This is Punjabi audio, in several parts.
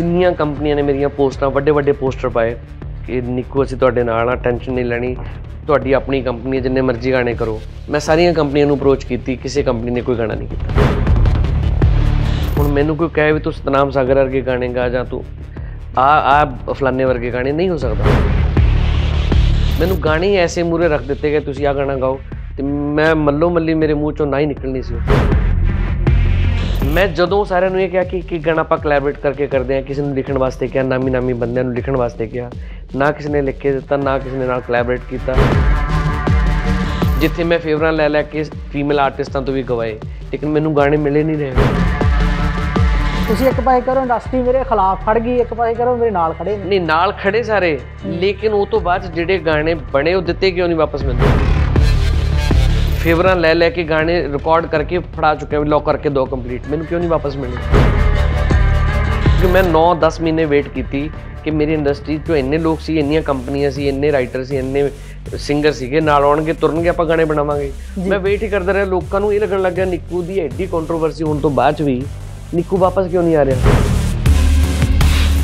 ਜਿੰਨੀਆਂ ਕੰਪਨੀਆਂ ਨੇ ਮੇਰੀਆਂ ਪੋਸਟਾਂ ਵੱਡੇ ਵੱਡੇ ਪੋਸਟਰ ਪਾਏ ਕਿ ਨਿੱਕੂ ਅਸੀਂ ਤੁਹਾਡੇ ਨਾਲ ਆ ਟੈਨਸ਼ਨ ਨਹੀਂ ਲੈਣੀ ਤੁਹਾਡੀ ਆਪਣੀ ਕੰਪਨੀ ਜਿੰਨੇ ਮਰਜ਼ੀ ਗਾਣੇ ਕਰੋ ਮੈਂ ਸਾਰੀਆਂ ਕੰਪਨੀਆਂ ਨੂੰ ਅਪਰੋਚ ਕੀਤੀ ਕਿਸੇ ਕੰਪਨੀ ਨੇ ਕੋਈ ਗਾਣਾ ਨਹੀਂ ਕੀਤਾ ਹੁਣ ਮੈਨੂੰ ਕੋਈ ਕਹੇ ਵੀ ਤੂੰ ਸਤਨਾਮ ਸਾਗਰ ਵਰਗੇ ਗਾਣੇ ਗਾ ਜਾਂ ਤੂੰ ਆ ਆ ਫਲਾਨੇ ਵਰਗੇ ਗਾਣੇ ਨਹੀਂ ਹੋ ਸਕਦਾ ਮੈਨੂੰ ਗਾਣੇ ਐਸੇ ਮੂਰੇ ਰੱਖ ਦਿੱਤੇ ਗਏ ਤੁਸੀਂ ਆ ਗਾਣਾ ਗਾਓ ਤੇ ਮੈਂ ਮੱਲੋ ਮੱਲੀ ਮੇਰੇ ਮੂੰਹ ਚੋਂ ਨਾ ਹੀ ਨਿਕਲਣੀ ਸੀ ਮੈਂ ਜਦੋਂ ਸਾਰਿਆਂ ਨੂੰ ਇਹ ਕਿਹਾ ਕਿ ਕਿ ਗਾਣਾ ਆਪਾਂ ਕਲੈਬੋਰੇਟ ਕਰਕੇ ਕਰਦੇ ਆ ਕਿਸੇ ਨੂੰ ਲਿਖਣ ਵਾਸਤੇ ਕਿਹਾ ਨਾਮੀ ਨਾਮੀ ਬੰਦਿਆਂ ਨੂੰ ਲਿਖਣ ਵਾਸਤੇ ਕਿਹਾ ਨਾ ਕਿਸੇ ਨੇ ਲਿਖ ਕੇ ਦਿੱਤਾ ਨਾ ਕਿਸੇ ਨੇ ਨਾਲ ਕਲੈਬੋਰੇਟ ਕੀਤਾ ਜਿੱਥੇ ਮੈਂ ਫੇਵਰਾਂ ਲੈ ਲੈ ਕੇ ਫੀਮੇਲ ਆਰਟਿਸਟਾਂ ਤੋਂ ਵੀ ਗਵਾਏ ਲੇਕਿਨ ਮੈਨੂੰ ਗਾਣੇ ਮਿਲੇ ਨਹੀਂ ਰਹੇ ਤੁਸੀਂ ਇੱਕ ਪਾਸੇ ਕਰੋ ਇੰਡਸਟਰੀ ਮੇਰੇ ਖਿਲਾਫ ਖੜ ਗਈ ਇੱਕ ਪਾਸੇ ਕਰੋ ਮੇਰੇ ਨਾਲ ਖੜੇ ਨਹੀਂ ਨਾਲ ਖੜੇ ਸਾਰੇ ਲੇਕਿਨ ਉਹ ਤੋਂ ਬਾਅਦ ਜਿਹੜੇ ਗਾਣੇ ਬਣੇ ਉਹ ਦਿੱਤੇ ਕਿਉਂ ਨਹੀਂ ਵਾਪਸ ਮਿਲਦੇ ਫੇਵਰਾਂ ਲੈ ਲੈ ਕੇ ਗਾਣੇ ਰਿਕਾਰਡ ਕਰਕੇ ਫੜਾ ਚੁੱਕਿਆ ਵੀ ਲੌਕ ਕਰਕੇ ਦੋ ਕੰਪਲੀਟ ਮੈਨੂੰ ਕਿਉਂ ਨਹੀਂ ਵਾਪਸ ਮਿਲਣੀ ਕਿ ਮੈਂ 9-10 ਮਹੀਨੇ ਵੇਟ ਕੀਤੀ ਕਿ ਮੇਰੀ ਇੰਡਸਟਰੀ 'ਚ ਇੰਨੇ ਲੋਕ ਸੀ ਇੰਨੀਆਂ ਕੰਪਨੀਆਂ ਸੀ ਇੰਨੇ ਰਾਈਟਰ ਸੀ ਇੰਨੇ ਸਿੰਗਰ ਸੀਗੇ ਨਾਲ ਆਉਣਗੇ ਤੁਰਨਗੇ ਆਪਾਂ ਗਾਣੇ ਬਣਾਵਾਂਗੇ ਮੈਂ ਵੇਟ ਹੀ ਕਰਦਾ ਰਿਹਾ ਲੋਕਾਂ ਨੂੰ ਇਹ ਲੱਗਣ ਲੱਗਿਆ ਨਿੱਕੂ ਦੀ ਐਡੀ ਕੰਟਰੋਵਰਸੀ ਹੋਣ ਤੋਂ ਬਾਅਦ ਵੀ ਨਿੱਕੂ ਵਾਪਸ ਕਿਉਂ ਨਹੀਂ ਆ ਰਿਹਾ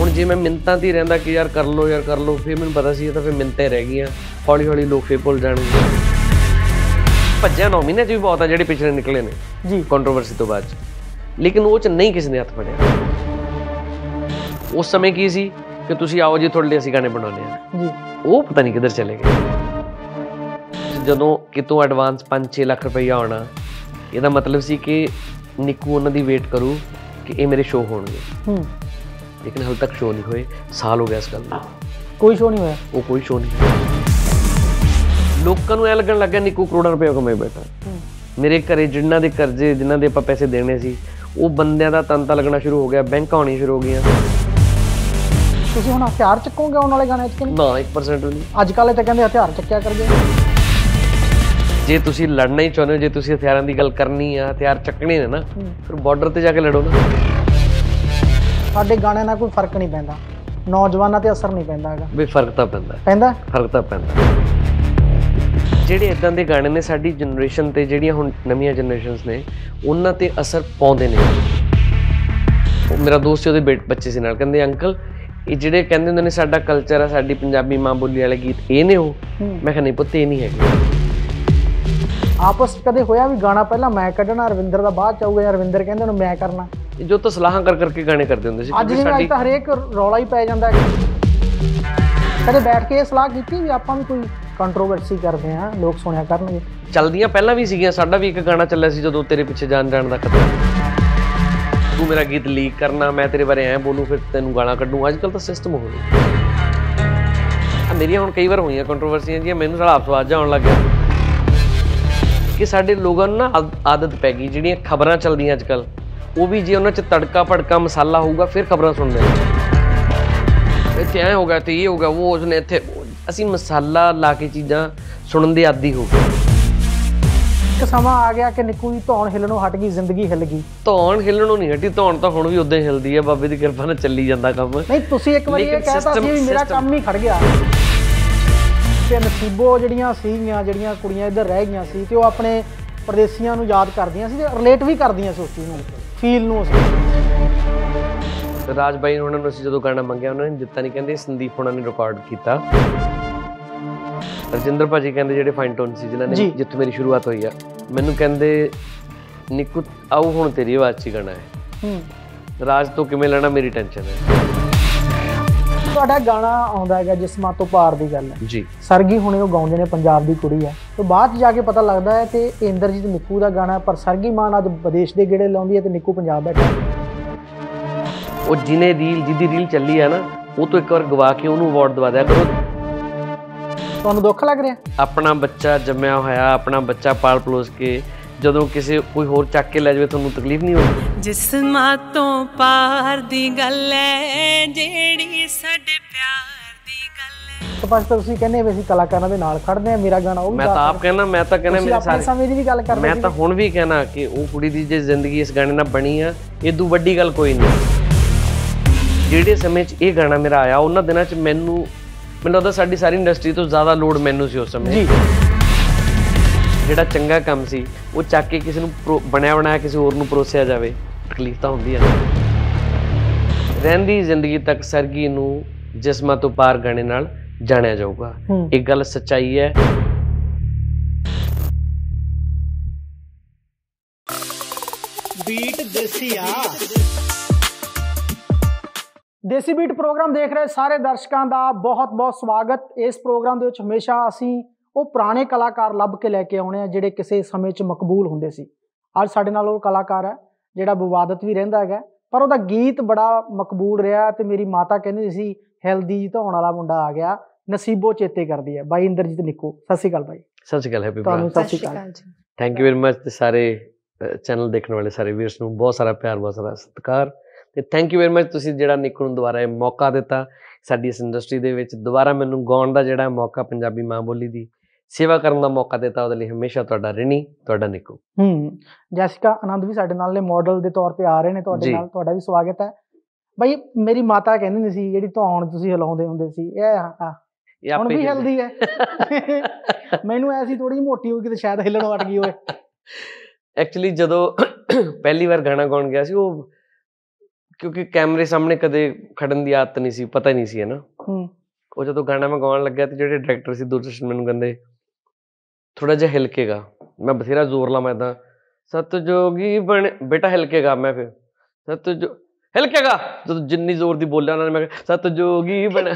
ਹੁਣ ਜੇ ਮੈਂ ਮਿੰਤਾਂ ਤੇ ਰਹਿੰਦਾ ਕਿ ਯਾਰ ਕਰ ਲੋ ਯਾਰ ਕਰ ਲੋ ਫਿਰ ਮੈਨੂੰ ਪਤਾ ਸੀ ਇਹ ਤਾਂ ਫਿਰ ਮਿੰਤੇ ਰਹਿ ਗਈਆਂ ਹੌਲੀ ਹੌਲੀ ਲੋਕ ਫੇਰ ਭੁੱਲ ਜਾਣਗੇ ਭੱਜਿਆ 9 ਮਹੀਨੇ ਚ ਵੀ ਬਹੁਤ ਆ ਜਿਹੜੇ ਪਿਛਲੇ ਨਿਕਲੇ ਨੇ ਜੀ ਕੰਟਰੋਵਰਸੀ ਤੋਂ ਬਾਅਦ ਲੇਕਿਨ ਉਹ ਚ ਨਹੀਂ ਕਿਸੇ ਨੇ ਹੱਥ ਫੜਿਆ ਉਸ ਸਮੇਂ ਕੀ ਸੀ ਕਿ ਤੁਸੀਂ ਆਓ ਜੀ ਤੁਹਾਡੇ ਲਈ ਅਸੀਂ ਗਾਣੇ ਬਣਾਉਣੇ ਆ ਜੀ ਉਹ ਪਤਾ ਨਹੀਂ ਕਿੱਧਰ ਚਲੇ ਗਏ ਜਦੋਂ ਕਿਤੋਂ ਐਡਵਾਂਸ 5-6 ਲੱਖ ਰੁਪਈਆ ਆਉਣਾ ਇਹਦਾ ਮਤਲਬ ਸੀ ਕਿ ਨਿੱਕੂ ਉਹਨਾਂ ਦੀ ਵੇਟ ਕਰੂ ਕਿ ਇਹ ਮੇਰੇ ਸ਼ੋਅ ਹੋਣਗੇ ਹੂੰ ਲੇਕਿਨ ਹਾਲ ਤੱਕ ਸ਼ੋਅ ਨਹੀਂ ਹੋਏ ਸਾਲ ਹੋ ਗਿਆ ਇਸ ਗੱਲ ਨੂੰ ਕੋਈ ਸ਼ੋਅ ਨਹੀਂ ਹੋਇਆ ਉਹ ਕੋਈ ਸ਼ੋਅ ਨਹੀਂ ਹੋਇਆ ਲੋਕਾਂ ਨੂੰ ਐ ਲੱਗਣ ਲੱਗਾ ਨਿੱਕੂ ਕਰੋੜਾਂ ਰੁਪਏ ਕਮਾਈ ਬੈਠਾ ਮੇਰੇ ਘਰੇ ਜਿੰਨਾਂ ਦੇ ਕਰਜ਼ੇ ਜਿੰਨਾਂ ਦੇ ਆਪਾਂ ਪੈਸੇ ਦੇਣੇ ਸੀ ਉਹ ਬੰਦਿਆਂ ਦਾ ਤੰਤਾ ਲੱਗਣਾ ਸ਼ੁਰੂ ਹੋ ਗਿਆ ਬੈਂਕ ਆਉਣੀ ਸ਼ੁਰੂ ਹੋ ਗਈਆਂ ਤੁਸੀਂ ਹੁਣ ਹਥਿਆਰ ਚੱਕੋਗੇ ਆਉਣ ਵਾਲੇ ਗਾਣੇ 'ਚ ਕਿ ਨਹੀਂ ਨਾ 1% ਵੀ ਨਹੀਂ ਅੱਜ ਕੱਲ੍ਹ ਤਾਂ ਕਹਿੰਦੇ ਹਥਿਆਰ ਚੱਕਿਆ ਕਰਦੇ ਜੇ ਤੁਸੀਂ ਲੜਨਾ ਹੀ ਚਾਹੁੰਦੇ ਹੋ ਜੇ ਤੁਸੀਂ ਹਥਿਆਰਾਂ ਦੀ ਗੱਲ ਕਰਨੀ ਆ ਹਥਿਆਰ ਚੱਕਣੇ ਨੇ ਨਾ ਫਿਰ ਬਾਰਡਰ ਤੇ ਜਾ ਕੇ ਲੜੋ ਨਾ ਸਾਡੇ ਗਾਣਿਆਂ ਨਾਲ ਕੋਈ ਫਰਕ ਨਹੀਂ ਪੈਂਦਾ ਨੌਜਵਾਨਾਂ ਤੇ ਅਸਰ ਨਹੀਂ ਪੈਂਦਾ ਹੈਗਾ ਵੀ ਫਰਕ ਤਾਂ ਪੈਂਦਾ ਪੈਂਦਾ ਫਰਕ ਤਾਂ ਪੈਂਦਾ ਜਿਹੜੇ ਇਦਾਂ ਦੇ ਗਾਣੇ ਨੇ ਸਾਡੀ ਜਨਰੇਸ਼ਨ ਤੇ ਜਿਹੜੀਆਂ ਹੁਣ ਨਵੀਆਂ ਜਨਰੇਸ਼ਨਸ ਨੇ ਉਹਨਾਂ ਤੇ ਅਸਰ ਪਾਉਂਦੇ ਨੇ ਮੇਰਾ ਦੋਸਤ ਸੀ ਉਹਦੇ ਬੱਚੇ ਸੀ ਨਾਲ ਕਹਿੰਦੇ ਅੰਕਲ ਇਹ ਜਿਹੜੇ ਕਹਿੰਦੇ ਹੁੰਦੇ ਨੇ ਸਾਡਾ ਕਲਚਰ ਆ ਸਾਡੀ ਪੰਜਾਬੀ ਮਾਂ ਬੋਲੀ ਵਾਲੇ ਗੀਤ ਇਹ ਨੇ ਉਹ ਮੈਂ ਕਿਹਾ ਨਹੀਂ ਪੁੱਤੇ ਇਹ ਨਹੀਂ ਹੈਗੇ ਆਪਸ ਕਦੇ ਹੋਇਆ ਵੀ ਗਾਣਾ ਪਹਿਲਾਂ ਮੈਂ ਕੱਢਣਾ ਅਰਵਿੰਦਰ ਦਾ ਬਾਅਦ ਚ ਆਊਗਾ ਯਾਰ ਅਰਵਿੰਦਰ ਕਹਿੰਦੇ ਉਹਨੂੰ ਮੈਂ ਕਰਨਾ ਜੋ ਤਾਂ ਸਲਾਹਾਂ ਕਰ ਕਰਕੇ ਗਾਣੇ ਕਰਦੇ ਹੁੰਦੇ ਸੀ ਅੱਜ ਸਾਡੀ ਤਾਂ ਹਰੇਕ ਰੌਲਾ ਹੀ ਪੈ ਜਾਂਦਾ ਕਦੇ ਬੈਠ ਕੇ ਇਹ ਸਲਾਹ ਕੀਤੀ ਵੀ ਆਪਾਂ ਵੀ ਕੋਈ ਕੰਟਰੋਵਰਸੀ ਕਰਦੇ ਆ ਲੋਕ ਸੁਣਿਆ ਕਰਨਗੇ ਚਲਦੀਆਂ ਪਹਿਲਾਂ ਵੀ ਸੀਗੀਆਂ ਸਾਡਾ ਵੀ ਇੱਕ ਗਾਣਾ ਚੱਲਿਆ ਸੀ ਜਦੋਂ ਤੇਰੇ ਪਿੱਛੇ ਜਾਣ ਜਾਣ ਦਾ ਖਤਰਾ ਤੂੰ ਮੇਰਾ ਗੀਤ ਲੀਕ ਕਰਨਾ ਮੈਂ ਤੇਰੇ ਬਾਰੇ ਐ ਬੋਲੂ ਫਿਰ ਤੈਨੂੰ ਗਾਲਾਂ ਕੱਢੂ ਅੱਜ ਕੱਲ ਤਾਂ ਸਿਸਟਮ ਹੋ ਗਿਆ ਮੇਰੀਆਂ ਹੁਣ ਕਈ ਵਾਰ ਹੋਈਆਂ ਕੰਟਰੋਵਰਸੀਆਂ ਜੀਆਂ ਮੈਨੂੰ ਸਾਲਾ ਆਪਸਵਾਜ ਆਉਣ ਲੱਗ ਗਿਆ ਕਿ ਸਾਡੇ ਲੋਕਾਂ ਨੂੰ ਨਾ ਆਦਤ ਪੈ ਗਈ ਜਿਹੜੀਆਂ ਖਬਰਾਂ ਚੱਲਦੀਆਂ ਅੱਜ ਕੱਲ ਉਹ ਵੀ ਜੇ ਉਹਨਾਂ 'ਚ ਤੜਕਾ ਭੜਕਾ ਮਸਾਲਾ ਹੋਊਗਾ ਫਿਰ ਖਬਰਾਂ ਸੁਣਦੇ ਨੇ ਇੱਥੇ ਹੋ ਹੋਗਾ ਤੇ ਇਹ ਹੋਗਾ ਉਹ ਉਸਨੇ ਇੱਥੇ ਅਸੀਂ ਮਸਾਲਾ ਲਾ ਕੇ ਚੀਜ਼ਾਂ ਸੁਣਨ ਦੇ ਆਦੀ ਹੋ ਗਏ ਇੱਕ ਸਮਾਂ ਆ ਗਿਆ ਕਿ ਨਿੱਕੂ ਦੀ ਧੌਣ ਹਿੱਲਣੋਂ ਹਟ ਗਈ ਜ਼ਿੰਦਗੀ ਹਿੱਲ ਗਈ ਧੌਣ ਹਿੱਲਣੋਂ ਨਹੀਂ ਹਟੀ ਧੌਣ ਤਾਂ ਹੁਣ ਵੀ ਉਦਾਂ ਹਿਲਦੀ ਹੈ ਬਾਬੇ ਦੀ ਕਿਰਪਾ ਨਾਲ ਚੱਲੀ ਜਾਂਦਾ ਕੰਮ ਨਹੀਂ ਤੁਸੀਂ ਇੱਕ ਵਾਰੀ ਇਹ ਕਹਿਤਾ ਸੀ ਵੀ ਮੇਰਾ ਕੰਮ ਹੀ ਖੜ ਗਿਆ ਤੇ ਨਸੀਬੋ ਜਿਹੜੀਆਂ ਸੀਗੀਆਂ ਜਿਹੜੀਆਂ ਕੁੜੀਆਂ ਇੱਧਰ ਰਹਿ ਗਈਆਂ ਸੀ ਤੇ ਉਹ ਆਪਣੇ ਪਰਦੇਸੀਆਂ ਨੂੰ ਯਾਦ ਕਰਦੀਆਂ ਸੀ ਤੇ ਰਿਲੇਟ ਵੀ ਕਰਦੀਆਂ ਸੀ ਉਸ ਚੀਜ਼ ਨੂੰ ਫੀਲ ਨੂੰ ਉਸ ਰਾਜ ਬਾਈ ਨੇ ਉਹਨਾਂ ਨੂੰ ਅਸੀਂ ਜਦੋਂ ਗਾਣਾ ਮੰਗਿਆ ਉਹਨਾਂ ਨੇ ਦਿੱਤਾ ਨਹੀਂ ਕਹਿੰਦੇ ਸੰਦੀਪ ਉਹਨਾਂ ਨੇ ਰਿਕਾਰਡ ਕੀਤਾ ਰਜਿੰਦਰ ਭਾਜੀ ਕਹਿੰਦੇ ਜਿਹੜੇ ਫਾਈਨ ਟੋਨ ਸੀ ਜਿਨ੍ਹਾਂ ਨੇ ਜਿੱਥੇ ਮੇਰੀ ਸ਼ੁਰੂਆਤ ਹੋਈ ਆ ਮੈਨੂੰ ਕਹਿੰਦੇ ਨਿਕੂ ਆਉ ਹੁਣ ਤੇਰੀ ਆਵਾਜ਼ 'ਚ ਗਾਣਾ ਹੈ ਹੂੰ ਰਾਜ ਤੋਂ ਕਿਵੇਂ ਲੈਣਾ ਮੇਰੀ ਟੈਨਸ਼ਨ ਹੈ ਤੁਹਾਡਾ ਗਾਣਾ ਆਉਂਦਾ ਹੈਗਾ ਜਿਸਮਾ ਤੋਂ ਪਾਰ ਦੀ ਗੱਲ ਹੈ ਜੀ ਸਰਗੀ ਹੁਣੇ ਉਹ ਗਾਉਂਦੇ ਨੇ ਪੰਜਾਬ ਦੀ ਕੁੜੀ ਹੈ ਤੋਂ ਬਾਅਦ ਜਾ ਕੇ ਪਤਾ ਲੱਗਦਾ ਹੈ ਤੇ ਇੰਦਰਜੀਤ ਨਿਕੂ ਦਾ ਗਾਣਾ ਪਰ ਸਰਗੀ ਮਾਨ ਅੱਜ ਵਿਦੇਸ਼ ਦੇ ਗੇੜੇ ਲਾਉਂਦੀ ਹੈ ਤੇ ਨਿਕੂ ਪੰਜਾਬ ਬੈਠਾ ਉਹ ਜਿਨੇ ਰੀਲ ਜਿਹਦੀ ਰੀਲ ਚੱਲੀ ਆ ਨਾ ਉਹ ਤੋਂ ਇੱਕ ਵਾਰ ਗਵਾ ਕੇ ਉਹਨੂੰ ਅਵਾਰਡ ਦਵਾ ਦਿਆ ਕਰੋ ਤੁਹਾਨੂੰ ਦੁੱਖ ਲੱਗ ਰਿਹਾ ਆਪਣਾ ਬੱਚਾ ਜੰਮਿਆ ਹੋਇਆ ਆਪਣਾ ਬੱਚਾ ਪਾਲ ਪਲੋਸ ਕੇ ਜਦੋਂ ਕਿਸੇ ਕੋਈ ਹੋਰ ਚੱਕ ਕੇ ਲੈ ਜਾਵੇ ਤੁਹਾਨੂੰ ਤਕਲੀਫ ਨਹੀਂ ਹੋਊਗੀ ਜਿਸ ਮਾਤੋਂ ਪਾਰ ਦੀ ਗੱਲ ਐ ਜਿਹੜੀ ਸਾਡੇ ਪਿਆਰ ਦੀ ਗੱਲ ਐ ਤਾਂ ਬਸ ਤੁਸੀਂ ਕਹਿੰਦੇ ਵੀ ਅਸੀਂ ਕਲਾਕਾਰਾਂ ਦੇ ਨਾਲ ਖੜਦੇ ਆ ਮੇਰਾ ਗਾਣਾ ਉਹ ਵੀ ਮੈਂ ਤਾਂ ਆਪ ਕਹਿੰਦਾ ਮੈਂ ਤਾਂ ਕਹਿੰਦਾ ਮੇਰੇ ਸਾਰੇ ਸਮੇਂ ਦੀ ਵੀ ਗੱਲ ਕਰਦੇ ਮੈਂ ਤਾਂ ਹੁਣ ਵੀ ਕਹਿੰਦਾ ਕਿ ਉਹ ਕੁੜੀ ਦੀ ਜੇ ਜ਼ਿੰਦਗੀ ਇਸ ਗਾਣੇ ਨਾਲ ਬਣੀ ਆ ਇਹ ਤੋਂ ਵੱਡੀ ਗੱਲ ਕੋਈ ਨਹੀਂ ਜਿਹੜੇ ਸਮੇਂ 'ਚ ਇਹ ਗਾਣਾ ਮੇਰਾ ਆਇਆ ਉਹਨਾਂ ਦਿਨਾਂ 'ਚ ਮੈਨੂੰ ਮੈਨੂੰ ਲੱਗਦਾ ਸਾਡੀ ਸਾਰੀ ਇੰਡਸਟਰੀ ਤੋਂ ਜ਼ਿਆਦਾ ਲੋਡ ਮੈਨੂੰ ਸੀ ਉਸ ਸਮੇਂ ਜੀ ਜਿਹੜਾ ਚੰਗਾ ਕੰਮ ਸੀ ਉਹ ਚੱਕ ਕੇ ਕਿਸੇ ਨੂੰ ਬਣਿਆ ਬਣਾਇਆ ਕਿਸੇ ਹੋਰ ਨੂੰ ਪਰੋਸਿਆ ਜਾਵੇ ਤਕਲੀਫ ਤਾਂ ਹੁੰਦੀ ਹੈ ਰਹਿੰਦੀ ਜ਼ਿੰਦਗੀ ਤੱਕ ਸਰਗੀ ਨੂੰ ਜਿਸਮਾਂ ਤੋਂ ਪਾਰ ਗਾਣੇ ਨਾਲ ਜਾਣਿਆ ਜਾਊਗਾ ਇਹ ਗੱਲ ਸੱਚਾਈ ਹੈ ਬੀਟ ਆ ਦੇਸੀ ਬੀਟ ਪ੍ਰੋਗਰਾਮ ਦੇਖ ਰਹੇ ਸਾਰੇ ਦਰਸ਼ਕਾਂ ਦਾ ਬਹੁਤ-ਬਹੁਤ ਸਵਾਗਤ ਇਸ ਪ੍ਰੋਗਰਾਮ ਦੇ ਵਿੱਚ ਹਮੇਸ਼ਾ ਅਸੀਂ ਉਹ ਪੁਰਾਣੇ ਕਲਾਕਾਰ ਲੱਭ ਕੇ ਲੈ ਕੇ ਆਉਣੇ ਆ ਜਿਹੜੇ ਕਿਸੇ ਸਮੇਂ 'ਚ ਮਕਬੂਲ ਹੁੰਦੇ ਸੀ ਅੱਜ ਸਾਡੇ ਨਾਲ ਉਹ ਕਲਾਕਾਰ ਹੈ ਜਿਹੜਾ ਵਿਵਾਦਤ ਵੀ ਰਹਿੰਦਾ ਹੈਗਾ ਪਰ ਉਹਦਾ ਗੀਤ ਬੜਾ ਮਕਬੂਲ ਰਿਹਾ ਤੇ ਮੇਰੀ ਮਾਤਾ ਕਹਿੰਦੀ ਸੀ ਹੈਲਦੀ ਜੀ ਧੌਣ ਵਾਲਾ ਮੁੰਡਾ ਆ ਗਿਆ ਨਸੀਬੋ ਚੇਤੇ ਕਰਦੀ ਹੈ ਬਾਈ ਇੰਦਰਜੀਤ ਨਿੱਕੂ ਸਤਿ ਸ਼੍ਰੀ ਅਕਾਲ ਬਾਈ ਸਤਿ ਸ਼੍ਰੀ ਅਕਾਲ ਹੈਪੀ ਤੁਹਾਨੂੰ ਸਤਿ ਸ਼੍ਰੀ ਅਕਾਲ ਥੈਂਕ ਯੂ ਵੈਰੀ ਮਚ ਤੇ ਸਾਰੇ ਚੈਨਲ ਦੇਖਣ ਵਾਲੇ ਸਾਰੇ ਵੀਅਰਸ ਨੂੰ ਬਹੁਤ ਸਾਰਾ ਪਿਆਰ ਬਹੁਤ ਸਾਰਾ ਸਤਿਕਾਰ ਤੇ ਥੈਂਕ ਯੂ ਵੈਰੀ ਮਚ ਤੁਸੀਂ ਜਿਹੜਾ ਨਿਕਲ ਨੂੰ ਦੁਬਾਰਾ ਇਹ ਮੌਕਾ ਦਿੱਤਾ ਸਾਡੀ ਇਸ ਇੰਡਸਟਰੀ ਦੇ ਵਿੱਚ ਦੁਬਾਰਾ ਮੈਨੂੰ ਗਾਉਣ ਦਾ ਜਿਹੜਾ ਮੌਕਾ ਪੰਜਾਬੀ ਮਾਂ ਬੋਲੀ ਦੀ ਸੇਵਾ ਕਰਨ ਦਾ ਮੌਕਾ ਦਿੱਤਾ ਉਹਦੇ ਲਈ ਹਮੇਸ਼ਾ ਤੁਹਾਡਾ ਰਿਣੀ ਤੁਹਾਡਾ ਨਿਕੂ ਹੂੰ ਜੈਸਿਕਾ ਆਨੰਦ ਵੀ ਸਾਡੇ ਨਾਲ ਨੇ ਮਾਡਲ ਦੇ ਤੌਰ ਤੇ ਆ ਰਹੇ ਨੇ ਤੁਹਾਡੇ ਨਾਲ ਤੁਹਾਡਾ ਵੀ ਸਵਾਗਤ ਹੈ ਭਾਈ ਮੇਰੀ ਮਾਤਾ ਕਹਿੰਦੀ ਨਹੀਂ ਸੀ ਜਿਹੜੀ ਧੌਣ ਤੁਸੀਂ ਹਲਾਉਂਦੇ ਹੁੰਦੇ ਸੀ ਇਹ ਇਹ ਹੁਣ ਵੀ ਹਲਦੀ ਹੈ ਮੈਨੂੰ ਐਸੀ ਥੋੜੀ ਮੋਟੀ ਹੋ ਗਈ ਸ਼ਾਇਦ ਹਿਲਣ ਵਟ ਗਈ ਹੋਵੇ ਐਕਚੁਅਲੀ ਜਦੋਂ ਪਹਿਲੀ ਵਾਰ ਗਾਣਾ ਗਾਉਣ ਗਿਆ ਸੀ ਉਹ ਕਿਉਂਕਿ ਕੈਮਰੇ ਸਾਹਮਣੇ ਕਦੇ ਖੜਨ ਦੀ ਆਦਤ ਨਹੀਂ ਸੀ ਪਤਾ ਨਹੀਂ ਸੀ ਹੈ ਨਾ ਹੂੰ ਉਹ ਜਦੋਂ ਗਾਣਾ ਮੈਂ ਗਾਉਣ ਲੱਗਿਆ ਤੇ ਜਿਹੜੇ ਡਾਇਰੈਕਟਰ ਸੀ ਦੂਰਦਰਸ਼ਨ ਮੈਨੂੰ ਕਹਿੰਦੇ ਥੋੜਾ ਜਿਹਾ ਹਿਲਕੇਗਾ ਮੈਂ ਬਥੇਰਾ ਜ਼ੋਰ ਲਾ ਮੈਂ ਤਾਂ ਸਤਜੋਗੀ ਬਣ ਬੇਟਾ ਹਿਲਕੇਗਾ ਮੈਂ ਫਿਰ ਸਤਜੋ ਹਿਲਕੇਗਾ ਜਦੋਂ ਜਿੰਨੀ ਜ਼ੋਰ ਦੀ ਬੋਲਿਆ ਉਹਨਾਂ ਨੇ ਮੈਂ ਸਤਜੋਗੀ ਬਣ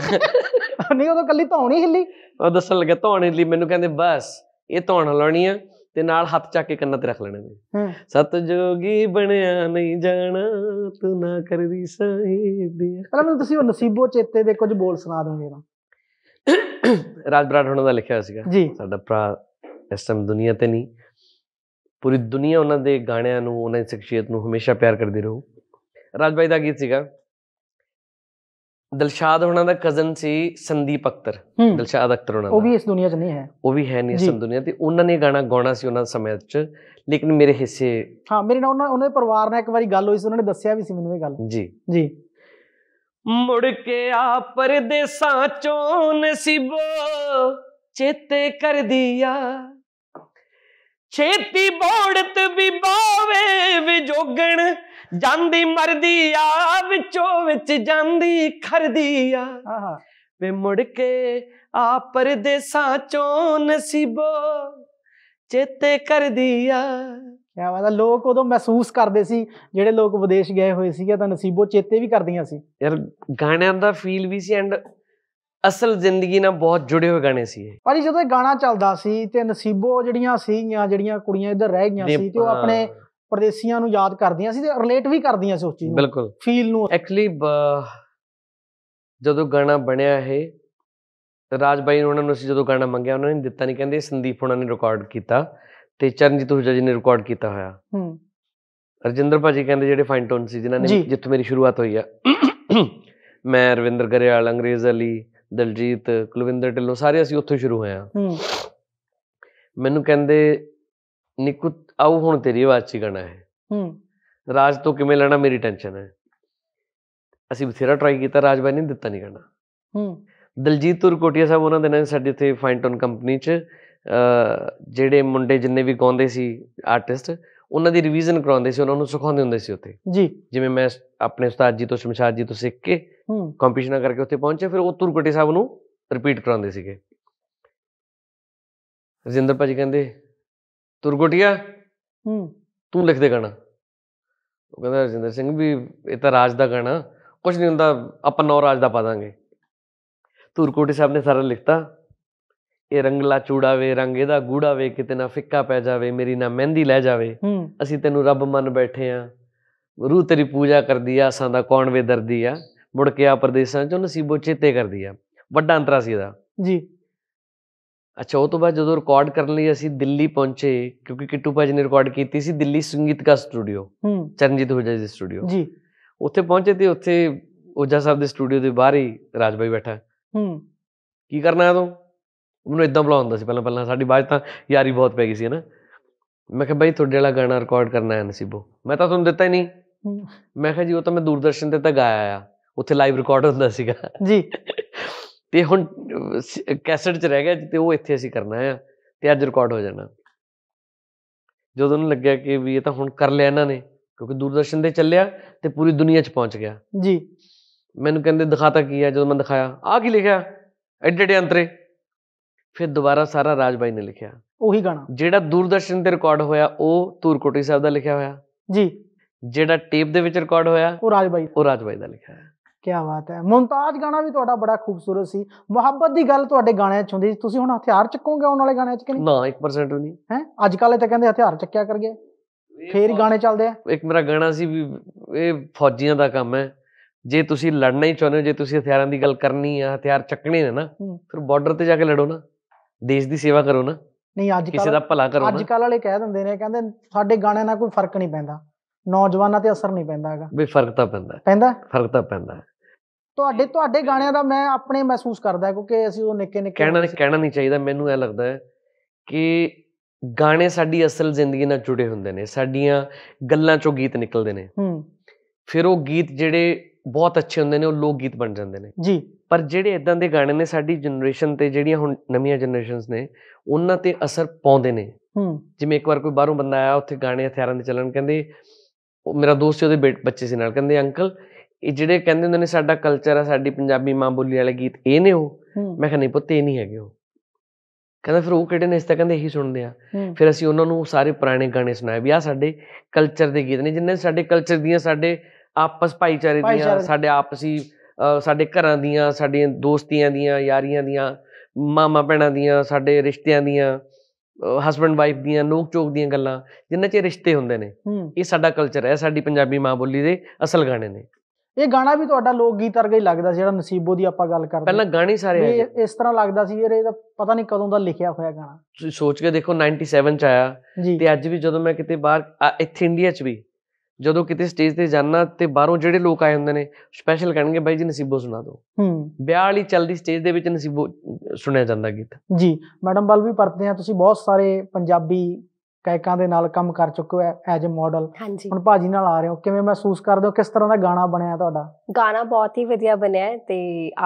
ਨਹੀਂ ਉਹ ਤਾਂ ਕੱਲੀ ਧੌਣ ਹੀ ਹਿੱਲੀ ਉਹ ਦੱਸਣ ਲੱਗਾ ਧੌਣੀ ਲਈ ਮੈਨੂੰ ਕਹਿੰਦੇ ਬਸ ਇਹ ਧੌਣ ਲਾਉਣੀ ਆ ਤੇ ਨਾਲ ਹੱਥ ਚੱਕ ਕੇ ਕੰਨਾਂ ਤੇ ਰੱਖ ਲੈਣੇ ਨੇ ਸਤਜੋਗੀ ਬਣਿਆ ਨਹੀਂ ਜਾਣਾ ਤੂੰ ਨਾ ਕਰਦੀ ਸਹੀ ਦੀ ਪਹਿਲਾਂ ਮੈਨੂੰ ਤੁਸੀਂ ਉਹ ਨਸੀਬੋ ਚੇਤੇ ਦੇ ਕੁਝ ਬੋਲ ਸੁਣਾ ਦੋਗੇ ਨਾ ਰਾਜ ਬਰਾੜ ਦਾ ਲਿਖਿਆ ਸੀਗਾ ਸਾਡਾ ਭਰਾ ਇਸ ਟਾਈਮ ਦੁਨੀਆ ਤੇ ਨਹੀਂ ਪੂਰੀ ਦੁਨੀਆ ਉਹਨਾਂ ਦੇ ਗਾਣਿਆਂ ਨੂੰ ਉਹਨਾਂ ਦੀ ਸ਼ਖਸੀਅਤ ਨੂੰ ਹਮੇਸ਼ਾ ਪਿਆਰ ਕਰਦੀ ਰਹੂ ਰਾਜ ਬਾਈ ਦਾ ਗੀਤ ਸੀਗਾ ਦਿਲਸ਼ਾਦ ਹੁਣਾਂ ਦਾ ਕਜ਼ਨ ਸੀ ਸੰਦੀਪ ਅਕਤਰ ਦਿਲਸ਼ਾਦ ਅਖਤਰ ਦਾ ਉਹ ਵੀ ਇਸ ਦੁਨੀਆ 'ਚ ਨਹੀਂ ਹੈ ਉਹ ਵੀ ਹੈ ਨਹੀਂ ਇਸ ਦੁਨੀਆ ਤੇ ਉਹਨਾਂ ਨੇ ਗਾਣਾ ਗਾਉਣਾ ਸੀ ਉਹਨਾਂ ਸਮੇਂ 'ਚ ਲੇਕਿਨ ਮੇਰੇ ਹਿੱਸੇ ਹਾਂ ਮੇਰੇ ਨਾਲ ਉਹਨਾਂ ਉਹਨਾਂ ਦੇ ਪਰਿਵਾਰ ਨਾਲ ਇੱਕ ਵਾਰੀ ਗੱਲ ਹੋਈ ਸੀ ਉਹਨਾਂ ਨੇ ਦੱਸਿਆ ਵੀ ਸੀ ਮੈਨੂੰ ਇਹ ਗੱਲ ਜੀ ਜੀ ਮੁੜ ਕੇ ਆ ਪਰਦੇਸਾਂ ਚੋਂ ਨਸੀਬੋ ਚੇਤੇ ਕਰ ਦਿਆ ਛੇਤੀ ਬੋੜਤ ਵੀ ਬਾਵੇ ਵਿਜੋਗਣ ਜਾਂਦੀ ਮਰਦੀ ਆ ਵਿੱਚੋਂ ਵਿੱਚ ਜਾਂਦੀ ਖਰਦੀ ਆ ਵੇ ਮੁੜ ਕੇ ਆ ਪਰਦੇਸਾਂ ਚੋਂ ਨਸੀਬੋ ਚੇਤੇ ਕਰਦੀ ਆ ਕਿਆ ਬਾਤ ਲੋਕ ਉਦੋਂ ਮਹਿਸੂਸ ਕਰਦੇ ਸੀ ਜਿਹੜੇ ਲੋਕ ਵਿਦੇਸ਼ ਗਏ ਹੋਏ ਸੀਗੇ ਤਾਂ ਨਸੀਬੋ ਚੇਤੇ ਵੀ ਕਰਦੀਆਂ ਸੀ ਯਾਰ ਗਾਣਿਆਂ ਦਾ ਫੀਲ ਵੀ ਸੀ ਐਂਡ ਅਸਲ ਜ਼ਿੰਦਗੀ ਨਾਲ ਬਹੁਤ ਜੁੜੇ ਹੋਏ ਗਾਣੇ ਸੀ ਇਹ ਭਾਜੀ ਜਦੋਂ ਇਹ ਗਾਣਾ ਚੱਲਦਾ ਸੀ ਤੇ ਨਸੀਬੋ ਜਿਹੜੀਆਂ ਸੀਗੀਆਂ ਜਿਹੜੀਆਂ ਕੁੜੀਆਂ ਇੱਧਰ ਰਹਿ ਗਈਆਂ ਸੀ ਤੇ ਉਹ ਆਪਣੇ ਪਰਦੇਸੀਆਂ ਨੂੰ ਯਾਦ ਕਰਦੀਆਂ ਸੀ ਤੇ ਰਿਲੇਟ ਵੀ ਕਰਦੀਆਂ ਸੀ ਉਸ ਚੀਜ਼ ਨੂੰ ਫੀਲ ਨੂੰ ਐਕਚੁਅਲੀ ਜਦੋਂ ਗਾਣਾ ਬਣਿਆ ਇਹ ਰਾਜ ਬਾਈ ਨੇ ਉਹਨਾਂ ਨੂੰ ਸੀ ਜਦੋਂ ਗਾਣਾ ਮੰਗਿਆ ਉਹਨਾਂ ਨੇ ਦਿੱਤਾ ਨਹੀਂ ਕਹਿੰਦੇ ਸੰਦੀਪ ਉਹਨਾਂ ਨੇ ਰਿਕਾਰਡ ਕੀਤਾ ਤੇ ਚਰਨਜੀਤ ਹੁਜਾ ਜੀ ਨੇ ਰਿਕਾਰਡ ਕੀਤਾ ਹੋਇਆ ਹੂੰ ਰਜਿੰਦਰ ਭਾਜੀ ਕਹਿੰਦੇ ਜਿਹੜੇ ਫਾਈਨ ਟੋਨ ਸੀ ਜਿਨ੍ਹਾਂ ਨੇ ਜਿੱਥੇ ਮੇਰੀ ਸ਼ੁਰੂਆਤ ਹੋਈ ਆ ਮੈਂ ਰਵਿੰਦਰ ਗਰੇਵਾਲ ਅੰਗਰੇਜ਼ ਅਲੀ ਦਲਜੀਤ ਕੁਲਵਿੰਦਰ ਢਿੱਲੋਂ ਸਾਰੇ ਅਸੀਂ ਉੱਥੋਂ ਸ਼ੁਰੂ ਹੋਏ ਆ ਮੈਨੂੰ ਕਹਿੰਦੇ ਨਿਕੁਤ ਆਉ ਹੁਣ ਤੇਰੀ ਆਵਾਜ਼ 'ਚ ਗਣਾ ਹੈ ਹੂੰ ਰਾਜ ਤੋਂ ਕਿਵੇਂ ਲੈਣਾ ਮੇਰੀ ਟੈਨਸ਼ਨ ਹੈ ਅਸੀਂ ਬਥੇਰਾ ਟਰਾਈ ਕੀਤਾ ਰਾਜ ਬਾਈ ਨੇ ਦਿੱਤਾ ਨਹੀਂ ਗਣਾ ਹੂੰ ਦਲਜੀਤ ਤੁਰ ਤੁਰਕੋਟਿਆ ਸਾਹਿਬ ਉਹਨਾਂ ਦੇ ਨਾਲ ਸਾਡੇ ਇੱਥੇ ਫਾਈਨਟਨ ਕੰਪਨੀ 'ਚ ਜਿਹੜੇ ਮੁੰਡੇ ਜਿੰਨੇ ਵੀ ਗਾਉਂਦੇ ਸੀ ਆਰਟਿਸਟ ਉਹਨਾਂ ਦੀ ਰਿਵੀਜ਼ਨ ਕਰਾਉਂਦੇ ਸੀ ਉਹਨਾਂ ਨੂੰ ਸਿਖਾਉਂਦੇ ਹੁੰਦੇ ਸੀ ਉੱਥੇ ਜੀ ਜਿਵੇਂ ਮੈਂ ਆਪਣੇ ਉਸਤਾਦ ਜੀ ਤੋਂ ਸ਼ਮਸ਼ਾਦ ਜੀ ਤੋਂ ਸਿੱਖ ਕੇ ਕੰਪੀਟੀਸ਼ਨ ਕਰਕੇ ਉੱਥੇ ਪਹੁੰਚਿਆ ਫਿਰ ਉਹ ਤੁਰ ਤੁਰਕੋਟੇ ਸਾਹਿਬ ਨੂੰ ਰਿਪੀਟ ਕਰਾਉਂਦੇ ਸੀਗੇ ਰਜਿੰਦਰ ਭਾਜੀ ਕਹਿੰਦੇ ਤੁਰਕੋਟਿਆ ਹੂੰ ਤੂੰ ਲਿਖ ਦੇ ਗਾਣਾ ਉਹ ਕਹਿੰਦਾ ਰਜਿੰਦਰ ਸਿੰਘ ਵੀ ਇਹ ਤਾਂ ਰਾਜ ਦਾ ਗਾਣਾ ਕੁਝ ਨਹੀਂ ਹੁੰਦਾ ਆਪਾਂ ਨੌ ਰਾਜ ਦਾ ਪਾ ਦਾਂਗੇ ਧੂਰਕੋਟੇ ਸਾਹਿਬ ਨੇ ਸਾਰਾ ਲਿਖਤਾ ਇਹ ਰੰਗਲਾ ਚੂੜਾ ਵੇ ਰੰਗ ਇਹਦਾ ਗੂੜਾ ਵੇ ਕਿਤੇ ਨਾ ਫਿੱਕਾ ਪੈ ਜਾਵੇ ਮੇਰੀ ਨਾ ਮਹਿੰਦੀ ਲੈ ਜਾਵੇ ਅਸੀਂ ਤੈਨੂੰ ਰੱਬ ਮੰਨ ਬੈਠੇ ਆ ਰੂਹ ਤੇਰੀ ਪੂਜਾ ਕਰਦੀ ਆ ਅਸਾਂ ਦਾ ਕੌਣ ਵੇ ਦਰਦੀ ਆ ਮੁੜ ਕੇ ਆ ਪਰਦੇਸਾਂ ਚੋਂ ਨਸੀਬੋ ਚੇਤੇ ਕਰਦੀ ਆ ਵੱਡਾ ਅੰਤਰਾ ਸੀ ਇਹਦਾ ਜੀ ਅੱਛਾ ਉਹ ਤੋਂ ਬਾਅਦ ਜਦੋਂ ਰਿਕਾਰਡ ਕਰਨ ਲਈ ਅਸੀਂ ਦਿੱਲੀ ਪਹੁੰਚੇ ਕਿਉਂਕਿ ਕਿੱਟੂ ਭਾਜੀ ਨੇ ਰਿਕਾਰਡ ਕੀਤੀ ਸੀ ਦਿੱਲੀ ਸੰਗੀਤਕਾ ਸਟੂਡੀਓ ਚਰਨਜੀਤ ਹੁਜਾ ਜੀ ਸਟੂਡੀਓ ਜੀ ਉੱਥੇ ਪਹੁੰਚੇ ਤੇ ਉੱਥੇ ਓਜਾ ਸਾਹਿਬ ਦੇ ਸਟੂਡੀਓ ਦੇ ਬਾਹਰ ਹੀ ਰਾਜ ਬੈਠਾ ਹੂੰ ਕੀ ਕਰਨਾ ਹੈ ਤੂੰ ਮੈਨੂੰ ਇਦਾਂ ਬੁਲਾਉਂਦਾ ਸੀ ਪਹਿਲਾਂ ਪਹਿਲਾਂ ਸਾਡੀ ਬਾਜ ਤਾਂ ਯਾਰੀ ਬਹੁਤ ਪੈ ਗਈ ਸੀ ਨਾ ਮੈਂ ਕਿਹਾ ਬਾਈ ਤੁਹਾਡੇ ਵਾਲਾ ਗਾਣਾ ਰਿਕਾਰਡ ਕਰਨਾ ਹੈ ਨਸੀਬੋ ਮੈਂ ਤਾਂ ਤੁਹਾਨੂੰ ਦਿੱਤਾ ਹੀ ਨਹੀਂ ਮੈਂ ਕਿਹਾ ਜੀ ਉਹ ਤਾਂ ਮੈਂ ਦੂਰਦਰਸ਼ਨ ਤੇ ਤਾਂ ਗਾਇਆ ਆ ਉੱਥੇ ਲਾਈਵ ਰਿਕਾਰਡ ਹੁੰਦਾ ਸੀਗਾ ਜੀ ਤੇ ਹੁਣ ਕੈਸਟ 'ਚ ਰਹਿ ਗਿਆ ਤੇ ਉਹ ਇੱਥੇ ਅਸੀਂ ਕਰਨਾ ਆ ਤੇ ਅੱਜ ਰਿਕਾਰਡ ਹੋ ਜਾਣਾ ਜਦੋਂ ਉਹਨੂੰ ਲੱਗਿਆ ਕਿ ਵੀ ਇਹ ਤਾਂ ਹੁਣ ਕਰ ਲਿਆ ਇਹਨਾਂ ਨੇ ਕਿਉਂਕਿ ਦੂਰਦਰਸ਼ਨ ਦੇ ਚੱਲਿਆ ਤੇ ਪੂਰੀ ਦੁਨੀਆ 'ਚ ਪਹੁੰਚ ਗਿਆ ਜੀ ਮੈਨੂੰ ਕਹਿੰਦੇ ਦਿਖਾਤਾ ਕੀ ਹੈ ਜਦੋਂ ਮੈਂ ਦਿਖਾਇਆ ਆ ਕੀ ਲਿਖਿਆ ਐਡੇ ਐਡੇ ਅੰਤਰੇ ਫਿਰ ਦੁਬਾਰਾ ਸਾਰਾ ਰਾਜਬਾਈ ਨੇ ਲਿਖਿਆ ਉਹੀ ਗਾਣਾ ਜਿਹੜਾ ਦੂਰਦਰਸ਼ਨ ਤੇ ਰਿਕਾਰਡ ਹੋਇਆ ਉਹ ਤੂਰਕੋਟੀ ਸਾਹਿਬ ਦਾ ਲਿਖਿਆ ਹੋਇਆ ਜੀ ਜਿਹੜਾ ਟੇਪ ਦੇ ਵਿੱਚ ਰਿਕਾਰਡ ਹੋਇਆ ਉਹ ਰਾਜਬਾਈ ਉਹ ਰਾਜਬਾਈ ਦਾ ਲਿਖਿਆ ਹੋਇਆ ਕੀ ਬਾਤ ਹੈ ਮੁਮਤਾਜ਼ ਗਾਣਾ ਵੀ ਤੁਹਾਡਾ ਬੜਾ ਖੂਬਸੂਰਤ ਸੀ ਮੁਹੱਬਤ ਦੀ ਗੱਲ ਤੁਹਾਡੇ ਗਾਣਿਆਂ 'ਚ ਹੁੰਦੀ ਸੀ ਤੁਸੀਂ ਹੁਣ ਹਥਿਆਰ ਚੱਕੋਗੇ ਆਉਣ ਵਾਲੇ ਗਾਣਿਆਂ 'ਚ ਕਿ ਨਹੀਂ ਨਾ 1% ਵੀ ਨਹੀਂ ਹੈ ਅੱਜ ਕੱਲ੍ਹ ਤਾਂ ਕਹਿੰਦੇ ਹਥਿਆਰ ਚੱਕਿਆ ਕਰ ਗਏ ਫੇਰ ਗਾਣੇ ਚੱਲਦੇ ਆ ਇੱਕ ਮੇਰਾ ਗਾਣਾ ਸੀ ਵੀ ਇਹ ਫੌਜੀਆਂ ਦਾ ਕੰਮ ਹੈ ਜੇ ਤੁਸੀਂ ਲੜਨਾ ਹੀ ਚਾਹੁੰਦੇ ਹੋ ਜੇ ਤੁਸੀਂ ਹਥਿਆਰਾਂ ਦੀ ਗੱਲ ਕਰਨੀ ਆ ਹਥਿਆਰ ਚੱਕਣੇ ਨੇ ਨਾ ਫਿਰ ਬਾਰਡਰ ਤੇ ਜਾ ਕੇ ਲੜੋ ਨਾ ਦੇਸ਼ ਦੀ ਸੇਵਾ ਕਰੋ ਨਾ ਨਹੀਂ ਅੱਜ ਕਿਸੇ ਦਾ ਭਲਾ ਕਰੋ ਨਾ ਅੱਜ ਕੱਲ ਵਾਲੇ ਕਹਿ ਦਿੰਦੇ ਨੇ ਕਹਿੰਦੇ ਸਾਡੇ ਗਾਣਿਆਂ ਨਾਲ ਕੋਈ ਫਰਕ ਨਹੀਂ ਪੈਂਦਾ ਨੌਜਵਾਨਾਂ ਤੇ ਅਸਰ ਨਹੀਂ ਪੈਂਦਾ ਹੈਗਾ ਵੀ ਫਰਕ ਤਾਂ ਪੈਂਦਾ ਪੈਂਦਾ ਫਰਕ ਤਾਂ ਪੈਂਦਾ ਤੁਹਾਡੇ ਤੁਹਾਡੇ ਗਾਣਿਆਂ ਦਾ ਮੈਂ ਆਪਣੇ ਮਹਿਸੂਸ ਕਰਦਾ ਕਿਉਂਕਿ ਅਸੀਂ ਉਹ ਨਿੱਕੇ ਨਿੱਕੇ ਕਹਿਣਾ ਕਹਿਣਾ ਨਹੀਂ ਚਾਹੀਦਾ ਮੈਨੂੰ ਇਹ ਲੱਗਦਾ ਹੈ ਕਿ ਗਾਣੇ ਸਾਡੀ ਅਸਲ ਜ਼ਿੰਦਗੀ ਨਾਲ ਜੁੜੇ ਹੁੰਦੇ ਨੇ ਸਾਡੀਆਂ ਗੱਲਾਂ ਚੋਂ ਗੀਤ ਨਿਕਲਦੇ ਨੇ ਹੂੰ ਫਿਰ ਉਹ ਗੀਤ ਜਿਹੜੇ ਬਹੁਤ ਅੱਛੇ ਹੁੰਦੇ ਨੇ ਉਹ ਲੋਕ ਗੀਤ ਬਣ ਜਾਂਦੇ ਨੇ ਜੀ ਪਰ ਜਿਹੜੇ ਇਦਾਂ ਦੇ ਗਾਣੇ ਨੇ ਸਾਡੀ ਜਨਰੇਸ਼ਨ ਤੇ ਜਿਹੜੀਆਂ ਹੁਣ ਨਵੀਆਂ ਜਨਰੇਸ਼ਨਸ ਨੇ ਉਹਨਾਂ ਤੇ ਅਸਰ ਪਾਉਂਦੇ ਨੇ ਹੂੰ ਜਿਵੇਂ ਇੱਕ ਵਾਰ ਕੋਈ ਬਾਹਰੋਂ ਬੰਦਾ ਆਇਆ ਉੱਥੇ ਗਾਣੇ ਹਥਿਆਰਾਂ ਦੇ ਚੱਲਣ ਕਹਿੰਦੇ ਉਹ ਮੇਰਾ ਦੋਸਤ ਉਹਦੇ ਬੱਚੇ ਸੀ ਨਾਲ ਕਹਿੰਦੇ ਅੰਕਲ ਇਹ ਜਿਹੜੇ ਕਹਿੰਦੇ ਹੁੰਦੇ ਨੇ ਸਾਡਾ ਕਲਚਰ ਆ ਸਾਡੀ ਪੰਜਾਬੀ ਮਾਂ ਬੋਲੀ ਵਾਲੇ ਗੀਤ ਇਹ ਨੇ ਉਹ ਮੈਂ ਕਿਹਾ ਨਹੀਂ ਪੁੱਤ ਇਹ ਨਹੀਂ ਹੈਗੇ ਉਹ ਕਹਿੰਦਾ ਫਿਰ ਉਹ ਕਿਹੜੇ ਨੇ ਇਸ ਤਾਂ ਕਹਿੰਦੇ ਇਹੀ ਸੁਣਦੇ ਆ ਫਿਰ ਅਸੀਂ ਉਹਨਾਂ ਨੂੰ ਸਾਰੇ ਪੁਰਾਣੇ ਗਾਣੇ ਸੁਣਾਏ ਵੀ ਆ ਸਾਡੇ ਕਲਚਰ ਦੇ ਗੀਤ ਨੇ ਜਿੰਨੇ ਸਾਡੇ ਕਲਚਰ ਦੀਆਂ ਸਾਡੇ ਆਪਸ ਭਾਈਚਾਰੇ ਦੀਆਂ ਸਾਡੇ ਆਪਸੀ ਸਾਡੇ ਘਰਾਂ ਦੀਆਂ ਸਾਡੀਆਂ ਦੋਸਤੀਆਂ ਦੀਆਂ ਯਾਰੀਆਂ ਦੀਆਂ ਮਾਮਾ ਭੈਣਾਂ ਦੀਆਂ ਸਾਡੇ ਰਿਸ਼ਤਿਆਂ ਦੀਆਂ ਹਸਬੰਡ ਵਾਈਫ ਦੀਆਂ ਨੋਕ ਚੋਕ ਦੀਆਂ ਗੱਲਾਂ ਜਿੰਨੇ 'ਚ ਰਿਸ਼ਤੇ ਹੁੰਦੇ ਨੇ ਇਹ ਸਾਡਾ ਕਲਚਰ ਹੈ ਸਾਡੀ ਪੰਜਾਬੀ ਮਾਂ ਬੋਲੀ ਦੇ ਅਸਲ ਗਾਣੇ ਨੇ ਇਹ ਗਾਣਾ ਵੀ ਤੁਹਾਡਾ ਲੋਕ ਗੀਤ ਵਰਗਾ ਹੀ ਲੱਗਦਾ ਸੀ ਜਿਹੜਾ ਨਸੀਬੋ ਦੀ ਆਪਾਂ ਗੱਲ ਕਰਦੇ ਪਹਿਲਾਂ ਗਾਣੇ ਸਾਰੇ ਆਏ ਇਸ ਤਰ੍ਹਾਂ ਲੱਗਦਾ ਸੀ ਵੀਰ ਇਹ ਤਾਂ ਪਤਾ ਨਹੀਂ ਕਦੋਂ ਦਾ ਲਿਖਿਆ ਹੋਇਆ ਗਾਣਾ ਤੁਸੀਂ ਸੋਚ ਕੇ ਦੇਖੋ 97 ਚ ਆਇਆ ਤੇ ਅੱਜ ਵੀ ਜਦੋਂ ਮੈਂ ਕਿਤੇ ਬਾਹਰ ਇੱਥੇ ਇੰਡੀਆ ਚ ਵੀ ਜਦੋਂ ਕਿਤੇ ਸਟੇਜ ਤੇ ਜਾਣਾ ਤੇ ਬਾਹਰੋਂ ਜਿਹੜੇ ਲੋਕ ਆਏ ਹੁੰਦੇ ਨੇ ਸਪੈਸ਼ਲ ਕਹਿਣਗੇ ਬਾਈ ਜੀ ਨਸੀਬੋ ਸੁਣਾ ਦਿਓ ਹੂੰ ਵਿਆਹ ਵਾਲੀ ਚੱਲਦੀ ਸਟੇਜ ਦੇ ਵਿੱਚ ਨਸੀਬੋ ਸੁਣਿਆ ਜਾਂਦਾ ਗੀਤ ਜੀ ਮੈਡਮ ਬਲ ਵੀ ਪਰਤੇ ਆ ਤੁਸੀਂ ਬਹੁਤ ਸਾਰੇ ਪੰਜਾਬੀ ਗਾਇਕਾਂ ਦੇ ਨਾਲ ਕੰਮ ਕਰ ਚੁੱਕੇ ਹੋ ਐਜ਼ ਅ ਮਾਡਲ ਹੁਣ ਭਾਜੀ ਨਾਲ ਆ ਰਹੇ ਹੋ ਕਿਵੇਂ ਮਹਿਸੂਸ ਕਰਦੇ ਹੋ ਕਿਸ ਤਰ੍ਹਾਂ ਦਾ ਗਾਣਾ ਬਣਿਆ ਤੁਹਾਡਾ ਗਾਣਾ ਬਹੁਤ ਹੀ ਵਧੀਆ ਬਣਿਆ ਹੈ ਤੇ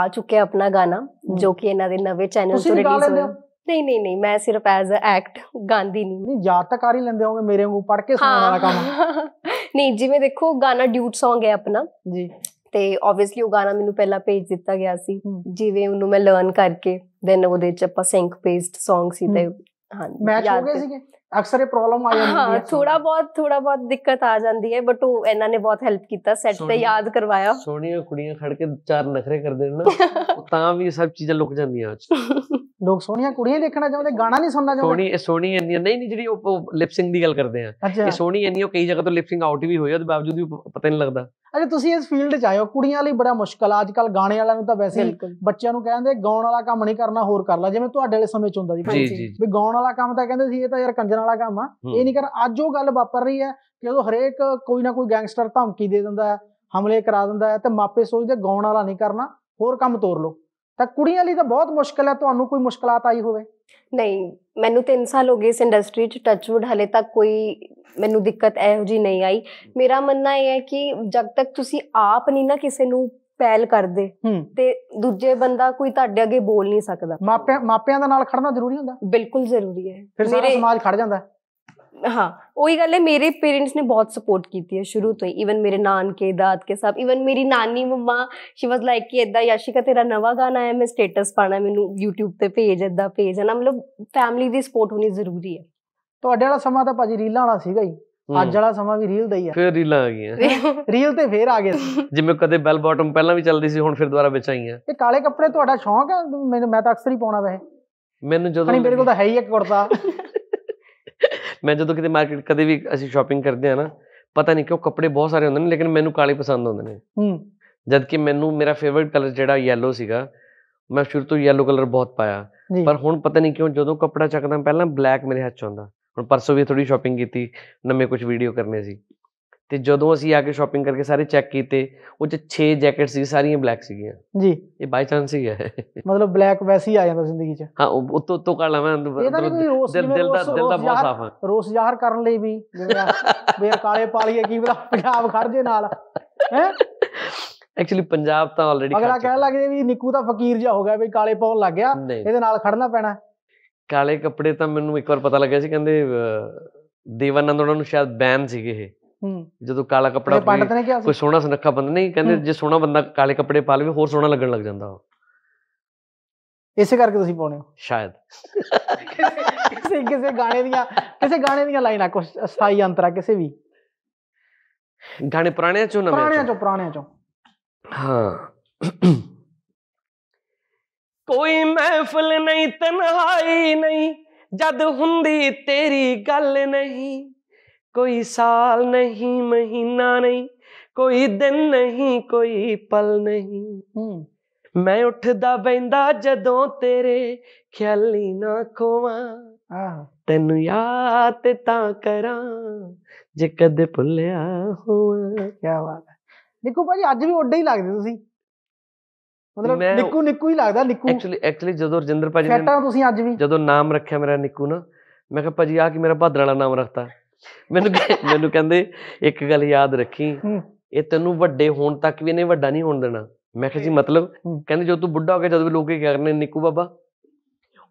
ਆ ਚੁੱਕਿਆ ਆਪਣਾ ਗਾਣਾ ਜੋ ਕਿ ਇਹਨਾਂ ਦੇ ਨਵੇਂ ਚੈਨਲ ਤੋਂ ਰਿਲੀਜ਼ ਹੋਇਆ ਨਹੀਂ ਨਹੀਂ ਨਹੀਂ ਮੈਂ ਸਿਰਫ ਐਜ਼ ਅ ਐਕਟ ਗਾਂਦੀ ਨਹੀਂ ਨਹੀਂ ਯਾਦ ਤਾਂ ਕਰ ਹੀ ਲੈਂਦੇ ਹੋਗੇ ਮੇਰੇ ਵਾਂਗੂ ਪੜ ਕੇ ਸੁਣਾਉਣ ਵਾਲਾ ਕੰਮ ਨਹੀਂ ਜਿਵੇਂ ਦੇਖੋ ਗਾਣਾ ਡਿਊਟ Song ਹੈ ਆਪਣਾ ਜੀ ਤੇ ਆਬਵੀਅਸਲੀ ਉਹ ਗਾਣਾ ਮੈਨੂੰ ਪਹਿਲਾਂ ਭੇਜ ਦਿੱਤਾ ਗਿਆ ਸੀ ਜਿਵੇਂ ਉਹਨੂੰ ਮੈਂ ਲਰਨ ਕਰਕੇ ਦੈਨ ਉਹਦੇ ਚ ਆਪਾਂ ਸਿੰਕ ਪੇਸਟ Song ਸੀ ਤੇ ਹਾਂ ਮੈਚ ਹੋ ਗਏ ਸੀਗੇ ਅਕਸਰ ਇਹ ਪ੍ਰੋਬਲਮ ਆ ਜਾਂਦੀ ਹੈ ਹਾਂ ਥੋੜਾ ਬਹੁਤ ਥੋੜਾ ਬਹੁਤ ਦਿੱਕਤ ਆ ਜਾਂਦੀ ਹੈ ਬਟ ਉਹ ਇਹਨਾਂ ਨੇ ਬਹੁਤ ਹੈਲਪ ਕੀਤਾ ਸੈੱਟ ਤੇ ਯਾਦ ਕਰਵਾਇਆ ਸੋਹਣੀਆਂ ਕੁੜੀਆਂ ਖੜ ਕੇ ਚਾਰ ਨਖਰੇ ਕਰਦੇ ਨੇ ਨਾ ਤਾਂ ਵੀ ਸਭ ਚੀਜ਼ਾਂ ਲੁਕ ਜਾਂਦੀਆਂ ਅੱਜ ਲੋਕ ਸੋਹਣੀਆਂ ਕੁੜੀਆਂ ਦੇਖਣਾ ਚਾਹੁੰਦੇ ਗਾਣਾ ਨਹੀਂ ਸੁਣਨਾ ਚਾਹੁੰਦੇ ਸੋਹਣੀ ਸੋਹਣੀ ਇੰਨੀ ਨਹੀਂ ਨਹੀਂ ਜਿਹੜੀ ਉਹ ਲਿਪਸਿੰਗ ਦੀ ਗੱਲ ਕਰਦੇ ਆ ਇਹ ਸੋਹਣੀ ਇੰਨੀ ਉਹ ਕਈ ਜਗ੍ਹਾ ਤੋਂ ਲਿਪਸਿੰਗ ਆਊਟ ਵੀ ਹੋਈ ਉਹਦੇ ਬਾਵਜੂਦ ਵੀ ਪਤਾ ਨਹੀਂ ਲੱਗਦਾ ਅਜੇ ਤੁਸੀਂ ਇਸ ਫੀਲਡ 'ਚ ਆਇਓ ਕੁੜੀਆਂ ਲਈ ਬੜਾ ਮੁਸ਼ਕਲ ਆ ਅੱਜ ਕੱਲ ਗਾਣੇ ਵਾਲਿਆਂ ਨੂੰ ਤਾਂ ਵੈਸੇ ਬੱਚਿਆਂ ਨੂੰ ਕਹਿੰਦੇ ਗਾਉਣ ਵਾਲਾ ਕੰਮ ਨਹੀਂ ਕਰਨਾ ਹੋਰ ਕਰ ਲੈ ਜਿਵੇਂ ਤੁਹਾਡੇ ਵਾਲੇ ਸਮੇਂ 'ਚ ਹੁੰਦਾ ਸੀ ਵੀ ਗਾਉਣ ਵਾਲਾ ਕੰਮ ਤਾਂ ਕਹਿੰਦੇ ਸੀ ਇਹ ਤਾਂ ਯਾਰ ਕੰਜਰ ਵਾਲਾ ਕੰਮ ਆ ਇਹ ਨਹੀਂ ਕਰ ਅੱਜ ਉਹ ਗੱਲ ਵਾਪਰ ਰਹੀ ਹੈ ਕਿ ਉਹ ਹਰੇਕ ਕੋਈ ਨਾ ਕੋਈ ਗੈਂਗਸਟਰ ਧਮਕੀ ਦੇ ਦਿੰਦਾ ਹੈ ਹਮਲੇ ਕਰਾ ਦਿੰਦਾ ਹੈ ਤੇ ਮਾਪੇ ਸੋਚਦੇ ਗਾਉਣ ਵਾਲਾ ਨਹੀਂ ਕਰਨਾ ਹੋਰ ਕੰਮ ਤੋਰ ਲਓ ਤਾਂ ਕੁੜੀਆਂ ਲਈ ਤਾਂ ਬਹੁਤ ਮੁਸ਼ਕਲ ਹੈ ਤੁਹਾਨੂੰ ਕੋਈ ਮੁਸ਼ਕਲਾਂ ਆਈ ਹੋਵੇ ਨਹੀਂ ਮੈਨੂੰ 3 ਸਾਲ ਹੋ ਗਏ ਇਸ ਇੰਡਸਟਰੀ 'ਚ ਟੱਚਵੁੱਡ ਹਲੇ ਤੱਕ ਕੋਈ ਮੈਨੂੰ ਦਿੱਕਤ ਇਹੋ ਜੀ ਨਹੀਂ ਆਈ ਮੇਰਾ ਮੰਨਣਾ ਇਹ ਹੈ ਕਿ ਜਦ ਤੱਕ ਤੁਸੀਂ ਆਪ ਨਹੀਂ ਨਾ ਕਿਸੇ ਨੂੰ ਪਹਿਲ ਕਰਦੇ ਤੇ ਦੂਜੇ ਬੰਦਾ ਕੋਈ ਤੁਹਾਡੇ ਅੱਗੇ ਬੋਲ ਨਹੀਂ ਸਕਦਾ ਮਾਪਿਆਂ ਮਾਪਿਆਂ ਦਾ ਨਾਲ ਖੜਨਾ ਜ਼ਰੂਰੀ ਹੁੰਦਾ ਬਿਲਕੁਲ ਜ਼ਰੂਰੀ ਹੈ ਫਿਰ ਸਾਰਾ ਸਮਾਜ ਖੜ ਜਾਂਦਾ ਹਾਂ ਉਹੀ ਗੱਲ ਹੈ ਮੇਰੇ ਪੇਰੈਂਟਸ ਨੇ ਬਹੁਤ ਸਪੋਰਟ ਕੀਤੀ ਹੈ ਸ਼ੁਰੂ ਤੋਂ ਹੀ ਇਵਨ ਮੇਰੇ ਨਾਨਕੇ ਦਾਦਕੇ ਸਭ ਇਵਨ ਮੇਰੀ ਨਾਨੀ ਮਮਾ ਸ਼ੀ ਵਾਸ ਲਾਈਕ ਕਿ ਇਦਾਂ ਯਾਸ਼ਿਕਾ ਤੇਰਾ ਨਵਾਂ ਗਾਣਾ ਆਇਆ ਮੈਂ ਸਟੇਟਸ ਪਾਣਾ ਮੈਨੂੰ YouTube ਤੇ ਪੇਜ ਇਦਾਂ ਪੇਜ ਹੈ ਨਾ ਮਤਲਬ ਫੈਮਿਲੀ ਦੀ ਸਪੋਰਟ ਹੋਣੀ ਜ਼ਰੂਰੀ ਹੈ ਤੁਹਾਡੇ ਵਾਲਾ ਸਮਾਂ ਤਾਂ ਭਾਜੀ ਰੀਲਾਂ ਵਾਲਾ ਸੀਗਾ ਹੀ ਅੱਜ ਵਾਲਾ ਸਮਾਂ ਵੀ ਰੀਲ ਦਾ ਹੀ ਆ ਫਿਰ ਰੀਲਾਂ ਆ ਗਈਆਂ ਰੀਲ ਤੇ ਫੇਰ ਆ ਗਏ ਜਿਵੇਂ ਕਦੇ ਬੈਲ ਬਾਟਮ ਪਹਿਲਾਂ ਵੀ ਚੱਲਦੀ ਸੀ ਹੁਣ ਫਿਰ ਦੁਬਾਰਾ ਵਿੱਚ ਆਈਆਂ ਇਹ ਕਾਲੇ ਕੱਪੜੇ ਤੁਹਾਡਾ ਸ਼ੌਂਕ ਹੈ ਮੈਂ ਤਾਂ ਅਕਸਰ ਹੀ ਪਾਉਣਾ ਵੈਸੇ ਮੈਨੂੰ ਜਦੋਂ ਨਹੀਂ ਮੇਰੇ ਕੋਲ ਤਾਂ ਹੈ ਹੀ ਇੱਕ ਕੁੜਤਾ ਮੈਂ ਜਦੋਂ ਕਿਤੇ ਮਾਰਕੀਟ ਕਦੇ ਵੀ ਅਸੀਂ ਸ਼ਾਪਿੰਗ ਕਰਦੇ ਆ ਨਾ ਪਤਾ ਨਹੀਂ ਕਿਉਂ ਕੱਪੜੇ ਬਹੁਤ ਸਾਰੇ ਹੁੰਦੇ ਨੇ ਲੇਕਿਨ ਮੈਨੂੰ ਕਾਲੇ ਪਸੰਦ ਆਉਂਦੇ ਨੇ ਹੂੰ ਜਦ ਕਿ ਮੈਨੂੰ ਮੇਰਾ ਫੇਵਰਿਟ ਕਲਰ ਜਿਹੜਾ ਯੈਲੋ ਸੀਗਾ ਮੈਂ ਸ਼ੁਰੂ ਤੋਂ ਯੈਲੋ ਕਲਰ ਬਹੁਤ ਪਾਇਆ ਪਰ ਹੁਣ ਪਤਾ ਨਹੀਂ ਕਿਉਂ ਜਦੋਂ ਕੱਪੜਾ ਚੱਕਦਾ ਪਹਿਲਾਂ ਬਲੈਕ ਮੇਰੇ ਹੱਥ ਚ ਆਉਂਦਾ ਹੁਣ ਪਰਸੋਂ ਵੀ ਥੋੜੀ ਸ਼ਾਪਿੰਗ ਕੀਤੀ ਨਵੇਂ ਕੁਝ ਵੀਡੀਓ ਕਰਨੇ ਸੀ ਤੇ ਜਦੋਂ ਅਸੀਂ ਆ ਕੇ ਸ਼ਾਪਿੰਗ ਕਰਕੇ ਸਾਰੇ ਚੈੱਕ ਕੀਤੇ ਉਹ ਚ 6 ਜੈਕਟ ਸੀ ਸਾਰੀਆਂ ਬਲੈਕ ਸੀਗੀਆਂ ਜੀ ਇਹ ਬਾਈ ਚਾਂਸ ਹੀ ਹੈ ਮਤਲਬ ਬਲੈਕ ਵੈਸੇ ਹੀ ਆ ਜਾਂਦਾ ਜ਼ਿੰਦਗੀ ਚ ਹਾਂ ਉਹ ਤੋਂ ਤੋਂ ਕਰ ਲਵਾਂ ਦਿਲ ਦਾ ਦਿਲ ਦਾ ਬਹੁਤ ਸਾਫ ਰੋਸ ਜ਼ਾਹਰ ਕਰਨ ਲਈ ਵੀ ਜਿਵੇਂ ਕਾਲੇ ਪਾਲੀਏ ਕੀ ਪਤਾ ਪੰਜਾਬ ਖੜ ਜੇ ਨਾਲ ਹੈ ਐਕਚੁਅਲੀ ਪੰਜਾਬ ਤਾਂ ਆਲਰੇਡੀ ਅਗਲਾ ਕਹਿਣ ਲੱਗ ਜੇ ਵੀ ਨਿੱਕੂ ਤਾਂ ਫਕੀਰ ਜਿਹਾ ਹੋ ਗਿਆ ਵੀ ਕਾਲੇ ਪਾਉਣ ਲੱਗ ਗਿਆ ਇਹਦੇ ਨਾਲ ਖੜਨਾ ਪੈਣਾ ਕਾਲੇ ਕੱਪੜੇ ਤਾਂ ਮੈਨੂੰ ਇੱਕ ਵਾਰ ਪਤਾ ਲੱਗਿਆ ਸੀ ਕਹਿੰਦੇ ਦੇਵਨੰਦ ਉਹਨਾਂ ਨੂੰ ਸ਼ਾਇਦ ਬੈਨ ਸੀਗੇ ਇਹ ਜਦੋਂ ਕਾਲਾ ਕੱਪੜਾ ਕੋਈ ਸੋਹਣਾ ਸੁਨੱਖਾ ਬੰਦਾ ਨਹੀਂ ਕਹਿੰਦੇ ਜੇ ਸੋਹਣਾ ਬੰਦਾ ਕਾਲੇ ਕੱਪੜੇ ਪਾ ਲਵੇ ਹੋਰ ਸੋਹਣਾ ਲੱਗਣ ਲੱਗ ਜਾਂਦਾ ਉਹ ਇਸੇ ਕਰਕੇ ਤੁਸੀਂ ਪਾਉਣੇ ਹੋ ਸ਼ਾਇਦ ਕਿਸੇ ਕਿਸੇ ਗਾਣੇ ਦੀਆਂ ਕਿਸੇ ਗਾਣੇ ਦੀਆਂ ਲਾਈਨਾਂ ਕੁਝ ਸਥਾਈ ਅੰਤਰਾ ਕਿਸੇ ਵੀ ਗਾਣੇ ਪੁਰਾਣੇ ਚੋਂ ਨਵੇਂ ਪੁਰਾਣੇ ਚੋਂ ਪੁਰਾਣੇ ਚੋਂ ਹਾਂ ਕੋਈ ਮਹਿਫਲ ਨਹੀਂ ਤਨਹਾਈ ਨਹੀਂ ਜਦ ਹੁੰਦੀ ਤੇਰੀ ਗੱਲ ਨਹੀਂ ਕੋਈ ਸਾਲ ਨਹੀਂ ਮਹੀਨਾ ਨਹੀਂ ਕੋਈ ਦਿਨ ਨਹੀਂ ਕੋਈ ਪਲ ਨਹੀਂ ਮੈਂ ਉੱਠਦਾ ਬੈਂਦਾ ਜਦੋਂ ਤੇਰੇ ਖਿਆਲੀ ਨਾ ਖੋਵਾਂ ਆਹ ਤੈਨੂੰ ਯਾਦ ਤਾਂ ਕਰਾਂ ਜੇ ਕਦੇ ਭੁੱਲਿਆ ਹੋਵਾਂ ਕੀ ਬਾਤ ਹੈ ਨਿੱਕੂ ਭਾਜੀ ਅੱਜ ਵੀ ਉੱਡੇ ਹੀ ਲੱਗਦੇ ਤੁਸੀਂ ਮਤਲਬ ਨਿੱਕੂ ਨਿੱਕੂ ਹੀ ਲੱਗਦਾ ਨਿੱਕੂ ਐਕਚੁਅਲੀ ਐਕਚੁਅਲੀ ਜਦੋਂ ਰਜਿੰਦਰ ਭਾਜੀ ਨੇ ਫੈਟਾ ਤੁਸੀਂ ਅੱਜ ਵੀ ਜਦੋਂ ਨਾਮ ਰੱਖਿਆ ਮੇਰਾ ਨਿੱਕੂ ਨਾ ਮੈਂ ਕਿਹਾ ਭਾਜੀ ਆ ਕਿ ਮੇਰਾ ਭਾਦਰ ਵਾਲਾ ਨਾਮ ਰੱਖਤਾ ਮੈਨੂੰ ਮੈਨੂੰ ਕਹਿੰਦੇ ਇੱਕ ਗੱਲ ਯਾਦ ਰੱਖੀ ਇਹ ਤੈਨੂੰ ਵੱਡੇ ਹੋਣ ਤੱਕ ਵੀ ਇਹਨੇ ਵੱਡਾ ਨਹੀਂ ਹੋਣ ਦੇਣਾ ਮੈਂ ਕਿਹਾ ਜੀ ਮਤਲਬ ਕਹਿੰਦੇ ਜਦੋਂ ਤੂੰ ਬੁੱਢਾ ਹੋ ਗਿਆ ਜਦੋਂ ਵੀ ਲੋਕੇ ਕਰਨੇ ਨਿੱਕੂ ਬਾਬਾ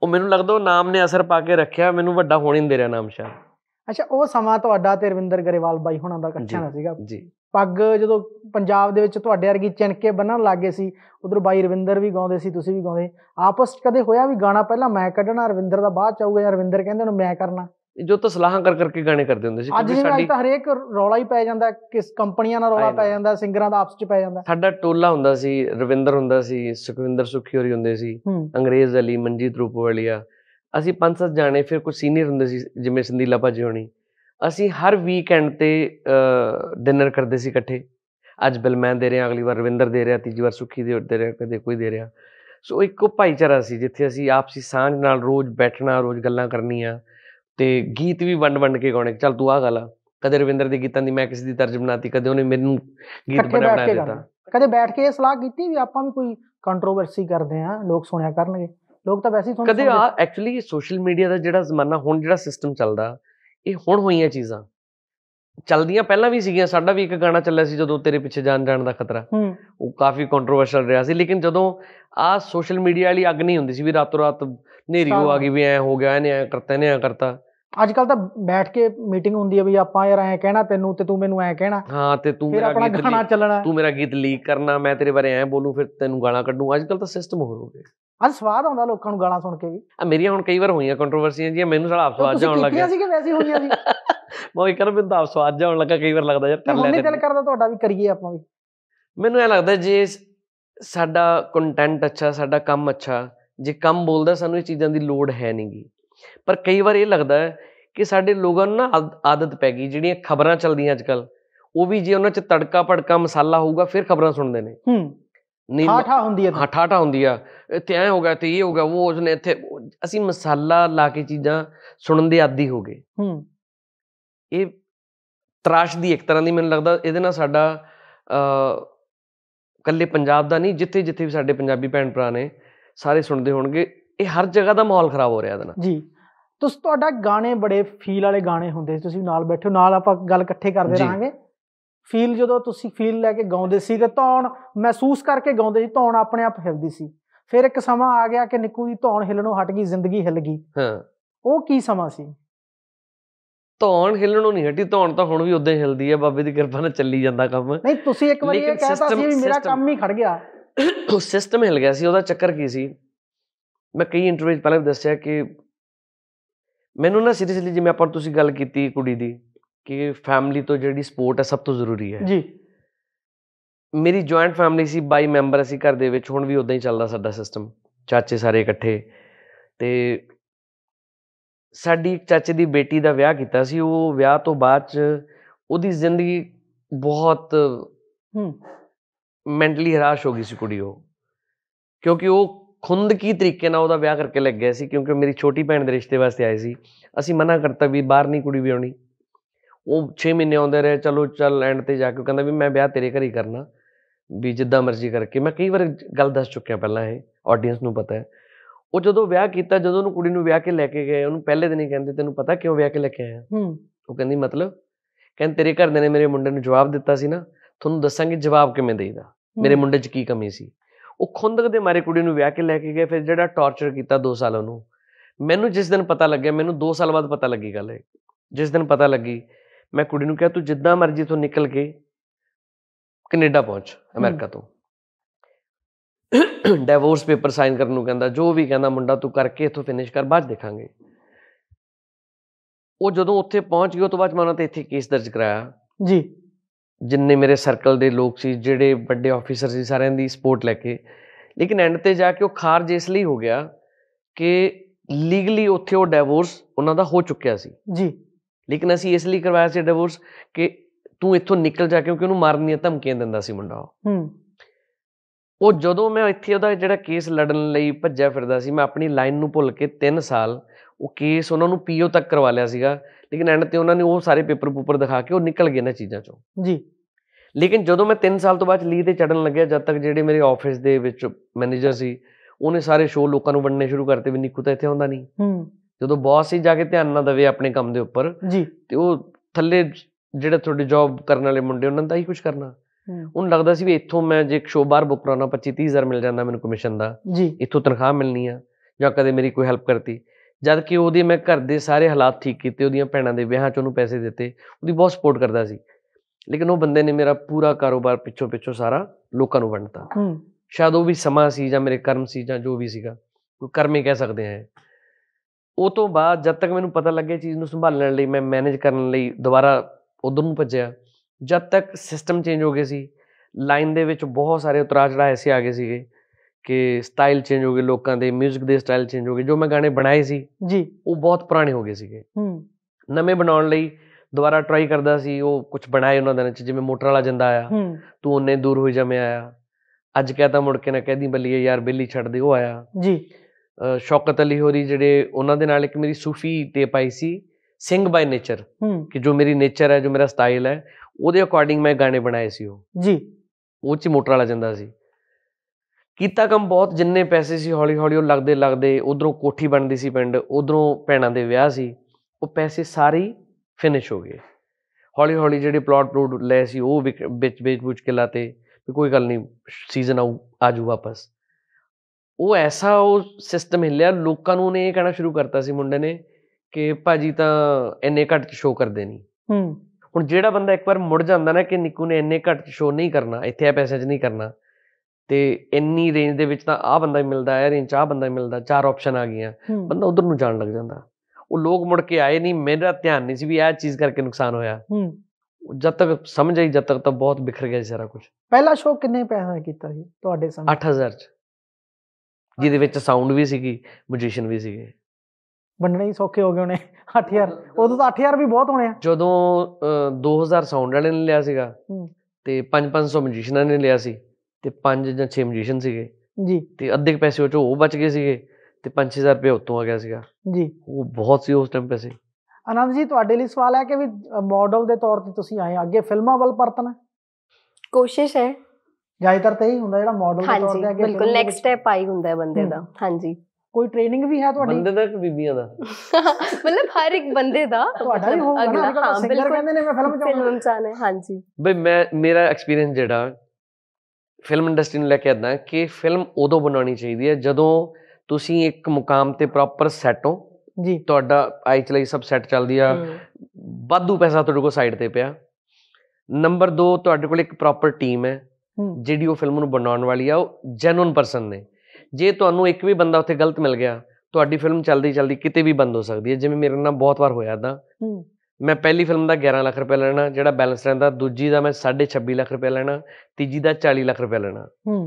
ਉਹ ਮੈਨੂੰ ਲੱਗਦਾ ਉਹ ਨਾਮ ਨੇ ਅਸਰ ਪਾ ਕੇ ਰੱਖਿਆ ਮੈਨੂੰ ਵੱਡਾ ਹੋਣ ਹੀ ਨਹੀਂ ਦੇ ਰਿਹਾ ਨਾਮ ਸ਼ਾਹ ਅੱਛਾ ਉਹ ਸਮਾਂ ਤੁਹਾਡਾ ਤੇ ਰਵਿੰਦਰ ਗਰੇਵਾਲ ਬਾਈ ਹੋਣਾ ਦਾ ਇਕੱਠਾ ਨਾ ਸੀਗਾ ਜੀ ਪੱਗ ਜਦੋਂ ਪੰਜਾਬ ਦੇ ਵਿੱਚ ਤੁਹਾਡੇ ਵਰਗੀ ਚਿਣਕੇ ਬੰਨਣ ਲੱਗੇ ਸੀ ਉਧਰ ਬਾਈ ਰਵਿੰਦਰ ਵੀ ਗਾਉਂਦੇ ਸੀ ਤੁਸੀਂ ਵੀ ਗਾਉਂਦੇ ਆਪਸ ਕਦੇ ਹੋਇਆ ਵੀ ਗਾਣਾ ਪਹਿਲਾਂ ਮੈਂ ਕੱਢਣਾ ਰਵਿੰਦਰ ਦਾ ਬਾਅਦ ਚ ਆਊਗਾ ਜਾਂ ਰਵਿੰਦਰ ਕਹਿੰਦੇ ਉਹਨੂੰ ਮੈਂ ਕਰਨਾ ਜੋ ਤਾਂ ਸਲਾਹਾਂ ਕਰ ਕਰਕੇ ਗਾਣੇ ਕਰਦੇ ਹੁੰਦੇ ਸੀ ਕਿਉਂਕਿ ਸਾਡੀ ਅੱਜ ਤਾਂ ਹਰੇਕ ਰੌਲਾ ਹੀ ਪੈ ਜਾਂਦਾ ਕਿਸ ਕੰਪਨੀਆਂ ਨਾਲ ਰੌਲਾ ਪੈ ਜਾਂਦਾ ਸਿੰਗਰਾਂ ਦਾ ਆਪਸ ਚ ਪੈ ਜਾਂਦਾ ਸਾਡਾ ਟੋਲਾ ਹੁੰਦਾ ਸੀ ਰਵਿੰਦਰ ਹੁੰਦਾ ਸੀ ਸੁਖਵਿੰਦਰ ਸੁਖੀ ਹੋਰੀ ਹੁੰਦੇ ਸੀ ਅੰਗਰੇਜ਼ ਅਲੀ ਮਨਜੀਤ ਰੂਪਵਾਲੀਆ ਅਸੀਂ ਪੰਜ ਸੱਤ ਜਾਣੇ ਫਿਰ ਕੁਝ ਸੀਨੀਅਰ ਹੁੰਦੇ ਸੀ ਜਿਵੇਂ ਸੰਦੀਲਾ ਭਾਜੀ ਹੋਣੀ ਅਸੀਂ ਹਰ ਵੀਕਐਂਡ ਤੇ ਡਿਨਰ ਕਰਦੇ ਸੀ ਇਕੱਠੇ ਅੱਜ ਬਿਲ ਮੈਂ ਦੇ ਰਿਹਾ ਅਗਲੀ ਵਾਰ ਰਵਿੰਦਰ ਦੇ ਰਿਹਾ ਤੀਜੀ ਵਾਰ ਸੁਖੀ ਦੇ ਦੇ ਰਿਹਾ ਕਦੇ ਕੋਈ ਦੇ ਰਿਹਾ ਸੋ ਇੱਕੋ ਭਾਈਚਾਰਾ ਸੀ ਜਿੱਥੇ ਅਸੀਂ ਆਪਸੀ ਸਾਂਝ ਨਾਲ ਰੋਜ਼ ਬੈਠਣਾ ਰੋਜ਼ ਗੱਲਾਂ ਕਰਨੀਆਂ ਤੇ ਗੀਤ ਵੀ ਵੰਡ-ਵੰਡ ਕੇ ਗਾਉਣੇ ਚੱਲ ਤੂੰ ਆ ਗੱਲ ਕਦੇ ਰਵਿੰਦਰ ਦੇ ਗੀਤਾਂ ਦੀ ਮੈਂ ਕਿਸੇ ਦੀ ਤਰਜਮਾ ਬਣਾਤੀ ਕਦੇ ਉਹਨੇ ਮੈਨੂੰ ਗੀਤ ਬਣਾ ਬਣਾ ਦਿੱਤਾ ਕਦੇ ਬੈਠ ਕੇ ਇਹ ਸਲਾਹ ਕੀਤੀ ਵੀ ਆਪਾਂ ਵੀ ਕੋਈ ਕੰਟਰੋਵਰਸੀ ਕਰਦੇ ਆ ਲੋਕ ਸੁਣਿਆ ਕਰਨਗੇ ਲੋਕ ਤਾਂ ਵੈਸੇ ਹੀ ਸੁਣਦੇ ਕਦੇ ਆ ਐਕਚੁਅਲੀ ਸੋਸ਼ਲ ਮੀਡੀਆ ਦਾ ਜਿਹੜਾ ਜ਼ਮਾਨਾ ਹੁਣ ਜਿਹੜਾ ਸਿਸਟਮ ਚੱਲਦਾ ਇਹ ਹੁਣ ਹੋਈਆਂ ਚੀਜ਼ਾਂ ਚਲਦੀਆਂ ਪਹਿਲਾਂ ਵੀ ਸੀਗੀਆਂ ਸਾਡਾ ਵੀ ਇੱਕ ਗਾਣਾ ਚੱਲਿਆ ਸੀ ਜਦੋਂ ਤੇਰੇ ਪਿੱਛੇ ਜਾਣ ਜਾਣ ਦਾ ਖਤਰਾ ਉਹ ਕਾਫੀ ਕੰਟਰੋਵਰਸ਼ਲ ਰਿਹਾ ਸੀ ਲੇਕਿਨ ਜਦੋਂ ਆ ਸੋਸ਼ਲ ਮੀਡੀਆ ਵਾਲੀ ਅੱਗ ਨਹੀਂ ਹੁੰਦੀ ਸੀ ਵੀ ਰਾਤੋਂ ਰਾਤ ਨੇਰੀ ਹੋ ਆ ਗਈ ਵੀ ਐ ਹੋ ਗਿਆ ਇਹਨੇ ਐ ਕਰਤਾ ਇਹਨੇ ਐ ਕਰਤਾ ਅੱਜ ਕੱਲ ਤਾਂ ਬੈਠ ਕੇ ਮੀਟਿੰਗ ਹੁੰਦੀ ਹੈ ਵੀ ਆਪਾਂ ਯਾਰ ਐਂ ਕਹਿਣਾ ਤੈਨੂੰ ਤੇ ਤੂੰ ਮੈਨੂੰ ਐਂ ਕਹਿਣਾ ਹਾਂ ਤੇ ਤੂੰ ਮੇਰਾ ਆਪਣਾ ਗਾਣਾ ਚੱਲਣਾ ਤੂੰ ਮੇਰਾ ਗੀਤ ਲੀਕ ਕਰਨਾ ਮੈਂ ਤੇਰੇ ਬਾਰੇ ਐਂ ਬੋਲੂ ਫਿਰ ਤੈਨੂੰ ਗਾਲਾਂ ਕੱਢੂ ਅੱਜ ਕੱਲ ਤਾਂ ਸਿਸਟਮ ਹੋਰ ਹੋ ਗਿਆ ਅੱਜ ਸਵਾਦ ਆਉਂਦਾ ਲੋਕਾਂ ਨੂੰ ਗਾਲਾਂ ਸੁਣ ਕੇ ਵੀ ਆ ਮੇਰੀਆਂ ਹੁਣ ਕਈ ਵਾਰ ਹੋਈਆਂ ਕੰਟਰੋਵਰਸੀਆਂ ਜੀ ਮੈਨੂੰ ਸਾਲਾ ਆਪ ਸਵਾਦ ਜਾਣ ਲੱਗਿਆ ਸੀ ਕਿ ਵੈਸੀ ਹੋਈਆਂ ਸੀ ਮੈਂ ਵੀ ਕਰ ਬਿੰਦ ਆਪ ਸਵਾਦ ਜਾਣ ਲੱਗਾ ਕਈ ਵਾਰ ਲੱਗਦਾ ਯਾਰ ਕਰ ਲੈ ਮੈਂ ਦਿਲ ਕਰਦਾ ਤੁਹਾਡਾ ਵੀ ਕਰੀਏ ਆਪਾਂ ਵੀ ਮੈਨੂੰ ਇਹ ਲੱਗਦਾ ਜੇ ਸਾਡਾ ਕੰਟੈਂਟ ਅੱਛਾ ਸਾਡਾ ਕੰਮ ਅੱਛਾ ਜੇ ਕੰਮ ਬੋਲਦਾ ਸਾਨੂੰ ਇਹ ਚੀਜ਼ਾਂ ਦੀ ਲੋੜ ਹੈ ਨਹੀਂਗੀ ਪਰ ਕਈ ਵਾਰ ਇਹ ਲੱਗਦਾ ਹੈ ਕਿ ਸਾਡੇ ਲੋਕਾਂ ਨੂੰ ਨਾ ਆਦਤ ਪੈ ਗਈ ਜਿਹੜੀਆਂ ਖਬਰਾਂ ਚੱਲਦੀਆਂ ਅੱਜਕੱਲ ਉਹ ਵੀ ਜੇ ਉਹਨਾਂ 'ਚ ਤੜਕਾ ਭੜਕਾ ਮਸਾਲਾ ਹੋਊਗਾ ਫਿਰ ਖਬਰਾਂ ਸੁਣਦੇ ਨੇ ਹੂੰ ਨਹੀਂ ਠਾਠਾ ਹੁੰਦੀ ਹੈ ਹਾਂ ਠਾਠਾ ਹੁੰਦੀ ਆ ਤੇ ਐ ਹੋ ਗਿਆ ਤੇ ਇਹ ਹੋ ਗਿਆ ਉਹ ਉਸਨੇ ਇੱਥੇ ਅਸੀਂ ਮਸਾਲਾ ਲਾ ਕੇ ਚੀਜ਼ਾਂ ਸੁਣਨ ਦੇ ਆਦੀ ਹੋ ਗਏ ਹੂੰ ਇਹ ਤਰਾਸ਼ ਦੀ ਇੱਕ ਤਰ੍ਹਾਂ ਦੀ ਮੈਨੂੰ ਲੱਗਦਾ ਇਹਦੇ ਨਾਲ ਸਾਡਾ ਅ ਕੱਲੇ ਪੰਜਾਬ ਦਾ ਨਹੀਂ ਜਿੱਥੇ ਜਿੱਥੇ ਵੀ ਸਾਡੇ ਪੰਜਾਬੀ ਭੈਣ ਭਰਾ ਨੇ ਸਾਰੇ ਸੁਣਦੇ ਹੋਣਗੇ ਇਹ ਹਰ ਜਗ੍ਹਾ ਦਾ ਮਾਹੌਲ ਖਰਾਬ ਹੋ ਰਿਹਾ ਇਹਦੇ ਨਾਲ ਜੀ ਤੁਸੀਂ ਤੁਹਾਡਾ ਗਾਣੇ ਬੜੇ ਫੀਲ ਵਾਲੇ ਗਾਣੇ ਹੁੰਦੇ ਸੀ ਤੁਸੀਂ ਨਾਲ ਬੈਠੋ ਨਾਲ ਆਪਾਂ ਗੱਲ ਇਕੱਠੇ ਕਰਦੇ ਰਾਂਗੇ ਫੀਲ ਜਦੋਂ ਤੁਸੀਂ ਫੀਲ ਲੈ ਕੇ ਗਾਉਂਦੇ ਸੀ ਤੇ ਧੌਣ ਮਹਿਸੂਸ ਕਰਕੇ ਗਾਉਂਦੇ ਸੀ ਧੌਣ ਆਪਣੇ ਆਪ ਹਿਲਦੀ ਸੀ ਫਿਰ ਇੱਕ ਸਮਾਂ ਆ ਗਿਆ ਕਿ ਨਿੱਕੂ ਦੀ ਧੌਣ ਹਿਲਣੋਂ ਹਟ ਗਈ ਜ਼ਿੰਦਗੀ ਹਿਲ ਗਈ ਹਾਂ ਉਹ ਕੀ ਸਮਾਂ ਸੀ ਧੌਣ ਹਿਲਣੋਂ ਨਹੀਂ ਹਟੀ ਧੌਣ ਤਾਂ ਹੁਣ ਵੀ ਉਦਾਂ ਹਿਲਦੀ ਹੈ ਬਾਬੇ ਦੀ ਕਿਰਪਾ ਨਾਲ ਚੱਲੀ ਜਾਂਦਾ ਕੰਮ ਨਹੀਂ ਤੁਸੀਂ ਇੱਕ ਵਾਰੀ ਇਹ ਕਹਿਤਾ ਸੀ ਵੀ ਮੇਰਾ ਕੰਮ ਹੀ ਖੜ ਗਿਆ ਉਹ ਸਿਸਟਮ ਹਿਲ ਗਿਆ ਸੀ ਉਹਦਾ ਚੱਕਰ ਕੀ ਸੀ ਮੈਂ ਕਈ ਇੰਟਰਵਿਊ ਪਹਿਲਾਂ ਵੀ ਦੱਸਿਆ ਕਿ ਮੈਨੂੰ ਨਾ ਸੀਰੀਅਸਲੀ ਜਿਵੇਂ ਆਪਾਂ ਤੁਸੀਂ ਗੱਲ ਕੀਤੀ ਕੁੜੀ ਦੀ ਕਿ ਫੈਮਿਲੀ ਤੋਂ ਜਿਹੜੀ ਸਪੋਰਟ ਹੈ ਸਭ ਤੋਂ ਜ਼ਰੂਰੀ ਹੈ ਜੀ ਮੇਰੀ ਜੁਆਇੰਟ ਫੈਮਿਲੀ ਸੀ ਬਾਈ ਮੈਂਬਰ ਅਸੀਂ ਘਰ ਦੇ ਵਿੱਚ ਹੁਣ ਵੀ ਉਦਾਂ ਹੀ ਚੱਲਦਾ ਸਾਡਾ ਸਿਸਟਮ ਚਾਚੇ ਸਾਰੇ ਇਕੱਠੇ ਤੇ ਸਾਡੀ ਚਾਚੇ ਦੀ ਬੇਟੀ ਦਾ ਵਿਆਹ ਕੀਤਾ ਸੀ ਉਹ ਵਿਆਹ ਤੋਂ ਬਾਅਦ ਚ ਉਹਦੀ ਜ਼ਿੰਦਗੀ ਬਹੁਤ ਹੂੰ ਮੈਂਟਲੀ ਹਰਾਸ਼ ਹੋ ਗਈ ਸੀ ਕੁੜੀ ਉਹ ਕਿਉਂਕਿ ਉਹ ਖੁੰਦ ਕੀ ਤਰੀਕੇ ਨਾਲ ਉਹਦਾ ਵਿਆਹ ਕਰਕੇ ਲੱਗ ਗਿਆ ਸੀ ਕਿਉਂਕਿ ਮੇਰੀ ਛੋਟੀ ਭੈਣ ਦੇ ਰਿਸ਼ਤੇ ਵਾਸਤੇ ਆਏ ਸੀ ਅਸੀਂ ਮਨਾ ਕਰਤਾ ਵੀ ਬਾਹਰ ਨਹੀਂ ਕੁੜੀ ਵਿਆਉਣੀ ਉਹ 6 ਮਹੀਨੇ ਆਉਂਦੇ ਰਹੇ ਚਲੋ ਚੱਲ ਐਂਡ ਤੇ ਜਾ ਕੇ ਕਹਿੰਦਾ ਵੀ ਮੈਂ ਵਿਆਹ ਤੇਰੇ ਘਰ ਹੀ ਕਰਨਾ ਵੀ ਜਿੱਦਾਂ ਮਰਜ਼ੀ ਕਰਕੇ ਮੈਂ ਕਈ ਵਾਰ ਗੱਲ ਦੱਸ ਚੁੱਕਿਆ ਪਹਿਲਾਂ ਇਹ ਆਡੀਅנס ਨੂੰ ਪਤਾ ਹੈ ਉਹ ਜਦੋਂ ਵਿਆਹ ਕੀਤਾ ਜਦੋਂ ਉਹਨੂੰ ਕੁੜੀ ਨੂੰ ਵਿਆਹ ਕੇ ਲੈ ਕੇ ਗਏ ਉਹਨੂੰ ਪਹਿਲੇ ਦਿਨ ਹੀ ਕਹਿੰਦੇ ਤੈਨੂੰ ਪਤਾ ਕਿਉਂ ਵਿਆਹ ਕੇ ਲੈ ਕੇ ਆਇਆ ਹੂੰ ਉਹ ਕਹਿੰਦੀ ਮਤਲਬ ਕਹਿੰਦੇ ਤੇਰੇ ਘਰ ਦੇ ਨੇ ਮੇਰੇ ਮੁੰਡੇ ਨੂੰ ਜਵਾਬ ਦਿੱਤਾ ਸੀ ਨਾ ਤੁਹਾਨੂੰ ਦੱਸਾਂਗੇ ਜਵਾਬ ਕਿਵੇਂ ਦੇਈਦਾ ਮੇਰੇ ਮੁੰਡੇ 'ਚ ਕੀ ਕਮੀ ਸੀ ਉਹ ਖੁੰਦਕ ਦੇ ਮਾਰੇ ਕੁੜੀ ਨੂੰ ਵਿਆਹ ਕੇ ਲੈ ਕੇ ਗਏ ਫਿਰ ਜਿਹੜਾ ਟੌਰਚਰ ਕੀਤਾ 2 ਸਾਲ ਉਹਨੂੰ ਮੈਨੂੰ ਜਿਸ ਦਿਨ ਪਤਾ ਲੱਗਿਆ ਮੈਨੂੰ 2 ਸਾਲ ਬਾਅਦ ਪਤਾ ਲੱਗੀ ਗੱਲ ਜਿਸ ਦਿਨ ਪਤਾ ਲੱਗੀ ਮੈਂ ਕੁੜੀ ਨੂੰ ਕਿਹਾ ਤੂੰ ਜਿੱਦਾਂ ਮਰਜ਼ੀ ਤੋਂ ਨਿਕਲ ਕੇ ਕੈਨੇਡਾ ਪਹੁੰਚ ਅਮਰੀਕਾ ਤੋਂ ਡਿਵੋਰਸ ਪੇਪਰ ਸਾਈਨ ਕਰਨ ਨੂੰ ਕਹਿੰਦਾ ਜੋ ਵੀ ਕਹਿੰਦਾ ਮੁੰਡਾ ਤੂੰ ਕਰਕੇ ਇਥੋਂ ਫਿਨਿਸ਼ ਕਰ ਬਾਅਦ ਦੇਖਾਂਗੇ ਉਹ ਜਦੋਂ ਉੱਥੇ ਪਹੁੰਚ ਗਿਆ ਉਹ ਤੋਂ ਬਾਅਦ ਮੈਂ ਉਹਨਾਂ ਤੇ ਇੱਥੇ ਕੇਸ ਦਰਜ ਕਰਾਇਆ ਜੀ ਜਿੰਨੇ ਮੇਰੇ ਸਰਕਲ ਦੇ ਲੋਕ ਸੀ ਜਿਹੜੇ ਵੱਡੇ ਆਫੀਸਰ ਸੀ ਸਾਰਿਆਂ ਦੀ ਸਪੋਰਟ ਲੈ ਕੇ ਲੇਕਿਨ ਐਂਡ ਤੇ ਜਾ ਕੇ ਉਹ ਖਾਰਜ ਇਸ ਲਈ ਹੋ ਗਿਆ ਕਿ ਲੀਗਲੀ ਉੱਥੇ ਉਹ ਡਿਵੋਰਸ ਉਹਨਾਂ ਦਾ ਹੋ ਚੁੱਕਿਆ ਸੀ ਜੀ ਲੇਕਿਨ ਅਸੀਂ ਇਸ ਲਈ ਕਰਵਾਇਆ ਸੀ ਡਿਵੋਰਸ ਕਿ ਤੂੰ ਇੱਥੋਂ ਨਿਕਲ ਜਾ ਕਿਉਂਕਿ ਉਹਨੂੰ ਮਾਰਨ ਦੀਆਂ ਧਮਕੀਆਂ ਦਿੰਦਾ ਸੀ ਮੁੰਡਾ ਹੂੰ ਉਹ ਜਦੋਂ ਮੈਂ ਇੱਥੇ ਉਹਦਾ ਜਿਹੜਾ ਕੇਸ ਲੜਨ ਲਈ ਭੱਜਿਆ ਫਿਰਦਾ ਸੀ ਮੈਂ ਆਪਣੀ ਲਾਈਨ ਨੂੰ ਭੁੱਲ ਕੇ 3 ਸਾਲ ਉਹ ਕੇਸ ਉਹਨਾਂ ਨੂੰ ਪੀਓ ਤੱਕ ਕਰਵਾ ਲਿਆ ਸੀਗਾ ਲੇਕਿਨ ਐਂਡ ਤੇ ਉਹਨਾਂ ਨੇ ਉਹ ਸਾਰੇ ਪੇਪਰ ਪੂਪਰ ਦਿਖਾ ਕੇ ਉਹ ਨਿਕਲ ਗਏ ਨਾ ਚੀਜ਼ਾਂ ਚੋਂ ਜੀ ਲੇਕਿਨ ਜਦੋਂ ਮੈਂ 3 ਸਾਲ ਤੋਂ ਬਾਅਦ ਲੀ ਤੇ ਚੜਨ ਲੱਗਿਆ ਜਦ ਤੱਕ ਜਿਹੜੇ ਮੇਰੇ ਆਫਿਸ ਦੇ ਵਿੱਚ ਮੈਨੇਜਰ ਸੀ ਉਹਨੇ ਸਾਰੇ ਸ਼ੋਅ ਲੋਕਾਂ ਨੂੰ ਵੰਡਨੇ ਸ਼ੁਰੂ ਕਰਤੇ ਵੀ ਨਿੱਕੂ ਤਾਂ ਇੱਥੇ ਆਉਂਦਾ ਨਹੀਂ ਹੂੰ ਜਦੋਂ ਬੌਸ ਹੀ ਜਾ ਕੇ ਧਿਆਨ ਨਾ ਦੇਵੇ ਆਪਣੇ ਕੰਮ ਦੇ ਉੱਪਰ ਜੀ ਤੇ ਉਹ ਥੱਲੇ ਜਿਹੜੇ ਤੁਹਾਡੇ ਜੌਬ ਕਰਨ ਵਾਲੇ ਮੁੰਡੇ ਉਹਨਾਂ ਦਾ ਹੀ ਕੁਝ ਕਰਨਾ ਉਹਨੂੰ ਲੱਗਦਾ ਸੀ ਵੀ ਇੱਥੋਂ ਮੈਂ ਜੇ ਇੱਕ ਸ਼ੋਅ ਬਾਹਰ ਬੁੱਕ ਕਰਾਉਣਾ 25 30000 ਮਿਲ ਜਾਂਦਾ ਮੈਨੂੰ ਕਮਿਸ਼ਨ ਦਾ ਜੀ ਇੱਥੋਂ ਤਨਖਾਹ ਮਿਲਣੀ ਆ ਜਾਂ ਕਦੇ ਮੇਰੀ ਕੋਈ ਹੈਲਪ ਕਰਤੀ ਜਦ ਕਿ ਉਹਦੀ ਮੈਂ ਘਰ ਦੇ ਸਾਰੇ ਹਾਲਾਤ ਠੀਕ ਕੀਤੇ ਉਹਦੀਆਂ ਭੈਣਾਂ ਦੇ ਵਿਆਹਾਂ 'ਚ ਉਹਨੂੰ ਪੈਸੇ ਦਿੱਤੇ ਉਹਦੀ ਬਹੁਤ ਸਪੋਰਟ ਕਰਦਾ ਸੀ ਲੇਕਿਨ ਉਹ ਬੰਦੇ ਨੇ ਮੇਰਾ ਪੂਰਾ ਕਾਰੋਬਾਰ ਪਿੱਛੋਂ ਪਿੱਛੋਂ ਸਾਰਾ ਲੋਕਾਂ ਨੂੰ ਵੰਡਤਾ ਸ਼ਾਇਦ ਉਹ ਵੀ ਸਮਾਂ ਸੀ ਜਾਂ ਮੇਰੇ ਕਰਮ ਸੀ ਜਾਂ ਜੋ ਵੀ ਸੀਗਾ ਕੋਈ ਕਰਮ ਹੀ ਕਹਿ ਸਕਦੇ ਆ ਉਹ ਤੋਂ ਬਾਅਦ ਜਦ ਤੱਕ ਮੈਨੂੰ ਪਤਾ ਲੱਗੇ ਚੀਜ਼ ਨੂੰ ਸੰਭਾਲਣ ਲਈ ਮੈਂ ਮੈਨੇਜ ਕਰਨ ਲਈ ਦੁਬਾਰਾ ਉਧਰ ਨੂੰ ਭੱਜਿਆ ਜਦ ਤੱਕ ਸਿਸਟਮ ਚੇਂਜ ਹੋ ਗਿਆ ਸੀ ਲਾਈਨ ਦੇ ਵਿੱਚ ਬਹੁਤ ਸਾਰੇ ਉਤਰਾਅ ਚੜਾਏ ਸੀ ਆ ਗਏ ਸੀਗੇ ਕਿ ਸਟਾਈਲ ਚੇਂਜ ਹੋ ਗਏ ਲੋਕਾਂ ਦੇ 뮤직 ਦੇ ਸਟਾਈਲ ਚੇਂਜ ਹੋ ਗਏ ਜੋ ਮੈਂ ਗਾਣੇ ਬਣਾਏ ਸੀ ਜੀ ਉਹ ਬਹੁਤ ਪੁਰਾਣੇ ਹੋ ਗਏ ਸੀਗੇ ਹੂੰ ਨਵੇਂ ਬਣਾਉਣ ਲਈ ਦੁਬਾਰਾ ਟਰਾਈ ਕਰਦਾ ਸੀ ਉਹ ਕੁਝ ਬਣਾਏ ਉਹਨਾਂ ਦਿਨਾਂ ਚ ਜਿਵੇਂ ਮੋਟਰ ਵਾਲਾ ਜਿੰਦਾ ਆਇਆ ਤੂੰ ਉਹਨੇ ਦੂਰ ਹੋਈ ਜਾ ਮੈਂ ਆਇਆ ਅੱਜ ਕਹਤਾ ਮੁੜ ਕੇ ਨਾ ਕਹਿਦੀ ਬੱਲੀਏ ਯਾਰ ਬਿੱਲੀ ਛੱਡ ਦੇ ਉਹ ਆਇਆ ਜੀ ਸ਼ੌਕਤ ਅਲੀ ਹੋਰੀ ਜਿਹੜੇ ਉਹਨਾਂ ਦੇ ਨਾਲ ਇੱਕ ਮੇਰੀ ਸੂਫੀ tape I C Singh by nature ਕਿ ਜੋ ਮੇਰੀ ਨੇਚਰ ਹੈ ਜੋ ਮੇਰਾ ਸਟਾਈਲ ਹੈ ਉਹਦੇ ਅਕੋਰਡਿੰਗ ਮੈਂ ਗਾਣੇ ਬਣਾਏ ਸੀ ਉਹ ਜੀ ਉਹ ਚ ਮੋਟਰ ਵਾਲਾ ਜਿੰਦਾ ਸੀ ਕੀਤਾ ਕੰਮ ਬਹੁਤ ਜਿੰਨੇ ਪੈਸੇ ਸੀ ਹੌਲੀ ਹੌਲੀ ਉਹ ਲੱਗਦੇ ਲੱਗਦੇ ਉਧਰੋਂ ਕੋਠੀ ਬਣਦੀ ਸੀ ਪਿੰਡ ਉਧਰੋਂ ਪੈਣਾ ਦੇ ਵਿਆਹ ਸੀ ਉਹ ਪੈਸੇ ਸਾਰੇ ਫਿਨਿਸ਼ ਹੋ ਗਏ ਹੌਲੀ ਹੌਲੀ ਜਿਹੜੇ ਪਲਾਟ ਪਲੂਟ ਲੈ ਸੀ ਉਹ ਵਿੱਚ ਵਿੱਚ ਬੁਝ ਕੇ ਲਾਤੇ ਵੀ ਕੋਈ ਗੱਲ ਨਹੀਂ ਸੀਜ਼ਨ ਆਉ ਆਜੂ ਵਾਪਸ ਉਹ ਐਸਾ ਉਹ ਸਿਸਟਮ ਹਿੱਲਿਆ ਲੋਕਾਂ ਨੂੰ ਨੇ ਇਹ ਕਹਿਣਾ ਸ਼ੁਰੂ ਕਰਤਾ ਸੀ ਮੁੰਡੇ ਨੇ ਕਿ ਭਾਜੀ ਤਾਂ ਇੰਨੇ ਘੱਟ ਸ਼ੋਅ ਕਰਦੇ ਨਹੀਂ ਹੂੰ ਹੁਣ ਜਿਹੜਾ ਬੰਦਾ ਇੱਕ ਵਾਰ ਮੁੜ ਜਾਂਦਾ ਨਾ ਕਿ ਨਿੱਕੂ ਨੇ ਇੰਨੇ ਘੱਟ ਸ਼ੋਅ ਨਹੀਂ ਕਰਨਾ ਇੱਥੇ ਆ ਪੈਸੇ 'ਚ ਨਹੀਂ ਕਰਨਾ ਤੇ ਇੰਨੀ ਰੇਂਜ ਦੇ ਵਿੱਚ ਤਾਂ ਆ ਬੰਦਾ ਹੀ ਮਿਲਦਾ ਹੈ ਰੇਂਜ ਆ ਬੰਦਾ ਹੀ ਮਿਲਦਾ ਚਾਰ ਆਪਸ਼ਨ ਆ ਗਈਆਂ ਬੰਦਾ ਉਧਰ ਨੂੰ ਜਾਣ ਲੱਗ ਜਾਂਦਾ ਉਹ ਲੋਕ ਮੁੜ ਕੇ ਆਏ ਨਹੀਂ ਮੇਰਾ ਧਿਆਨ ਨਹੀਂ ਸੀ ਵੀ ਇਹ ਚੀਜ਼ ਕਰਕੇ ਨੁਕਸਾਨ ਹੋਇਆ ਹੂੰ ਜਦ ਤੱਕ ਸਮਝ ਆਈ ਜਦ ਤੱਕ ਤਾਂ ਬਹੁਤ ਬਿਖਰ ਗਿਆ ਸਾਰਾ ਕੁਝ ਪਹਿਲਾ ਸ਼ੋਅ ਕਿੰਨੇ ਪੈਸੇ ਕੀਤਾ ਸੀ ਤੁਹਾਡੇ ਸਾਹਮਣੇ 8000 ਚ ਜਿਹਦੇ ਵਿੱਚ ਸਾਊਂਡ ਵੀ ਸੀਗੀ ਮਿਊਜ਼ੀਸ਼ੀਅਨ ਵੀ ਸੀਗੇ ਬੰਨਣੇ ਹੀ ਸੌਖੇ ਹੋ ਗਏ ਹੋਣੇ 8000 ਉਦੋਂ ਤਾਂ 8000 ਵੀ ਬਹੁਤ ਹੋਣੇ ਆ ਜਦੋਂ 2000 ਸਾਊਂਡ ਵਾਲੇ ਨੇ ਲਿਆ ਸੀਗਾ ਤੇ 5-500 ਮਿਊਜ਼ੀਸ਼ੀਅਨਾਂ ਨੇ ਲਿਆ ਸੀ ਤੇ ਪੰਜ ਜਾਂ ਛੇ ਮਜੀਸ਼ੀਅਨ ਸੀਗੇ ਜੀ ਤੇ ਅੱਧੇ ਪੈਸੇ ਉਹ ਉਹ ਬਚ ਗਏ ਸੀਗੇ ਤੇ 5000 ਰੁਪਏ ਉਤੋਂ ਆ ਗਿਆ ਸੀਗਾ ਜੀ ਉਹ ਬਹੁਤ ਸੀ ਉਸ ਟਾਈਮ ਪੈਸੇ ਆਨੰਦ ਜੀ ਤੁਹਾਡੇ ਲਈ ਸਵਾਲ ਹੈ ਕਿ ਵੀ ਮਾਡਲ ਦੇ ਤੌਰ ਤੇ ਤੁਸੀਂ ਆਏ ਅੱਗੇ ਫਿਲਮਾਂ ਵੱਲ ਪਰਤਣਾ ਕੋਸ਼ਿਸ਼ ਹੈ ਜਾਇਦਰ ਤੇ ਹੀ ਹੁੰਦਾ ਜਿਹੜਾ ਮਾਡਲ ਦੇ ਤੌਰ ਤੇ ਅੱਗੇ ਬਿਲਕੁਲ ਨੈਕਸਟ ਸਟੈਪ ਆਈ ਹੁੰਦਾ ਬੰਦੇ ਦਾ ਹਾਂਜੀ ਕੋਈ ਟ੍ਰੇਨਿੰਗ ਵੀ ਹੈ ਤੁਹਾਡੀ ਬੰਦੇ ਦਾ ਕਿ ਬੀਬੀਆਂ ਦਾ ਮਤਲਬ ਹਰ ਇੱਕ ਬੰਦੇ ਦਾ ਤੁਹਾਡਾ ਹੀ ਹੋਊਗਾ ਅਗਲਾ ਹਾਂ ਬਿਲਕੁਲ ਕਹਿੰਦੇ ਨੇ ਮੈਂ ਫਿਲਮ ਚ ਹਾਂਜੀ ਬਈ ਮੈਂ ਮੇਰਾ ਐਕਸਪੀਰੀਅੰਸ ਜਿਹੜਾ ਫਿਲਮ ਇੰਡਸਟਰੀ ਨੂੰ ਲੈ ਕੇ ਆਦਾ ਕਿ ਫਿਲਮ ਉਦੋਂ ਬਣਾਉਣੀ ਚਾਹੀਦੀ ਹੈ ਜਦੋਂ ਤੁਸੀਂ ਇੱਕ ਮੁਕਾਮ ਤੇ ਪ੍ਰੋਪਰ ਸੈਟ ਹੋ ਜੀ ਤੁਹਾਡਾ ਆਈ ਚਲਾਈ ਸਭ ਸੈਟ ਚੱਲਦੀ ਆ ਵਾਧੂ ਪੈਸਾ ਤੁਹਾਡੇ ਕੋਲ ਸਾਈਡ ਤੇ ਪਿਆ ਨੰਬਰ 2 ਤੁਹਾਡੇ ਕੋਲ ਇੱਕ ਪ੍ਰੋਪਰ ਟੀਮ ਹੈ ਜਿਹੜੀ ਉਹ ਫਿਲਮ ਨੂੰ ਬਣਾਉਣ ਵਾਲੀ ਆ ਉਹ ਜੈਨੂਨ ਪਰਸਨ ਨੇ ਜੇ ਤੁਹਾਨੂੰ ਇੱਕ ਵੀ ਬੰਦਾ ਉੱਥੇ ਗਲਤ ਮਿਲ ਗਿਆ ਤੁਹਾਡੀ ਫਿਲਮ ਚੱਲਦੀ ਚੱਲਦੀ ਕਿਤੇ ਵੀ ਬੰਦ ਹੋ ਸਕਦੀ ਹੈ ਜਿਵੇਂ ਮੇਰੇ ਨਾਲ ਬਹੁਤ ਵਾਰ ਹੋਇਆ ਤਾਂ ਮੈਂ ਪਹਿਲੀ ਫਿਲਮ ਦਾ 11 ਲੱਖ ਰੁਪਏ ਲੈਣਾ ਜਿਹੜਾ ਬੈਲੈਂਸ ਰਹਿੰਦਾ ਦੂਜੀ ਦਾ ਮੈਂ 26.5 ਲੱਖ ਰੁਪਏ ਲੈਣਾ ਤੀਜੀ ਦਾ 40 ਲੱਖ ਰੁਪਏ ਲੈਣਾ ਹੂੰ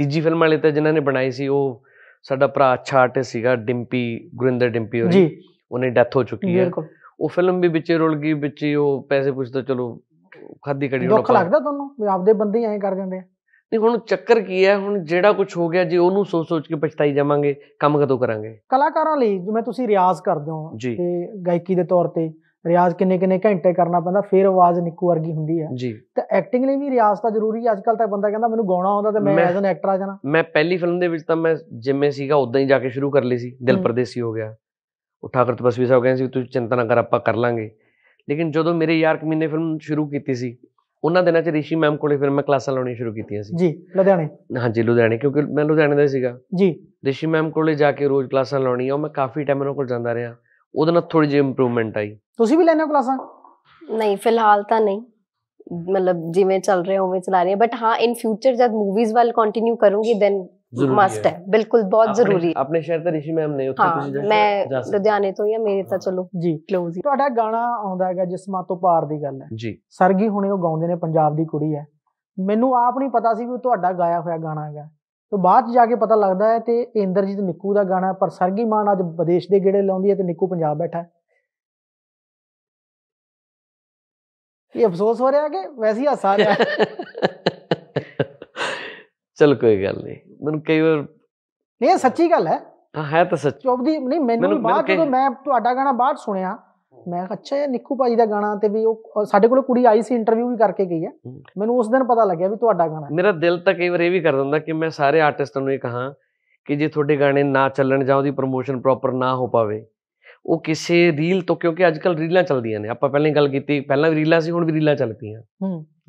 ਤੀਜੀ ਫਿਲਮ ਵਾਲੇ ਤਾਂ ਜਿਨ੍ਹਾਂ ਨੇ ਬਣਾਈ ਸੀ ਉਹ ਸਾਡਾ ਭਰਾ ਅੱਛਾ ਆਰਟਿਸਟ ਸੀਗਾ ਡਿੰਪੀ ਗੁਰਿੰਦਰ ਡਿੰਪੀ ਹੋਰੀ ਜੀ ਉਹਨੇ ਡੈਥ ਹੋ ਚੁੱਕੀ ਹੈ ਉਹ ਫਿਲਮ ਵੀ ਵਿੱਚ ਰੁਲ ਗਈ ਵਿੱਚ ਉਹ ਪੈਸੇ ਪੁੱਛਦਾ ਚਲੋ ਖਾਦੀ ਕੜੀ ਉਹਨਾਂ ਦੁੱਖ ਲੱਗਦਾ ਤੁਹਾਨੂੰ ਵੀ ਆਪਦੇ ਬੰਦੇ ਐਂ ਕਰ ਜਾਂਦੇ ਆ ਨਹੀਂ ਹੁਣ ਚੱਕਰ ਕੀ ਹੈ ਹੁਣ ਜਿਹੜਾ ਕੁਝ ਹੋ ਗਿਆ ਜੇ ਉਹਨੂੰ ਸੋਚ ਸੋਚ ਕੇ ਪਛਤਾਈ ਜਾਵਾਂਗੇ ਕੰਮ ਕਦੋਂ ਕਰਾਂਗੇ ਕਲਾਕਾਰਾਂ ਲਈ ਜਿਵੇਂ ਤੁਸੀਂ ਰਿਆਜ਼ ਕਰਦੇ ਹੋ ਤੇ ਗਾਇਕੀ ਦੇ ਤੌਰ ਤੇ ਰਿਆਜ਼ ਕਿੰਨੇ ਕਿੰਨੇ ਘੰਟੇ ਕਰਨਾ ਪੈਂਦਾ ਫਿਰ ਆਵਾਜ਼ ਨਿੱਕੂ ਵਰਗੀ ਹੁੰਦੀ ਹੈ ਜੀ ਤੇ ਐਕਟਿੰਗ ਲਈ ਵੀ ਰਿਆਜ਼ ਤਾਂ ਜ਼ਰੂਰੀ ਹੈ ਅੱਜਕੱਲ ਤਾਂ ਬੰਦਾ ਕਹਿੰਦਾ ਮੈਨੂੰ ਗਾਉਣਾ ਆਉਂਦਾ ਤੇ ਮੈਂ ਐਜ਼ ਐਨ ਐਕਟਰ ਆ ਜਾਣਾ ਮੈਂ ਪਹਿਲੀ ਫਿਲਮ ਦੇ ਵਿੱਚ ਤਾਂ ਮੈਂ ਜਿੰਮੇ ਸੀਗਾ ਉਦਾਂ ਹੀ ਜਾ ਕੇ ਸ਼ੁਰੂ ਕਰ ਲਈ ਸੀ ਦਿਲ ਪਰਦੇਸੀ ਹੋ ਗਿਆ ਉੱਠਾ ਕਰ ਤਪਸਵੀ ਸਾਹਿਬ ਕਹਿੰਦੇ ਸੀ ਤੂੰ ਚਿੰਤਾ ਨਾ ਕਰ ਆਪਾਂ ਕਰ ਲਾਂਗੇ ਲੇਕਿਨ ਜਦੋਂ ਮੇਰੇ ਯਾਰ ਕਮੀਨੇ ਫਿਲਮ ਸ਼ੁਰੂ ਕੀਤੀ ਸੀ ਉਹਨਾਂ ਦਿਨਾਂ 'ਚ ਰਿਸ਼ੀ ਮੈਮ ਕੋਲੇ ਫਿਰ ਮੈਂ ਕਲਾਸਾਂ ਲਾਉਣੀਆਂ ਸ਼ੁਰੂ ਕੀਤੀਆਂ ਸੀ ਜੀ ਲੁਧਿਆਣੇ ਹਾਂ ਜੀ ਲੁਧਿਆਣੇ ਕਿਉਂਕਿ ਮੈਂ ਲੁਧਿਆਣੇ ਦਾ ਸੀਗਾ ਜੀ ਰਿਸ਼ੀ ਮੈਮ ਕੋਲੇ ਜਾ ਕੇ ਰੋਜ਼ ਕਲਾਸਾਂ ਲਾਉਣੀਆਂ ਉਹ ਮੈਂ ਕਾਫੀ ਟਾਈਮ ਉਹਨਾਂ ਕੋਲ ਜਾਂਦਾ ਰਿਹਾ ਉਹਦੇ ਨਾਲ ਥੋੜੀ ਜਿਹੀ ਇੰਪਰੂਵਮੈਂਟ ਆਈ ਤੁਸੀਂ ਵੀ ਲੈਣੇ ਹੋ ਕਲਾਸਾਂ ਨਹੀਂ ਫਿਲਹਾਲ ਤਾਂ ਨਹੀਂ ਮਤਲਬ ਜਿਵੇਂ ਚੱਲ ਰਿਹਾ ਉਵੇਂ ਚਲਾ ਰਹੀ ਹਾਂ ਬਟ ਹਾਂ ਇਨ ਫਿਊਚਰ ਜਦ ਮੂਵੀਜ਼ ਵੱਲ ਕੰਟੀਨਿਊ ਕਰੂੰਗੀ ਦੈਨ ਮਸਟ ਹੈ ਬਿਲਕੁਲ ਬਹੁਤ ਜ਼ਰੂਰੀ ਹੈ ਆਪਣੇ ਸ਼ਹਿਰ ਤੇ ਰਿਸ਼ੀ ਮੈਮ ਨੇ ਉੱਥੇ ਤੁਸੀਂ ਜਾ ਮੈਂ ਲੁਧਿਆਣੇ ਤੋਂ ਹੀ ਆ ਮੇਰੇ ਤਾਂ ਚਲੋ ਜੀ ਕਲੋਜ਼ ਹੀ ਤੁਹਾਡਾ ਗਾਣਾ ਆਉਂਦਾ ਹੈਗਾ ਜਿਸਮਾਂ ਤੋਂ ਪਾਰ ਦੀ ਗੱਲ ਹੈ ਜੀ ਸਰਗੀ ਹੁਣੇ ਉਹ ਗਾਉਂਦੇ ਨੇ ਪੰਜਾਬ ਦੀ ਕੁੜੀ ਹੈ ਮੈਨੂੰ ਆਪ ਨਹੀਂ ਪਤਾ ਸੀ ਵੀ ਤੁਹਾਡਾ ਗਾਇਆ ਹੋਇਆ ਗਾਣਾ ਹੈਗਾ ਤੋਂ ਬਾਅਦ ਜਾ ਕੇ ਪਤਾ ਲੱਗਦਾ ਹੈ ਤੇ ਇੰਦਰਜੀਤ ਨਿੱਕੂ ਦਾ ਗਾਣਾ ਪਰ ਸਰਗੀ ਮਾਨ ਅੱਜ ਵਿਦੇਸ਼ ਦੇ ਗੇੜੇ ਲਾਉਂਦੀ ਹੈ ਤੇ ਨਿੱਕੂ ਪੰਜਾਬ ਬੈਠਾ ਹੈ ਇਹ ਅਫਸੋਸ ਹੋ ਰਿਹਾ ਕਿ ਵੈਸੀ ਹਸਾ ਰਿਹਾ ਚਲ ਕੋਈ ਗੱਲ ਨਹੀਂ ਮੈਨੂੰ ਕਈ ਵਾਰ ਨਹੀਂ ਸੱਚੀ ਗੱਲ ਹੈ ਹਾਂ ਹੈ ਤਾਂ ਸੱਚ ਚੌਬਦੀ ਨਹੀਂ ਮੈਨੂੰ ਬਾਅਦ ਜਦੋਂ ਮੈਂ ਤੁਹਾਡਾ ਗਾਣਾ ਬਾਅਦ ਸੁਣਿਆ ਮੈਂ ਅੱਛਾ ਨਿੱਕੂ ਭਾਜੀ ਦਾ ਗਾਣਾ ਤੇ ਵੀ ਉਹ ਸਾਡੇ ਕੋਲ ਕੁੜੀ ਆਈ ਸੀ ਇੰਟਰਵਿਊ ਵੀ ਕਰਕੇ ਗਈ ਹੈ ਮੈਨੂੰ ਉਸ ਦਿਨ ਪਤਾ ਲੱਗਿਆ ਵੀ ਤੁਹਾਡਾ ਗਾਣਾ ਮੇਰਾ ਦਿਲ ਤਾਂ ਕਈ ਵਾਰ ਇਹ ਵੀ ਕਰ ਦਿੰਦਾ ਕਿ ਮੈਂ ਸਾਰੇ ਆਰਟਿਸਟਾਂ ਨੂੰ ਇਹ ਕਹਾ ਕਿ ਜੇ ਤੁਹਾਡੇ ਗਾਣੇ ਨਾ ਚੱਲਣ ਜਾਂ ਉਹਦੀ ਪ੍ਰੋਮੋਸ਼ਨ ਪ੍ਰੋਪਰ ਨਾ ਹੋ ਪਾਵੇ ਉਹ ਕਿਸੇ ਰੀਲ ਤੋਂ ਕਿਉਂਕਿ ਅੱਜ ਕੱਲ ਰੀਲਾਂ ਚੱਲਦੀਆਂ ਨੇ ਆਪਾਂ ਪਹਿਲਾਂ ਹੀ ਗੱਲ ਕੀਤੀ ਪਹਿਲਾਂ ਵੀ ਰੀਲਾਂ ਸੀ ਹੁਣ ਵੀ ਰੀਲਾਂ ਚੱਲ ਪਈਆਂ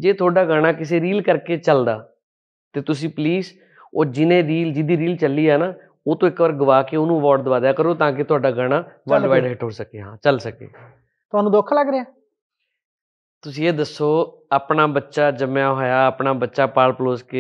ਜੇ ਤੁਹਾਡਾ ਗਾਣਾ ਕਿਸੇ ਰੀਲ ਕਰਕੇ ਚੱਲਦਾ ਤੇ ਤੁਸੀਂ ਪਲੀਜ਼ ਉਹ ਜਿਨੇ ਰੀਲ ਜਿਹਦੀ ਰੀਲ ਚੱਲੀ ਆ ਨਾ ਉਹ ਤੋਂ ਇੱਕ ਵਾਰ ਗਵਾ ਕੇ ਉਹਨੂੰ ਅਵਾਰਡ ਦਵਾ ਦਿਆ ਕਰੋ ਤਾਂ ਕਿ ਤੁਹਾਡਾ ਗਾਣਾ ਵਰਲਡ ਵਾਈਡ ਹਿੱਟ ਹੋ ਸਕੇ ਹਾਂ ਚੱਲ ਸਕੇ ਤੁਹਾਨੂੰ ਦੁੱਖ ਲੱਗ ਰਿਹਾ ਤੁਸੀਂ ਇਹ ਦੱਸੋ ਆਪਣਾ ਬੱਚਾ ਜੰਮਿਆ ਹੋਇਆ ਆਪਣਾ ਬੱਚਾ ਪਾਲ ਪਲੋਸ ਕੇ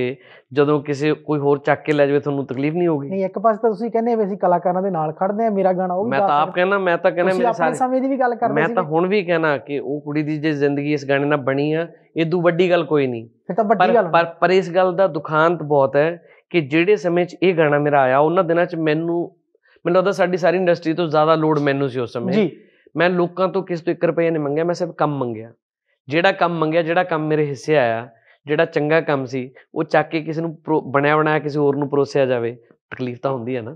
ਜਦੋਂ ਕਿਸੇ ਕੋਈ ਹੋਰ ਚੱਕ ਕੇ ਲੈ ਜਾਵੇ ਤੁਹਾਨੂੰ ਤਕਲੀਫ ਨਹੀਂ ਹੋਗੀ ਨਹੀਂ ਇੱਕ ਪਾਸੇ ਤਾਂ ਤੁਸੀਂ ਕਹਿੰਦੇ ਵੀ ਅਸੀਂ ਕਲਾਕਾਰਾਂ ਦੇ ਨਾਲ ਖੜਦੇ ਆ ਮੇਰਾ ਗਾਣਾ ਉਹ ਵੀ ਮੈਂ ਤਾਂ ਆਪ ਕਹਿੰਦਾ ਮੈਂ ਤਾਂ ਕਹਿੰਦਾ ਮੇਰੇ ਸਾਰੇ ਸਮੇਂ ਦੀ ਵੀ ਗੱਲ ਕਰਦੇ ਮੈਂ ਤਾਂ ਹੁਣ ਵੀ ਕਹਿਣਾ ਕਿ ਉਹ ਕੁੜੀ ਦੀ ਜੇ ਜ਼ਿੰਦਗੀ ਇਸ ਗਾਣੇ ਨਾਲ ਬਣੀ ਆ ਇਹ ਤੋਂ ਵੱਡੀ ਗੱਲ ਕੋਈ ਨਹੀਂ ਫਿਰ ਤਾਂ ਵੱਡੀ ਗੱਲ ਪਰ ਪਰ ਇਸ ਗੱਲ ਦਾ ਦੁਖਾਂਤ ਬਹੁਤ ਹੈ ਕਿ ਜਿਹੜੇ ਸਮੇਂ 'ਚ ਇਹ ਗਾਣਾ ਮੇਰਾ ਆਇਆ ਉਹਨਾਂ ਦਿਨਾਂ 'ਚ ਮੈਨੂੰ ਮੈਨੂੰ ਲੱਗਦਾ ਸਾਡੀ ਸਾਰੀ ਇੰਡਸਟਰੀ ਤੋਂ ਜ਼ਿਆਦਾ ਲੋਡ ਮੈਨੂੰ ਸੀ ਉਸ ਸਮੇਂ ਜੀ ਮੈਂ ਲੋਕਾਂ ਤੋਂ ਕਿਸ ਤੋਂ 1 ਰੁਪਏ ਨਹੀਂ ਮੰਗਿਆ ਮੈਂ ਸਿਰਫ ਕੰਮ ਮੰਗਿਆ ਜਿਹੜਾ ਕੰਮ ਮੰਗਿਆ ਜਿਹੜਾ ਕੰਮ ਮੇਰੇ ਹਿੱਸੇ ਆਇਆ ਜਿਹੜਾ ਚੰਗਾ ਕੰਮ ਸੀ ਉਹ ਚੱਕ ਕੇ ਕਿਸੇ ਨੂੰ ਬਣਿਆ ਬਣਾਇਆ ਕਿਸੇ ਹੋਰ ਨੂੰ ਪਰੋਸਿਆ ਜਾਵੇ ਤਕਲੀਫ ਤਾਂ ਹੁੰਦੀ ਹੈ ਨਾ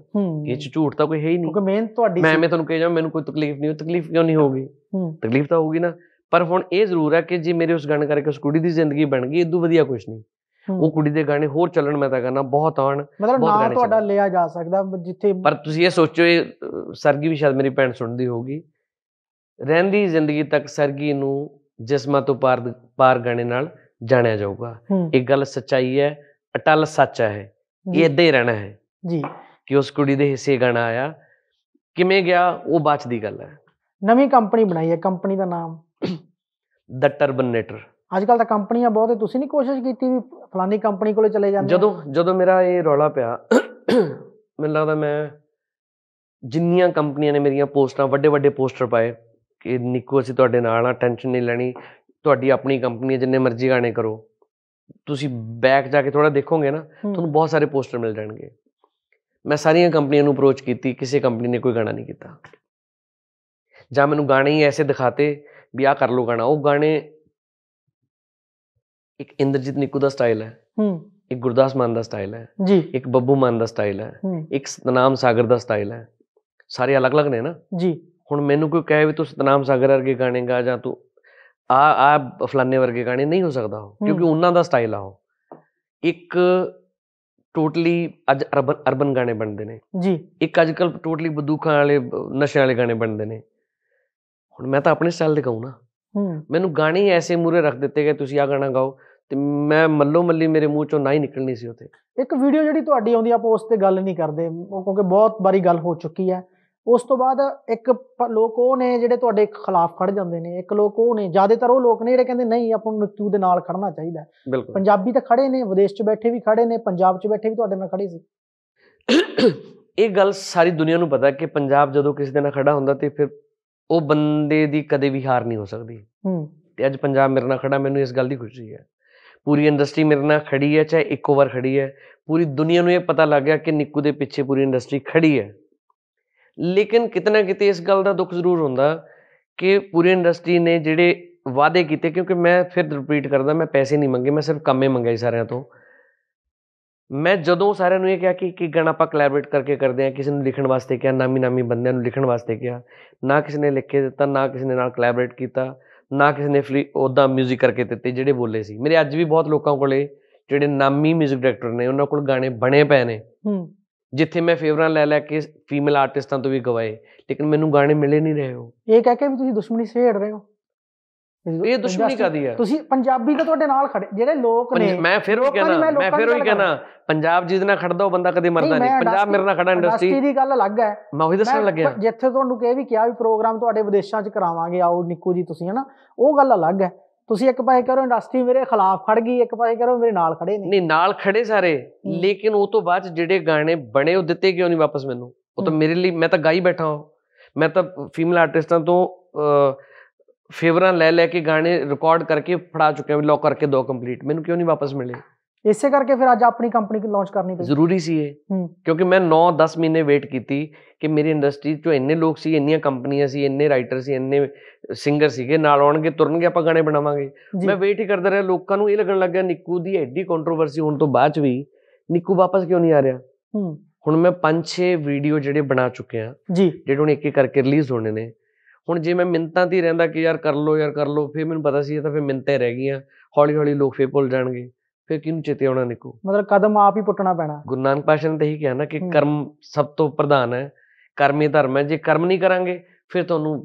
ਇਹ ਚ ਝੂਠ ਤਾਂ ਕੋਈ ਹੈ ਹੀ ਨਹੀਂ ਕਿਉਂਕਿ ਮੈਂ ਤੁਹਾਡੀ ਮੈਂ ਮੈਂ ਤੁਹਾਨੂੰ ਕਹਿ ਜਾਵਾਂ ਮੈਨੂੰ ਕੋਈ ਤਕਲੀਫ ਨਹੀਂ ਹੋ ਤਕਲੀਫ ਕਿਉਂ ਨਹੀਂ ਹੋਗੀ ਤਕਲੀਫ ਤਾਂ ਹੋਗੀ ਨਾ ਪਰ ਹੁਣ ਇਹ ਜ਼ਰੂਰ ਹੈ ਕਿ ਜੇ ਮੇਰੇ ਉਸ ਗਣ ਕਰਕੇ ਉਸ ਕੁੜੀ ਦੀ ਜ਼ਿੰਦਗੀ ਬਣ ਗਈ ਇਦੋਂ ਵਧੀਆ ਕੁਝ ਨਹੀਂ ਉਹ ਕੁੜੀ ਦੇ ਗਾਣੇ ਹੋਰ ਚੱਲਣ ਮੈਂ ਤਾਂ ਕਹਿੰਦਾ ਬਹੁਤ ਆਣ ਮਤਲਬ ਨਾ ਤੁਹਾਡਾ ਲਿਆ ਜਾ ਸਕਦਾ ਜਿੱਥੇ ਪਰ ਤੁਸੀਂ ਇਹ ਸੋਚੋ ਇਹ ਸਰਗੀ ਵੀ ਸ਼ਾਇਦ ਮੇਰੀ ਭੈਣ ਸੁਣਦੀ ਹੋਗੀ ਰਹਿੰਦੀ ਜ਼ਿੰਦਗੀ ਤੱਕ ਸਰਗੀ ਨੂੰ ਜਿਸਮਾ ਤੋਂ ਪਾਰ ਪਾਰ ਗਾਣੇ ਨਾਲ ਜਾਣਿਆ ਜਾਊਗਾ ਇੱਕ ਗੱਲ ਸੱਚਾਈ ਹੈ ਅਟਲ ਸੱਚ ਹੈ ਇਹ ਇਦਾਂ ਹੀ ਰਹਿਣਾ ਹੈ ਜੀ ਕਿ ਉਸ ਕੁੜੀ ਦੇ ਹਿੱਸੇ ਗਾਣਾ ਆਇਆ ਕਿਵੇਂ ਗਿਆ ਉਹ ਬਾਅਦ ਦੀ ਗੱਲ ਹੈ ਨਵੀਂ ਕੰਪਨੀ ਬਣਾਈ ਹੈ ਕੰਪਨੀ ਦਾ ਨਾਮ ਦ ਟਰਬਨੇਟਰ ਅੱਜ ਕੱਲ ਤਾਂ ਕੰਪਨੀਆਂ ਬਹੁਤ ਹੈ ਤੁਸੀਂ ਨਹੀਂ ਕੋਸ਼ਿਸ਼ ਕੀਤੀ ਵੀ ਫਲਾਨੀ ਕੰਪਨੀ ਕੋਲੇ ਚਲੇ ਜਾਂਦੇ ਜਦੋਂ ਜਦੋਂ ਮੇਰਾ ਇਹ ਰੌਲਾ ਪਿਆ ਮੈਨੂੰ ਲੱਗਦਾ ਮੈਂ ਜਿੰਨੀਆਂ ਕੰਪਨੀਆਂ ਨੇ ਮੇਰੀਆਂ ਪੋਸਟਾਂ ਵੱਡੇ ਵੱਡੇ ਪੋਸਟਰ ਪਾਏ ਕਿ ਨਿੱਕੂ ਅਸੀਂ ਤੁਹਾਡੇ ਨਾਲ ਆ ਟੈਨਸ਼ਨ ਨਹੀਂ ਲੈਣੀ ਤੁਹਾਡੀ ਆਪਣੀ ਕੰਪਨੀ ਜਿੰਨੇ ਮਰਜ਼ੀ ਗਾਣੇ ਕਰੋ ਤੁਸੀਂ ਬੈਕ ਜਾ ਕੇ ਥੋੜਾ ਦੇਖੋਗੇ ਨਾ ਤੁਹਾਨੂੰ ਬਹੁਤ ਸਾਰੇ ਪੋਸਟਰ ਮਿਲ ਜਾਣਗੇ ਮੈਂ ਸਾਰੀਆਂ ਕੰਪਨੀਆਂ ਨੂੰ ਅਪਰੋਚ ਕੀਤੀ ਕਿਸੇ ਕੰਪਨੀ ਨੇ ਕੋਈ ਗਾਣਾ ਨਹੀਂ ਕੀਤਾ ਜਾਂ ਮੈਨੂੰ ਗਾਣੇ ਹੀ ਐਸੇ ਦਿਖਾਤੇ ਵੀ ਆ ਕਰ ਲੋ ਗਾਣਾ ਉਹ ਗਾਣੇ ਇੱਕ ਇੰਦਰਜੀਤ ਨਿੱਕੂ ਦਾ ਸਟਾਈਲ ਹੈ ਹੂੰ ਇੱਕ ਗੁਰਦਾਸ ਮਾਨ ਦਾ ਸਟਾਈਲ ਹੈ ਜੀ ਇੱਕ ਬੱਬੂ ਮਾਨ ਦਾ ਸਟਾਈਲ ਹੈ ਇੱਕ ਸਤਨਾਮ ਸਾਗਰ ਦਾ ਸਟਾਈਲ ਹੈ ਸਾਰੇ ਅਲੱਗ-ਅਲੱਗ ਨੇ ਨਾ ਜੀ ਹੁਣ ਮੈਨੂੰ ਕੋਈ ਕਹੇ ਵੀ ਤੂੰ ਸਤਨਾਮ ਸਾਗਰ ਵਰਗੇ ਗਾਣੇ ਗਾ ਜਾਂ ਤੂੰ ਆ ਆ ਫਲਾਨੇ ਵਰਗੇ ਗਾਣੇ ਨਹੀਂ ਹੋ ਸਕਦਾ ਕਿਉਂਕਿ ਉਹਨਾਂ ਦਾ ਸਟਾਈਲ ਆ ਉਹ ਇੱਕ ਟੋਟਲੀ ਅੱਜ ਅਰਬਨ ਅਰਬਨ ਗਾਣੇ ਬਣਦੇ ਨੇ ਜੀ ਇੱਕ ਅੱਜ ਕੱਲ ਟੋਟਲੀ ਬਦੂਖਾਂ ਵਾਲੇ ਨਸ਼ੇ ਵਾਲੇ ਗਾਣੇ ਬਣਦੇ ਨੇ ਹੁਣ ਮੈਂ ਤਾਂ ਆਪਣੇ ਸਟਾਈਲ ਦੇ ਗਾਉਂ ਨਾ ਮੈਨੂੰ ਗਾਣੇ ਐਸੇ ਮੂਰੇ ਰੱਖ ਦਿੱਤੇ ਗਏ ਤੁਸੀਂ ਆ ਗਾਣਾ ਗਾਓ ਤੇ ਮੈਂ ਮੱਲੋ ਮੱਲੀ ਮੇਰੇ ਮੂੰਹ ਚੋਂ ਨਾ ਹੀ ਨਿਕਲਣੀ ਸੀ ਉਥੇ ਇੱਕ ਵੀਡੀਓ ਜਿਹੜੀ ਤੁਹਾਡੀ ਆਉਂਦੀ ਆਪਾਂ ਉਸ ਤੇ ਗੱਲ ਨਹੀਂ ਕਰਦੇ ਕਿਉਂਕਿ ਬਹੁਤ ਬਾਰੀ ਗੱਲ ਹੋ ਚੁੱਕੀ ਹੈ ਉਸ ਤੋਂ ਬਾਅਦ ਇੱਕ ਲੋਕ ਉਹ ਨੇ ਜਿਹੜੇ ਤੁਹਾਡੇ ਖਿਲਾਫ ਖੜ ਜਾਂਦੇ ਨੇ ਇੱਕ ਲੋਕ ਉਹ ਨੇ ਜ਼ਿਆਦਾਤਰ ਉਹ ਲੋਕ ਨੇ ਜਿਹੜੇ ਕਹਿੰਦੇ ਨਹੀਂ ਆਪਾਂ ਨੂੰ ਮਿੱਤੂ ਦੇ ਨਾਲ ਖੜਨਾ ਚਾਹੀਦਾ ਪੰਜਾਬੀ ਤਾਂ ਖੜੇ ਨੇ ਵਿਦੇਸ਼ 'ਚ ਬੈਠੇ ਵੀ ਖੜੇ ਨੇ ਪੰਜਾਬ 'ਚ ਬੈਠੇ ਵੀ ਤੁਹਾਡੇ ਨਾਲ ਖੜੇ ਸੀ ਇਹ ਗੱਲ ਸਾਰੀ ਦੁਨੀਆ ਨੂੰ ਪਤਾ ਕਿ ਪੰਜਾਬ ਜਦੋਂ ਕਿਸੇ ਦੇ ਨਾਲ ਖੜਾ ਹੁੰਦਾ ਤੇ ਫਿਰ ਉਹ ਬੰਦੇ ਦੀ ਕਦੇ ਵੀ ਹਾਰ ਨਹੀਂ ਹੋ ਸਕਦੀ ਹੂੰ ਤੇ ਅੱਜ ਪੰਜਾਬ ਮੇਰੇ ਨਾਲ ਖੜਾ ਮੈਨੂੰ ਇਸ ਗੱਲ ਦੀ ਖੁਸ਼ੀ ਹੈ ਪੂਰੀ ਇੰਡਸਟਰੀ ਮੇਰੇ ਨਾਲ ਖੜੀ ਹੈ ਚਾਹੇ ਇੱਕ ਵਾਰ ਖੜੀ ਹੈ ਪੂਰੀ ਦੁਨੀਆ ਨੂੰ ਇਹ ਪਤਾ ਲੱਗ ਗਿਆ ਕਿ ਨਿੱਕੂ ਦੇ ਪਿੱਛੇ ਪੂਰੀ ਇੰਡਸਟਰੀ ਖੜੀ ਹੈ ਲੇਕਿਨ ਕਿਤਨਾ ਕਿਤੇ ਇਸ ਗੱਲ ਦਾ ਦੁੱਖ ਜ਼ਰੂਰ ਹੁੰਦਾ ਕਿ ਪੂਰੀ ਇੰਡਸਟਰੀ ਨੇ ਜਿਹੜੇ ਵਾਅਦੇ ਕੀਤੇ ਕਿਉਂਕਿ ਮੈਂ ਫਿਰ ਰਿਪੀਟ ਕਰਦਾ ਮੈਂ ਪੈਸੇ ਨਹੀਂ ਮੰਗੇ ਮੈਂ ਸਿਰਫ ਕੰਮੇ ਮੰਗਾਈ ਸਾਰਿਆਂ ਤੋਂ ਮੈਂ ਜਦੋਂ ਸਾਰਿਆਂ ਨੂੰ ਇਹ ਕਿਹਾ ਕਿ ਕਿ ਗਾਣਾ ਆਪਾਂ ਕਲੈਬੋਰੇਟ ਕਰਕੇ ਕਰਦੇ ਆ ਕਿਸੇ ਨੂੰ ਲਿਖਣ ਵਾਸਤੇ ਕਿਹਾ ਨਾਮੀ ਨਾਮੀ ਬੰਦਿਆਂ ਨੂੰ ਲਿਖਣ ਵਾਸਤੇ ਕਿਹਾ ਨਾ ਕਿਸੇ ਨੇ ਲਿਖ ਕੇ ਦਿੱਤਾ ਨਾ ਕਿਸੇ ਨੇ ਨਾਲ ਕਲੈਬੋਰੇਟ ਕੀਤਾ ਨਾ ਕਿਸੇ ਨੇ ਫਰੀ ਉਹਦਾ 뮤직 ਕਰਕੇ ਦਿੱਤੇ ਜਿਹੜੇ ਬੋਲੇ ਸੀ ਮੇਰੇ ਅੱਜ ਵੀ ਬਹੁਤ ਲੋਕਾਂ ਕੋਲੇ ਜਿਹੜੇ ਨਾਮੀ 뮤직 ਡਾਇਰੈਕਟਰ ਨੇ ਉਹਨਾਂ ਕੋਲ ਗਾਣੇ ਬਣੇ ਪਏ ਨੇ ਹੂੰ ਜਿੱਥੇ ਮੈਂ ਫੇਵਰਾਂ ਲੈ ਲੈ ਕੇ ਫੀਮੇਲ ਆਰਟਿਸਟਾਂ ਤੋਂ ਵੀ ਗਵਾਏ ਲੇਕਿਨ ਮੈਨੂੰ ਗਾਣੇ ਮਿਲੇ ਨਹੀਂ ਰਹੇ ਉਹ ਇਹ ਕਹਿ ਕੇ ਵੀ ਤੁਸੀਂ ਦੁਸ਼ਮਣੀ ਸਹੇੜ ਰਹੇ ਹੋ ਇਹ ਦੁਸ਼ਮਣੀ ਕਾਦੀ ਹੈ ਤੁਸੀਂ ਪੰਜਾਬੀ ਤਾਂ ਤੁਹਾਡੇ ਨਾਲ ਖੜੇ ਜਿਹੜੇ ਲੋਕ ਨੇ ਮੈਂ ਫਿਰ ਉਹ ਕਹਿੰਦਾ ਮੈਂ ਫਿਰ ਹੀ ਕਹਿੰਦਾ ਪੰਜਾਬ ਜਿਹਦੇ ਨਾਲ ਖੜਦਾ ਉਹ ਬੰਦਾ ਕਦੇ ਮਰਦਾ ਨਹੀਂ ਪੰਜਾਬ ਮੇਰੇ ਨਾਲ ਖੜਾ ਇੰਡਸਟਰੀ ਦੀ ਗੱਲ ਅਲੱਗ ਹੈ ਮੈਂ ਉਹੀ ਦੱਸਣ ਲੱਗਿਆ ਜਿੱਥੇ ਤੁਹਾਨੂੰ ਕਹੇ ਵੀ ਕਿਹਾ ਵੀ ਪ੍ਰੋਗਰਾਮ ਤੁਹਾਡੇ ਵਿਦੇਸ਼ਾਂ 'ਚ ਕਰਾਵਾਂਗੇ ਆਓ ਨਿੱਕੂ ਜੀ ਤੁਸੀਂ ਹਨਾ ਉਹ ਗੱਲ ਅਲੱਗ ਹੈ ਤੁਸੀਂ ਇੱਕ ਪਾਸੇ ਕਰੋ ਇੰਡਸਟਰੀ ਮੇਰੇ ਖਿਲਾਫ ਖੜ ਗਈ ਇੱਕ ਪਾਸੇ ਕਰੋ ਮੇਰੇ ਨਾਲ ਖੜੇ ਨੇ ਨਹੀਂ ਨਾਲ ਖੜੇ ਸਾਰੇ ਲੇਕਿਨ ਉਹ ਤੋਂ ਬਾਅਦ ਜਿਹੜੇ ਗਾਣੇ ਬਣੇ ਉਹ ਦਿੱਤੇ ਕਿਉਂ ਨਹੀਂ ਵਾਪਸ ਮੈਨੂੰ ਉਹ ਤਾਂ ਮੇਰੇ ਲਈ ਮੈਂ ਤਾਂ ਗਾਈ ਬੈਠਾ ਹਾਂ ਮੈਂ ਤਾਂ ਫੀਮੇਲ ਆਰਟਿਸਟਾਂ ਤੋਂ ਫੇਵਰਾਂ ਲੈ ਲੈ ਕੇ ਗਾਣੇ ਰਿਕਾਰਡ ਕਰਕੇ ਫੜਾ ਚੁੱਕਿਆ ਵੀ ਲੋਕ ਕਰਕੇ ਦੋ ਕੰਪਲੀਟ ਮੈਨੂੰ ਕਿਉਂ ਨਹੀਂ ਵਾਪਸ ਮਿਲੇ ਇਸੇ ਕਰਕੇ ਫਿਰ ਅੱਜ ਆਪਣੀ ਕੰਪਨੀ ਲਾਂਚ ਕਰਨੀ ਪਈ ਜ਼ਰੂਰੀ ਸੀ ਇਹ ਕਿਉਂਕਿ ਮੈਂ 9-10 ਮਹੀਨੇ ਵੇਟ ਕੀਤੀ ਕਿ ਮੇਰੀ ਇੰਡਸਟਰੀ ਚੋਂ ਇੰਨੇ ਲੋਕ ਸੀ ਇੰਨੀਆਂ ਕੰਪਨੀਆਂ ਸੀ ਇੰਨੇ ਰਾਈਟਰ ਸੀ ਇੰਨੇ ਸਿੰਗਰ ਸੀਗੇ ਨਾਲ ਆਉਣਗੇ ਤੁਰਨਗੇ ਆਪਾਂ ਗਾਣੇ ਬਣਾਵਾਂਗੇ ਮੈਂ ਵੇਟ ਹੀ ਕਰਦਾ ਰਿਹਾ ਲੋਕਾਂ ਨੂੰ ਇਹ ਲੱਗਣ ਲੱਗਿਆ ਨਿੱਕੂ ਦੀ ਐਡੀ ਕੰਟਰੋਵਰਸੀ ਹੋਣ ਤੋਂ ਬਾਅਦ ਵੀ ਨਿੱਕੂ ਵਾਪਸ ਕਿਉਂ ਨਹੀਂ ਆ ਰਿਹਾ ਹੁਣ ਮੈਂ 5-6 ਵੀਡੀਓ ਜਿਹੜੇ ਬਣਾ ਚੁੱਕਿਆ ਜੀ ਜਿਹੜੇ ਹੁਣ ਇੱਕ ਇੱਕ ਕਰਕੇ ਰਿਲੀਜ਼ ਹੋਣੇ ਨੇ ਹੁਣ ਜੇ ਮੈਂ ਮਿੰਤਾਂ ਤੇ ਰਹਿੰਦਾ ਕਿ ਯਾਰ ਕਰ ਲੋ ਯਾਰ ਕਰ ਲੋ ਫਿਰ ਮੈਨੂੰ ਪਤਾ ਸੀ ਇਹ ਤਾਂ ਫਿਰ ਮਿੰਤੇ ਰਹਿ ਗਈਆਂ ਹੌਲੀ ਹੌਲੀ ਲੋਕ ਫੇਰ ਭੁੱਲ ਜਾਣਗੇ ਫਿਰ ਕਿਹਨੂੰ ਚੇਤੇ ਆਉਣਾ ਨਿਕੂ ਮਤਲਬ ਕਦਮ ਆਪ ਹੀ ਪੁੱਟਣਾ ਪੈਣਾ ਗੁਰੂ ਨਾਨਕ ਪਾਸ਼ਾ ਨੇ ਤਾਂ ਇਹੀ ਕਿਹਾ ਨਾ ਕਿ ਕਰਮ ਸਭ ਤੋਂ ਪ੍ਰਧਾਨ ਹੈ ਕਰਮੇ ਧਰਮ ਹੈ ਜੇ ਕਰਮ ਨਹੀਂ ਕਰਾਂਗੇ ਫਿਰ ਤੁਹਾਨੂੰ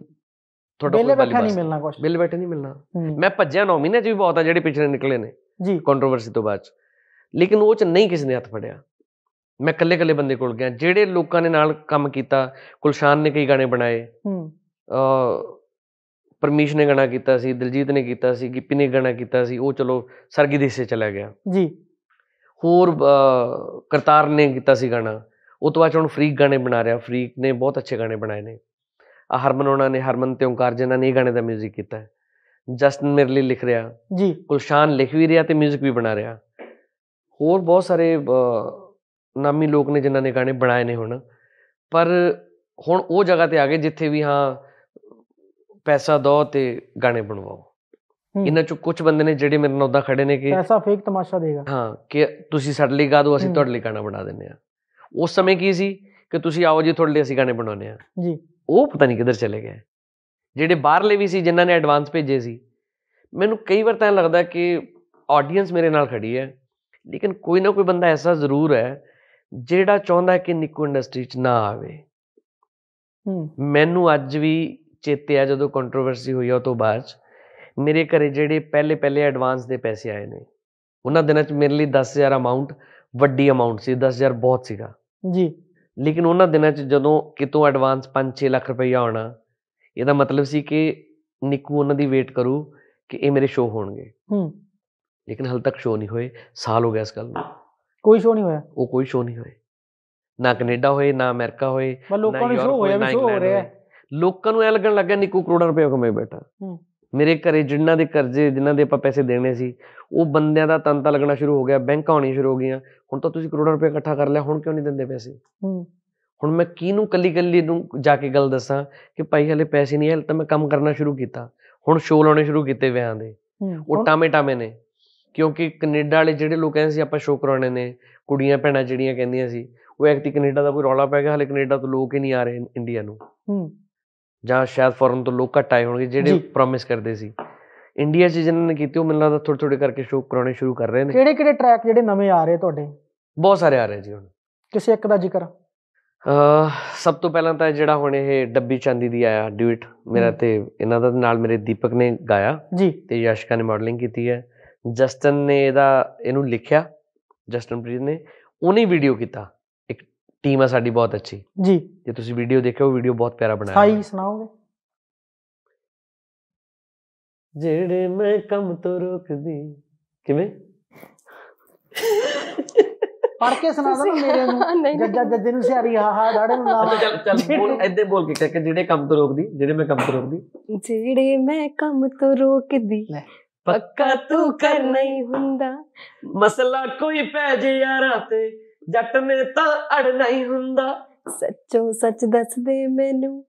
ਤੁਹਾਡਾ ਕੋਈ ਬੈਠਾ ਨਹੀਂ ਮਿਲਣਾ ਕੁਝ ਬਿੱਲ ਬੈਠੇ ਨਹੀਂ ਮਿਲਣਾ ਮੈਂ ਭੱਜਿਆ 9 ਮਹੀਨੇ ਚ ਵੀ ਬਹੁਤ ਆ ਜਿਹੜੇ ਪਿਛਲੇ ਨਿਕਲੇ ਨੇ ਜੀ ਕੰਟਰੋਵਰਸੀ ਤੋਂ ਬਾਅਦ ਲੇਕਿਨ ਉਹ ਚ ਨਹੀਂ ਕਿਸ ਨੇ ਹੱਥ ਫੜਿਆ ਮੈਂ ਕੱਲੇ ਕੱਲੇ ਬੰਦੇ ਕੋਲ ਗਿਆ ਜਿਹੜੇ ਲੋਕਾਂ ਨੇ ਨਾਲ ਕੰਮ ਕੀਤਾ ਕੁਲਸ਼ਾਨ ਨੇ ਕਈ ਗਾਣੇ ਬਣਾਏ ਹੂੰ ਪਰਮੇਸ਼ ਨੇ ਗਾਣਾ ਕੀਤਾ ਸੀ ਦਿਲਜੀਤ ਨੇ ਕੀਤਾ ਸੀ ਗਿੱਪੀ ਨੇ ਗਾਣਾ ਕੀਤਾ ਸੀ ਉਹ ਚਲੋ ਸਰਗੀ ਦੇ ਹਿੱਸੇ ਚਲਾ ਗਿਆ ਜੀ ਹੋਰ ਕਰਤਾਰ ਨੇ ਕੀਤਾ ਸੀ ਗਾਣਾ ਉਹ ਤੋਂ ਬਾਅਦ ਹੁਣ ਫਰੀਕ ਗਾਣੇ ਬਣਾ ਰਿਹਾ ਫਰੀਕ ਨੇ ਬਹੁਤ ਅੱਛੇ ਗਾਣੇ ਬਣਾਏ ਨੇ ਆ ਹਰਮਨ ਉਹਨਾਂ ਨੇ ਹਰਮਨ ਤੇ ਓੰਕਾਰ ਜਿਨ੍ਹਾਂ ਨੇ ਇਹ ਗਾਣੇ ਦਾ 뮤직 ਕੀਤਾ ਹੈ ਜਸਟਨ ਮੇਰੇ ਲਈ ਲਿਖ ਰਿਹਾ ਜੀ ਕੁਲਸ਼ਾਨ ਲਿਖ ਵੀ ਰਿਹਾ ਤੇ 뮤직 ਵੀ ਬਣਾ ਰਿਹਾ ਹੋਰ ਬਹੁਤ ਸਾਰੇ ਨਾਮੀ ਲੋਕ ਨੇ ਜਿਨ੍ਹਾਂ ਨੇ ਗਾਣੇ ਬਣਾਏ ਨੇ ਹੁਣ ਪਰ ਹੁਣ ਉਹ ਜਗ੍ਹਾ ਤੇ ਆ ਗਏ ਜਿੱਥੇ ਵੀ ਹਾਂ ਪੈਸਾ ਦੋ ਤੇ ਗਾਣੇ ਬਣਵਾਓ ਇਹਨਾਂ ਚੋਂ ਕੁਝ ਬੰਦੇ ਨੇ ਜਿਹੜੇ ਮੇਰੇ ਨਾਲ ਉਦਾਂ ਖੜੇ ਨੇ ਕਿ ਪੈਸਾ ਫੇਕ ਤਮਾਸ਼ਾ ਦੇਗਾ ਹਾਂ ਕਿ ਤੁਸੀਂ ਸਾਡੇ ਲਈ ਗਾ ਦਿਓ ਅਸੀਂ ਤੁਹਾਡੇ ਲਈ ਗਾਣਾ ਬਣਾ ਦਿੰਨੇ ਆ ਉਸ ਸਮੇਂ ਕੀ ਸੀ ਕਿ ਤੁਸੀਂ ਆਓ ਜੀ ਤੁਹਾਡੇ ਲਈ ਅਸੀਂ ਗਾਣੇ ਬਣਾਉਨੇ ਆ ਜੀ ਉਹ ਪਤਾ ਨਹੀਂ ਕਿੱਧਰ ਚਲੇ ਗਏ ਜਿਹੜੇ ਬਾਹਰਲੇ ਵੀ ਸੀ ਜਿਨ੍ਹਾਂ ਨੇ ਐਡਵਾਂਸ ਭੇਜੇ ਸੀ ਮੈਨੂੰ ਕਈ ਵਾਰ ਤਾਂ ਲੱਗਦਾ ਕਿ ਆਡੀਅנס ਮੇਰੇ ਨਾਲ ਖੜੀ ਹੈ ਲੇਕਿਨ ਕੋਈ ਨਾ ਕੋਈ ਬੰਦਾ ਐਸਾ ਜ਼ਰੂਰ ਹੈ ਜਿਹੜਾ ਚਾਹੁੰਦਾ ਕਿ ਨਿੱਕੂ ਇੰਡਸਟਰੀ 'ਚ ਨਾ ਆਵੇ ਮੈਨੂੰ ਅੱਜ ਵੀ ਚੇਤੇ ਆ ਜਦੋਂ ਕੰਟਰੋਵਰਸੀ ਹੋਈ ਉਹ ਤੋਂ ਬਾਅਦ ਮੇਰੇ ਘਰੇ ਜਿਹੜੇ ਪਹਿਲੇ ਪਹਿਲੇ ਐਡਵਾਂਸ ਦੇ ਪੈਸੇ ਆਏ ਨੇ ਉਹਨਾਂ ਦਿਨਾਂ 'ਚ ਮੇਰੇ ਲਈ 10000 ਅਮਾਉਂਟ ਵੱਡੀ ਅਮਾਉਂਟ ਸੀ 10000 ਬਹੁਤ ਸੀਗਾ ਜੀ ਲੇਕਿਨ ਉਹਨਾਂ ਦਿਨਾਂ 'ਚ ਜਦੋਂ ਕਿਤੋਂ ਐਡਵਾਂਸ 5-6 ਲੱਖ ਰੁਪਈਆ ਆਉਣਾ ਇਹਦਾ ਮਤਲਬ ਸੀ ਕਿ ਨਿੱਕੂ ਉਹਨਾਂ ਦੀ ਵੇਟ ਕਰੂ ਕਿ ਇਹ ਮੇਰੇ ਸ਼ੋਅ ਹੋਣਗੇ ਹੂੰ ਲੇਕਿਨ ਹਲ ਤੱਕ ਸ਼ੋਅ ਨਹੀਂ ਹੋਏ ਸਾਲ ਹੋ ਗਿਆ ਇਸ ਗੱਲ ਨੂੰ ਕੋਈ ਸ਼ੋਅ ਨਹੀਂ ਹੋਇਆ ਉਹ ਕੋਈ ਸ਼ੋਅ ਨਹੀਂ ਹੋਇਆ ਨਾ ਕੈਨੇਡਾ ਹੋਏ ਨਾ ਅਮਰੀਕਾ ਹੋਏ ਨਾ ਵੀ ਸ਼ੋਅ ਹੋ ਰਿਹਾ ਹੈ ਲੋਕਾਂ ਨੂੰ ਐ ਲੱਗਣ ਲੱਗਾ ਨਿੱਕੂ ਕਰੋੜਾਂ ਰੁਪਏ ਕਮਾਈ ਬੈਠਾ ਮੇਰੇ ਘਰੇ ਜਿੰਨਾਂ ਦੇ ਕਰਜ਼ੇ ਜਿਨ੍ਹਾਂ ਦੇ ਆਪਾਂ ਪੈਸੇ ਦੇਣੇ ਸੀ ਉਹ ਬੰਦਿਆਂ ਦਾ ਤੰਤਾ ਲੱਗਣਾ ਸ਼ੁਰੂ ਹੋ ਗਿਆ ਬੈਂਕਾਂ ਆਉਣੀ ਸ਼ੁਰੂ ਹੋ ਗਈਆਂ ਹੁਣ ਤਾਂ ਤੁਸੀਂ ਕਰੋੜਾਂ ਰੁਪਏ ਇਕੱਠਾ ਕਰ ਲਿਆ ਹੁਣ ਕਿਉਂ ਨਹੀਂ ਦਿੰਦੇ ਪੈਸੇ ਹੁਣ ਮੈਂ ਕਿਹਨੂੰ ਕੱਲੀ ਕੱਲੀ ਨੂੰ ਜਾ ਕੇ ਗੱਲ ਦੱਸਾਂ ਕਿ ਭਾਈ ਹਲੇ ਪੈਸੇ ਨਹੀਂ ਹਲੇ ਤਾਂ ਮੈਂ ਕੰਮ ਕਰਨਾ ਸ਼ੁਰੂ ਕੀਤਾ ਹੁਣ ਸ਼ੋਅ ਲਾਉਣੇ ਸ਼ੁਰੂ ਕੀਤੇ ਵਿਆਹਾਂ ਦੇ ਉਹ ਟਾਮੇ ਟਾਮੇ ਨੇ ਕਿਉਂਕਿ ਕੈਨੇਡਾ ਵਾਲੇ ਜਿਹੜੇ ਲੋਕ ਕਹਿੰਦੇ ਸੀ ਆਪਾਂ ਸ਼ੋਅ ਕਰਾਉਣੇ ਨੇ ਕੁੜੀਆਂ ਭੈਣਾਂ ਜਿਹੜੀਆਂ ਕਹਿੰਦੀਆਂ ਸੀ ਉਹ ਐਕਟੀ ਕੈਨੇਡਾ ਦਾ ਕੋਈ ਰੌਲਾ ਪੈ ਗਿਆ ਹਲੇ ਕੈਨੇਡਾ ਤੋਂ ਲੋਕ ਹੀ ਨਹੀਂ ਆ ਰਹੇ ਇੰਡੀਆ ਨੂੰ ਜਾਂ ਸ਼ਾਇਦ ਫੋਰਨ ਤੋਂ ਲੋਕ ਘਟਾਏ ਹੋਣਗੇ ਜਿਹੜੇ ਪ੍ਰੋਮਿਸ ਕਰਦੇ ਸੀ ਇੰਡੀਆ 'ਚ ਜਿਨ੍ਹਾਂ ਨੇ ਕੀਤੀ ਉਹ ਮੈਨੂੰ ਲੱਗਦਾ ਥੋੜੇ ਥੋੜੇ ਕਰਕੇ ਸ਼ੋਅ ਕਰਾਉਣੇ ਸ਼ੁਰੂ ਕਰ ਰਹੇ ਨੇ ਕਿਹੜੇ ਕਿਹੜੇ ਟਰੈਕ ਜਿਹੜੇ ਨਵੇਂ ਆ ਰਹੇ ਤੁਹਾਡੇ ਬਹੁਤ ਸਾਰੇ ਆ ਰਹੇ ਜੀ ਹੁਣ ਕਿਸੇ ਇੱਕ ਦਾ ਜ਼ਿਕਰ ਸਭ ਤੋਂ ਪਹਿਲਾਂ ਤਾਂ ਜਿਹੜਾ ਹੁਣ ਇਹ ਡੱਬੀ ਚਾਂਦੀ ਦੀ ਆਇਆ ਡਿਊਟ ਮੇਰਾ ਤੇ ਇਹਨਾਂ ਦਾ ਨਾਲ ਮੇਰੇ ਦੀਪਕ ਨੇ ਗਾਇਆ ਜੀ ਤੇ ਯਸ਼ਕਾ ਨੇ ਮਾਡਲਿੰਗ ਕੀਤੀ ਹੈ ਜਸਟਨ ਨੇ ਇਹਦਾ ਇਹਨੂੰ ਲਿਖਿਆ ਜਸਟਨ ਪ੍ਰੀਤ ਨੇ ਉਹਨੇ ਵੀਡੀਓ ਕੀਤਾ ਟੀਮ ਆ ਸਾਡੀ ਬਹੁਤ ਅੱਛੀ ਜੀ ਜੇ ਤੁਸੀਂ ਵੀਡੀਓ ਦੇਖਿਓ ਵੀਡੀਓ ਬਹੁਤ ਪਿਆਰਾ ਬਣਾਇਆ ਹਾਈ ਸੁਣਾਓਗੇ ਜਿਹੜੇ ਮੈਂ ਕੰਮ ਤੋਂ ਰੋਕਦੀ ਕਿਵੇਂ ਪੜ ਕੇ ਸੁਣਾ ਦੋ ਮੇਰੇ ਨੂੰ ਜੱਜਾ ਜੱਜੇ ਨੂੰ ਸਿਆਰੀ ਹਾ ਹਾ ਦਾੜੇ ਨੂੰ ਲਾ ਚੱਲ ਚੱਲ ਬੋਲ ਐਦੇ ਬੋਲ ਕੇ ਕਿ ਜਿਹੜੇ ਕੰਮ ਤੋਂ ਰੋਕਦੀ ਜਿਹੜੇ ਮੈਂ ਕੰਮ ਤੋਂ ਰੋਕਦੀ ਜਿਹੜੇ ਮੈਂ ਕੰਮ ਤੋਂ ਰੋਕਦੀ ਪੱਕਾ ਤੂੰ ਕਰ ਨਹੀਂ ਹੁੰਦਾ ਮਸਲਾ ਕੋਈ ਪੈ ਜੇ ਯਾਰਾ ਤੇ ਜੱਟ ਨੇ ਤਾਂ ਅੜਨਾ ਹੀ ਹੁੰਦਾ ਸੱਚੋ ਸੱਚ ਦੱਸ ਦੇ ਮੈਨੂੰ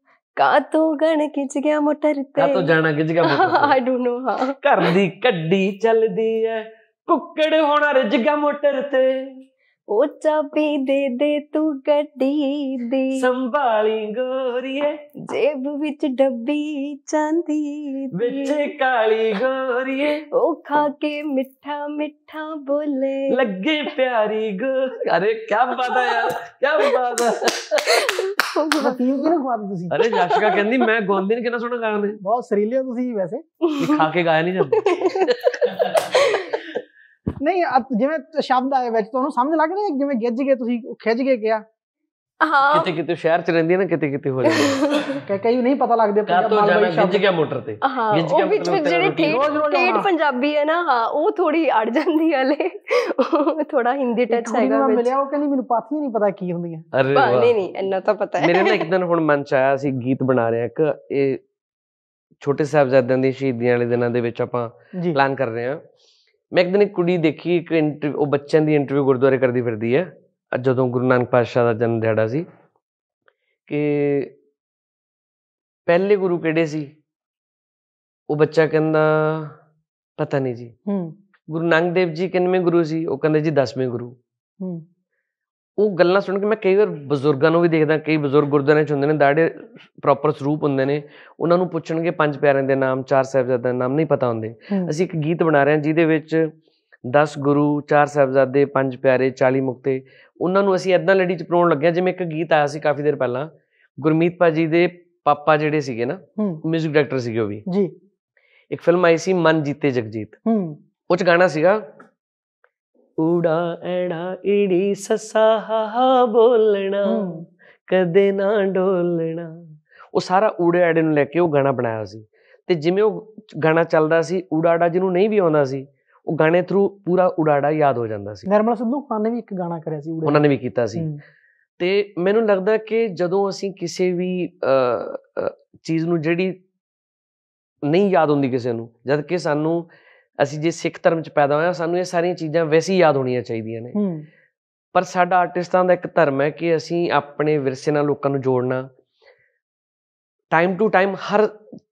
ਤੋ ਗਣ ਕਿਚ ਗਿਆ ਮੋਟਰ ਤੇ ਤੋ ਜਾਣਾ ਕਿਚ ਗਿਆ ਮੋਟਰ ਆਈ ਡੋਨਟ ਨੋ ਹਾਂ ਘਰ ਦੀ ਕੱਡੀ ਚੱਲਦੀ ਐ ਕੁੱਕੜ ਹੋਣਾ ਰਜਗਾ ਮੋਟਰ ਤੇ ओ चाबी दे दे तू गड्डी दे संभाली गोरिए जेब विच डब्बी चांदी विच काली गोरिए ओ खाके मिठा मिठा बोले लगे प्यारी गो अरे क्या बात है यार क्या बात है अरे जाशिका कहती मैं गाने बहुत सरीले हो वैसे खाके गाया नहीं जब ਨਹੀਂ ਜਿਵੇਂ ਸ਼ਬਦ ਆਏ ਵਿੱਚ ਤੁਹਾਨੂੰ ਸਮਝ ਲੱਗ ਰਿਹਾ ਜਿਵੇਂ ਗਿੱਜ ਗਏ ਤੁਸੀਂ ਖਿੱਚ ਗਏ ਕਿਹਾ ਹਾਂ ਕਿਤੇ ਕਿਤੇ ਸ਼ਹਿਰ ਚ ਰਹਿੰਦੀ ਹੈ ਨਾ ਕਿਤੇ ਕਿਤੇ ਹੋ ਜਾਂਦੀ ਹੈ ਕਈ ਨਹੀਂ ਪਤਾ ਲੱਗਦੇ ਪੰਜਾਬੀ ਤੋਂ ਜਾਣਾ ਸ਼ਬਦ। ਗਿੱਜ ਗਿਆ ਮੋਟਰ ਤੇ ਗਿੱਜ ਉਹ ਗਿਆ ਵਿੱਚ ਵਿੱਚ ਜਿਹੜੀ ਰੋਟੀ ਠੇਠ ਪੰਜਾਬੀ ਹੈ ਨਾ ਹਾਂ ਉਹ ਥੋੜੀ ਅੜ ਜਾਂਦੀ ਹੈ ਲੈ ਥੋੜਾ ਹਿੰਦੀ ਟੱਚ ਹੈਗਾ ਵਿੱਚ ਮੈਨੂੰ ਮਿਲਿਆ ਉਹ ਕਹਿੰਦੀ ਮੈਨੂੰ ਪਾਥੀਆਂ ਨਹੀਂ ਪਤਾ ਕੀ ਹੁੰਦੀਆਂ ਅਰੇ ਵਾਹ। ਨਹੀਂ ਨਹੀਂ ਇੰਨਾ ਤਾਂ ਪਤਾ ਹੈ ਮੇਰੇ ਨਾਲ ਇੱਕ ਦਿਨ ਹੁਣ ਮਨ ਚ ਆਇਆ ਸੀ ਗੀਤ ਬਣਾ ਰਿਹਾ ਇੱਕ ਇਹ ਛੋਟੇ ਸਾਹਿਬਜ਼ਾਦਿਆਂ ਦੀ ਸ਼ਹੀਦੀਆਂ ਵਾਲੇ ਦਿਨਾਂ ਦੇ ਵਿੱਚ ਆਪਾਂ ਪਲਾਨ ਕਰ ਰਹੇ ਹਾਂ ਮੈਂ ਇੱਕ ਦਿਨ ਇੱਕ ਕੁੜੀ ਦੇਖੀ ਇੱਕ ਇੰਟਰਵਿਊ ਉਹ ਬੱਚਿਆਂ ਦੀ ਇੰਟਰਵਿਊ ਗੁਰਦੁਆਰੇ ਕਰਦੀ ਫਿਰਦੀ ਹੈ ਜਦੋਂ ਗੁਰੂ ਨਾਨਕ ਪਾਤਸ਼ਾਹ ਦਾ ਜਨਮ ਦਿਹਾੜਾ ਸੀ ਕਿ ਪਹਿਲੇ ਗੁਰੂ ਕਿਹੜੇ ਸੀ ਉਹ ਬੱਚਾ ਕਹਿੰਦਾ ਪਤਾ ਨਹੀਂ ਜੀ ਹੂੰ ਗੁਰੂ ਨਾਨਕ ਦੇਵ ਜੀ ਕਿੰਨਵੇਂ ਗੁਰੂ ਸੀ ਉਹ ਕਹਿੰਦੇ ਜੀ 10ਵੇਂ ਗੁਰੂ ਹੂੰ ਉਹ ਗੱਲਾਂ ਸੁਣ ਕੇ ਮੈਂ ਕਈ ਵਾਰ ਬਜ਼ੁਰਗਾਂ ਨੂੰ ਵੀ ਦੇਖਦਾ ਕਈ ਬਜ਼ੁਰਗ ਗੁਰਦੁਆਰਿਆਂ 'ਚ ਹੁੰਦੇ ਨੇ ਦਾੜੇ ਪ੍ਰੋਪਰ ਸਰੂਪ ਹੁੰਦੇ ਨੇ ਉਹਨਾਂ ਨੂੰ ਪੁੱਛਣਗੇ ਪੰਜ ਪਿਆਰਿਆਂ ਦੇ ਨਾਮ ਚਾਰ ਸਾਹਿਬਜ਼ਾਦਿਆਂ ਦੇ ਨਾਮ ਨਹੀਂ ਪਤਾ ਹੁੰਦੇ ਅਸੀਂ ਇੱਕ ਗੀਤ ਬਣਾ ਰਹੇ ਹਾਂ ਜਿਹਦੇ ਵਿੱਚ 10 ਗੁਰੂ ਚਾਰ ਸਾਹਿਬਜ਼ਾਦੇ ਪੰਜ ਪਿਆਰੇ 40 ਮੁਕਤੇ ਉਹਨਾਂ ਨੂੰ ਅਸੀਂ ਐਦਾਂ ਲੜੀ 'ਚ ਪਰੋਣ ਲੱਗਿਆ ਜਿਵੇਂ ਇੱਕ ਗੀਤ ਆਇਆ ਸੀ ਕਾਫੀ ਦਿਨ ਪਹਿਲਾਂ ਗੁਰਮੀਤ ਪਾਜੀ ਦੇ ਪਾਪਾ ਜਿਹੜੇ ਸੀਗੇ ਨਾ ਮਿਊਜ਼ਿਕ ਡਾਇਰੈਕਟਰ ਸੀਗੇ ਉਹ ਵੀ ਜੀ ਇੱਕ ਫਿਲਮ ਆਈ ਸੀ ਮਨ ਜੀਤੇ ਜਗਜੀਤ ਹੂੰ ਉਹ ਚ ਗਾਣਾ ਸੀਗਾ ਊੜਾ ਐੜਾ ਈੜੀ ਸਸਾ ਹਾ ਬੋਲਣਾ ਕਦੇ ਨਾ ਡੋਲਣਾ ਉਹ ਸਾਰਾ ਊੜੇ ਐੜੇ ਨੂੰ ਲੈ ਕੇ ਉਹ ਗਾਣਾ ਬਣਾਇਆ ਸੀ ਤੇ ਜਿਵੇਂ ਉਹ ਗਾਣਾ ਚੱਲਦਾ ਸੀ ਊੜਾੜਾ ਜਿਹਨੂੰ ਨਹੀਂ ਵੀ ਆਉਂਦਾ ਸੀ ਉਹ ਗਾਣੇ ਥਰੂ ਪੂਰਾ ਊੜਾੜਾ ਯਾਦ ਹੋ ਜਾਂਦਾ ਸੀ ਨਰਮਲ ਸਿੱਧੂ ਖਾਨ ਨੇ ਵੀ ਇੱਕ ਗਾਣਾ ਕਰਿਆ ਸੀ ਊੜਾ ਉਹਨਾਂ ਨੇ ਵੀ ਕੀਤਾ ਸੀ ਤੇ ਮੈਨੂੰ ਲੱਗਦਾ ਕਿ ਜਦੋਂ ਅਸੀਂ ਕਿਸੇ ਵੀ ਚੀਜ਼ ਨੂੰ ਜਿਹੜੀ ਨਹੀਂ ਯਾਦ ਹੁੰਦੀ ਕਿਸੇ ਨੂੰ ਜਦ ਕਿ ਸਾਨੂੰ ਅਸੀਂ ਜੇ ਸਿੱਖ ਧਰਮ 'ਚ ਪੈਦਾ ਹੋਇਆ ਸਾਨੂੰ ਇਹ ਸਾਰੀਆਂ ਚੀਜ਼ਾਂ ਵੈਸੇ ਯਾਦ ਹੋਣੀਆਂ ਚਾਹੀਦੀਆਂ ਨੇ ਪਰ ਸਾਡਾ ਆਰਟਿਸਟਾਂ ਦਾ ਇੱਕ ਧਰਮ ਹੈ ਕਿ ਅਸੀਂ ਆਪਣੇ ਵਿਰਸੇ ਨਾਲ ਲੋਕਾਂ ਨੂੰ ਜੋੜਨਾ ਟਾਈਮ ਟੂ ਟਾਈਮ ਹਰ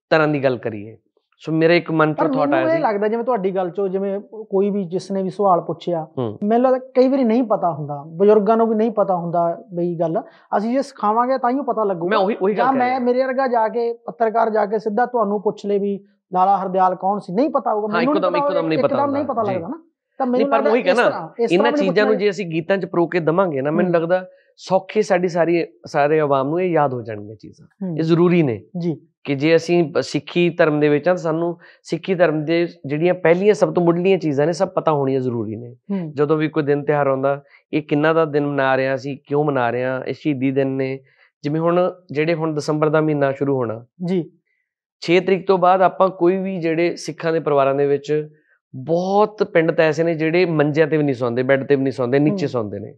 ਤਰ੍ਹਾਂ ਦੀ ਗੱਲ ਕਰੀਏ ਸੋ ਮੇਰੇ ਇੱਕ ਮਨ ਤੋਂ ਆਇਆ ਸੀ ਮੈਨੂੰ ਲੱਗਦਾ ਜਿਵੇਂ ਤੁਹਾਡੀ ਗੱਲ ਚੋਂ ਜਿਵੇਂ ਕੋਈ ਵੀ ਜਿਸ ਨੇ ਵੀ ਸਵਾਲ ਪੁੱਛਿਆ ਮੈਨੂੰ ਲੱਗਦਾ ਕਈ ਵਾਰੀ ਨਹੀਂ ਪਤਾ ਹੁੰਦਾ ਬਜ਼ੁਰਗਾਂ ਨੂੰ ਵੀ ਨਹੀਂ ਪਤਾ ਹੁੰਦਾ ਬਈ ਗੱਲ ਅਸੀਂ ਜੇ ਸਿਖਾਵਾਂਗੇ ਤਾਂ ਹੀ ਪਤਾ ਲੱਗੂਗਾ ਮੈਂ ਉਹੀ ਉਹੀ ਗੱਲ ਕਰ ਮੈਂ ਮੇਰੇ ਵਰਗਾ ਜਾ ਕੇ ਪੱਤਰਕਾਰ ਜਾ ਕੇ ਸਿੱਧਾ ਤੁਹਾਨੂੰ ਪੁੱਛ ਲੇ ਵੀ ਲਾਲਾ ਹਰਦਿਆਲ ਕੌਣ ਸੀ ਨਹੀਂ ਪਤਾ ਹੋਊਗਾ ਮੈਨੂੰ ਇੱਕਦਮ ਇੱਕਦਮ ਨਹੀਂ ਪਤਾ ਲੱਗਦਾ ਨਾ ਤਾਂ ਮੈਨੂੰ ਪਰ ਉਹੀ ਨਾ ਇਹਨਾਂ ਚੀਜ਼ਾਂ ਨੂੰ ਜੇ ਅਸੀਂ ਗੀਤਾਂ 'ਚ ਪਰੋ ਕੇ ਦਵਾਂਗੇ ਨਾ ਮੈਨੂੰ ਲੱਗਦਾ ਸੌਖੇ ਸਾਡੀ ਸਾਰੀ ਸਾਰੇ ਆਵਾਮ ਨੂੰ ਇਹ ਯਾਦ ਹੋ ਜਾਣਗੀਆਂ ਚੀਜ਼ਾਂ ਇਹ ਜ਼ਰੂਰੀ ਨੇ ਜੀ ਕਿ ਜੇ ਅਸੀਂ ਸਿੱਖੀ ਧਰਮ ਦੇ ਵਿੱਚ ਆ ਤਾਂ ਸਾਨੂੰ ਸਿੱਖੀ ਧਰਮ ਦੇ ਜਿਹੜੀਆਂ ਪਹਿਲੀਆਂ ਸਭ ਤੋਂ ਮੁੱਢਲੀਆਂ ਚੀਜ਼ਾਂ ਨੇ ਸਭ ਪਤਾ ਹੋਣੀਆਂ ਜ਼ਰੂਰੀ ਨੇ ਜਦੋਂ ਵੀ ਕੋਈ ਦਿਨ ਤਿਹਾਰ ਆਉਂਦਾ ਇਹ ਕਿੰਨਾ ਦਾ ਦਿਨ ਮਨਾ ਰਹੇ ਸੀ ਅਸੀਂ ਕਿਉਂ ਮਨਾ ਰਹੇ ਆ ਇਹ ਸ਼ਹੀਦੀ ਦਿਨ ਨੇ ਜਿਵੇਂ ਹੁਣ ਜਿਹੜੇ ਹੁਣ ਦਸੰਬਰ ਦਾ ਮਹੀਨਾ ਸ਼ੁਰੂ ਹੋਣਾ ਜੀ 6 ਤਰੀਕ ਤੋਂ ਬਾਅਦ ਆਪਾਂ ਕੋਈ ਵੀ ਜਿਹੜੇ ਸਿੱਖਾਂ ਦੇ ਪਰਿਵਾਰਾਂ ਦੇ ਵਿੱਚ ਬਹੁਤ ਪਿੰਡ ਤਾਂ ਐਸੇ ਨੇ ਜਿਹੜੇ ਮੰਜਿਆਂ ਤੇ ਵੀ ਨਹੀਂ ਸੌਂਦੇ ਬੈੱਡ ਤੇ ਵੀ ਨਹੀਂ ਸੌਂਦੇ ਨੀਚੇ ਸੌਂਦੇ ਨੇ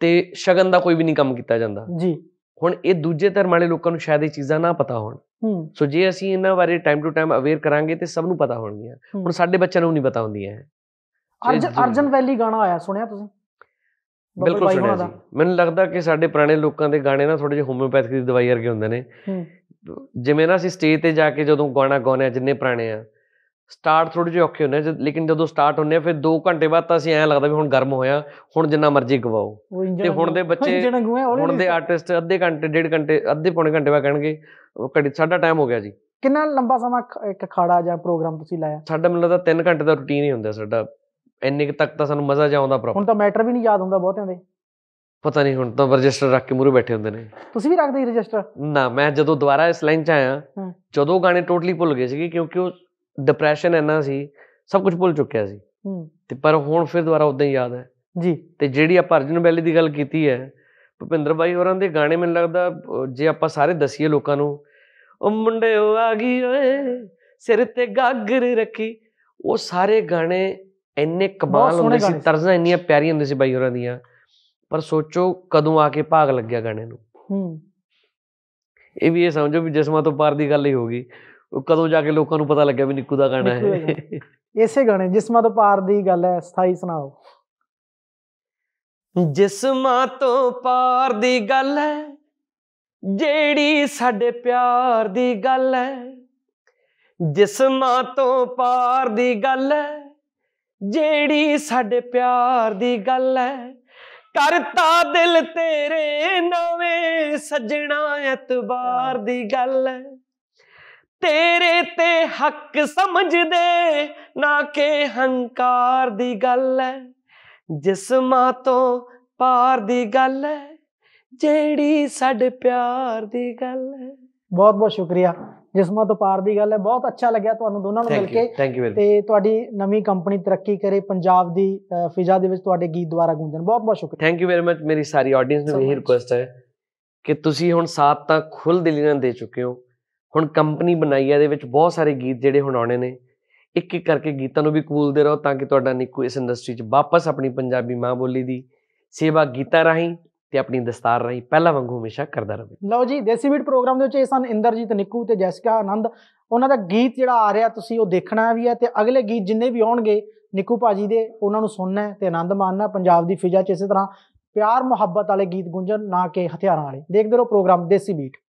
ਤੇ ਸ਼ਗਨ ਦਾ ਕੋਈ ਵੀ ਨਹੀਂ ਕੰਮ ਕੀਤਾ ਜਾਂਦਾ ਜੀ ਹੁਣ ਇਹ ਦੂਜੇ ਧਰਮ ਵਾਲੇ ਲੋਕਾਂ ਨੂੰ ਸ਼ਾਇਦ ਇਹ ਚੀਜ਼ਾਂ ਨਾ ਪਤਾ ਹੋਣ ਸੋ ਜੇ ਅਸੀਂ ਇਹਨਾਂ ਬਾਰੇ ਟਾਈਮ ਟੂ ਟਾਈਮ ਅਵੇਅਰ ਕਰਾਂਗੇ ਤੇ ਸਭ ਨੂੰ ਪਤਾ ਹੋਣਗੀਆਂ ਹੁਣ ਸਾਡੇ ਬੱਚਿਆਂ ਨੂੰ ਨਹੀਂ ਪਤਾ ਹੁੰਦੀਆਂ ਅਰਜਨ ਅਰਜਨ ਵੈਲੀ ਗਾਣਾ ਆਇਆ ਸੁਣਿਆ ਤੁਸੀਂ ਬਿਲਕੁਲ ਸੁਣਿਆ ਜੀ ਮੈਨੂੰ ਲੱਗਦਾ ਕਿ ਸਾਡੇ ਪੁਰਾਣੇ ਲੋਕਾਂ ਦੇ ਗਾਣੇ ਨਾ ਥੋੜੇ ਜਿਹਾ ਹੋਮਿਓਪੈਥਿਕ ਦੀ ਦਵਾਈ ਵਰਗੇ ਹੁੰਦੇ ਨੇ ਜਿਵੇਂ ਨਾ ਅਸੀਂ ਸਟੇਜ ਤੇ ਜਾ ਕੇ ਜਦੋਂ ਗਾਣਾ ਗਾਉਨੇ ਆ ਜਿੰਨੇ ਪੁਰਾਣੇ ਆ ਸਟਾਰਟ ਥੋੜੇ ਜਿਹਾ ਔਖੇ ਹੁੰਦੇ ਲੇਕਿਨ ਜਦੋਂ ਸਟਾਰਟ ਹੁੰਦੇ ਆ ਫਿਰ 2 ਘੰਟੇ ਬਾਅਦ ਤਾਂ ਅਸੀਂ ਐਂ ਲੱਗਦਾ ਵੀ ਹੁਣ ਗਰਮ ਹੋਇਆ ਹੁਣ ਜਿੰਨਾ ਮਰਜ਼ੀ ਗਵਾਓ ਤੇ ਹੁਣ ਦੇ ਬੱਚੇ ਹੁਣ ਦੇ ਆਰਟਿਸਟ ਅੱਧੇ ਘੰਟੇ ਡੇਢ ਘੰਟੇ ਅੱਧੇ ਪੌਣੇ ਘੰਟੇ ਬਾਅਦ ਕਹਿਣਗੇ ਘੜੀ ਸਾਡਾ ਟਾਈਮ ਹੋ ਗਿਆ ਜੀ ਕਿੰਨਾ ਲੰਬਾ ਸਮਾਂ ਇੱਕ ਖਾੜਾ ਜਾਂ ਪ੍ਰੋਗਰਾਮ ਤੁਸੀਂ ਲਾਇਆ ਸਾਡਾ ਮੈਨੂੰ ਲੱਗਦਾ 3 ਘੰਟੇ ਦਾ ਰੁਟੀਨ ਹੀ ਹੁੰਦਾ ਸਾਡਾ ਇੰਨੇ ਤੱਕ ਤਾਂ ਸਾਨੂੰ ਮਜ਼ਾ ਜਾ ਆਉਂਦਾ ਪ੍ਰੋਪਰ ਹੁਣ ਤਾਂ ਮੈਟਰ ਵੀ ਨਹੀਂ ਯਾਦ ਹੁੰਦਾ ਬਹੁਤਿਆਂ ਦੇ ਪਤਾ ਨਹੀਂ ਹੁਣ ਤਾਂ ਰਜਿਸਟਰ ਰੱਖ ਕੇ ਮੂਰੇ ਬੈਠੇ ਹੁੰਦੇ ਨੇ ਤੁਸੀਂ ਵੀ ਰੱਖਦੇ ਹੀ ਰਜਿਸਟਰ ਨਾ ਮੈਂ ਜਦੋਂ ਦੁਬਾਰਾ ਇਸ ਲਾਈਨ 'ਚ ਆਇਆ ਜਦੋਂ ਗਾਣੇ ਟੋਟਲੀ ਭੁੱਲ ਗਏ ਸੀਗੇ ਕਿਉਂਕਿ ਉਹ ਡਿਪਰੈਸ਼ਨ ਇੰਨਾ ਸੀ ਸਭ ਕੁਝ ਭੁੱਲ ਚੁੱਕਿਆ ਸੀ ਤੇ ਪਰ ਹੁਣ ਫਿਰ ਦੁਬਾਰਾ ਉਦਾਂ ਹੀ ਯਾਦ ਹੈ ਜੀ ਤੇ ਜਿਹੜੀ ਆਪਾਂ ਅਰਜਨ ਬੈਲੀ ਦੀ ਗੱਲ ਕੀਤੀ ਹੈ ਭੁਪਿੰਦਰ ਬਾਈ ਹੋਰਾਂ ਦੇ ਗਾਣੇ ਮੈਨੂੰ ਲੱਗਦਾ ਜੇ ਆਪਾਂ ਸਾਰੇ ਦਸੀਏ ਲੋਕਾਂ ਨੂੰ ਉਹ ਮੁੰਡੇ ਉਹ ਆ ਗਈ ਓਏ ਸਿਰ ਤੇ ਗਾਗਰ ਰੱਖੀ ਉਹ ਸਾਰੇ ਗਾਣੇ ਇੰਨੇ ਕਮਾਲ ਹੁੰਦੇ ਸੀ ਤਰਜ਼ਾਂ ਇੰਨੀਆਂ ਪਿਆਰੀਆਂ ਹੁੰਦੀ ਸੀ ਬਾਈ ਹੋਰਾਂ ਦੀਆਂ ਪਰ ਸੋਚੋ ਕਦੋਂ ਆ ਕੇ ਭਾਗ ਲੱਗਿਆ ਗਾਣੇ ਨੂੰ ਹੂੰ ਇਹ ਵੀ ਇਹ ਸਮਝੋ ਵੀ ਜਿਸਮਾਂ ਤੋਂ ਪਾਰ ਦੀ ਗੱਲ ਹੀ ਹੋ ਗਈ ਉਹ ਕਦੋਂ ਜਾ ਕੇ ਲੋਕਾਂ ਨੂੰ ਪਤਾ ਲੱਗਿਆ ਵੀ ਨਿੱਕੂ ਦਾ ਗਾਣਾ ਹੈ ਇਸੇ ਗਾਣੇ ਜਿਸਮਾਂ ਤੋਂ ਪਾਰ ਦੀ ਗੱਲ ਹੈ ਸਥਾਈ ਸੁਣਾਓ ਜਿਸਮਾਂ ਤੋਂ ਪਾਰ ਦੀ ਗੱਲ ਹੈ ਜਿਹੜੀ ਸਾਡੇ ਪਿਆਰ ਦੀ ਗੱਲ ਹੈ ਜਿਸਮਾਂ ਤੋਂ ਪਾਰ ਦੀ ਗੱਲ ਹੈ ਜਿਹੜੀ ਸਾਡੇ ਪਿਆਰ ਦੀ ਗੱਲ ਐ ਕਰਤਾ ਦਿਲ ਤੇਰੇ ਨਵੇਂ ਸਜਣਾ ਇਤਬਾਰ ਦੀ ਗੱਲ ਐ ਤੇਰੇ ਤੇ ਹੱਕ ਸਮਝਦੇ ਨਾ ਕਿ ਹੰਕਾਰ ਦੀ ਗੱਲ ਐ ਜਿਸਮਾਂ ਤੋਂ ਪਾਰ ਦੀ ਗੱਲ ਐ ਜਿਹੜੀ ਸਾਡੇ ਪਿਆਰ ਦੀ ਗੱਲ ਐ ਬਹੁਤ ਬਹੁਤ ਸ਼ੁਕਰੀਆ ਜਿਸਮਤ ਤੋਂ ਪਾਰ ਦੀ ਗੱਲ ਹੈ ਬਹੁਤ ਅੱਛਾ ਲੱਗਿਆ ਤੁਹਾਨੂੰ ਦੋਨਾਂ ਨੂੰ ਮਿਲ ਕੇ ਤੇ ਤੁਹਾਡੀ ਨਵੀਂ ਕੰਪਨੀ ਤਰੱਕੀ ਕਰੇ ਪੰਜਾਬ ਦੀ ਫਿਜ਼ਾ ਦੇ ਵਿੱਚ ਤੁਹਾਡੇ ਗੀਤ ਦੁਆਰਾ ਗੂੰਜਣ ਬਹੁਤ ਬਹੁਤ ਸ਼ੁਕਰੀਆ ਥੈਂਕ ਯੂ ਵੈਰੀ ਮਚ ਮੇਰੀ ਸਾਰੀ ਆਡੀਅנס ਨੂੰ ਇਹ ਰਿਕੁਐਸਟ ਹੈ ਕਿ ਤੁਸੀਂ ਹੁਣ ਸਾਥ ਤਾਂ ਖੁੱਲ ਦਿਲੀ ਨਾਲ ਦੇ ਚੁੱਕੇ ਹੋ ਹੁਣ ਕੰਪਨੀ ਬਣਾਈ ਹੈ ਦੇ ਵਿੱਚ ਬਹੁਤ ਸਾਰੇ ਗੀਤ ਜਿਹੜੇ ਹੁਣ ਆਉਣੇ ਨੇ ਇੱਕ ਇੱਕ ਕਰਕੇ ਗੀਤਾਂ ਨੂੰ ਵੀ ਕਬੂਲਦੇ ਰਹੋ ਤਾਂ ਕਿ ਤੁਹਾਡਾ ਨਿੱਕੂ ਇਸ ਇੰਡਸਟਰੀ 'ਚ ਵਾਪਸ ਆਪਣੀ ਪੰਜਾਬੀ ਮਾਂ ਬੋਲੀ ਦੀ ਸੇਵਾ ਗੀਤਾਂ ਰਾਹੀਂ ਤੇ ਆਪਣੀ ਦਸਤਾਰ ਰਹੀ ਪਹਿਲਾਂ ਵਾਂਗੂ ਹਮੇਸ਼ਾ ਕਰਦਾ ਰਹੇ ਲਓ ਜੀ ਦੇਸੀ ਬੀਟ ਪ੍ਰੋਗਰਾਮ ਦੇ ਵਿੱਚ ਇਹ ਸਨ ਇੰਦਰਜੀਤ ਨਿੱਕੂ ਤੇ ਜੈਸਿਕਾ ਆਨੰਦ ਉਹਨਾਂ ਦਾ ਗੀਤ ਜਿਹੜਾ ਆ ਰਿਹਾ ਤੁਸੀਂ ਉਹ ਦੇਖਣਾ ਵੀ ਹੈ ਤੇ ਅਗਲੇ ਗੀਤ ਜਿੰਨੇ ਵੀ ਆਉਣਗੇ ਨਿੱਕੂ ਭਾਜੀ ਦੇ ਉਹਨਾਂ ਨੂੰ ਸੁਣਨਾ ਤੇ ਆਨੰਦ ਮਾਣਨਾ ਪੰਜਾਬ ਦੀ ਫਿਜ਼ਾ ਚ ਇਸੇ ਤਰ੍ਹਾਂ ਪਿਆਰ ਮੁਹੱਬਤ ਵਾਲੇ ਗੀਤ ਗੁੰਜਣ ਨਾ ਕਿ ਹਥਿਆਰਾਂ ਵਾਲੇ ਦੇਖਦੇ ਰਹੋ ਪ੍ਰੋਗਰਾਮ ਦੇਸੀ ਬੀਟ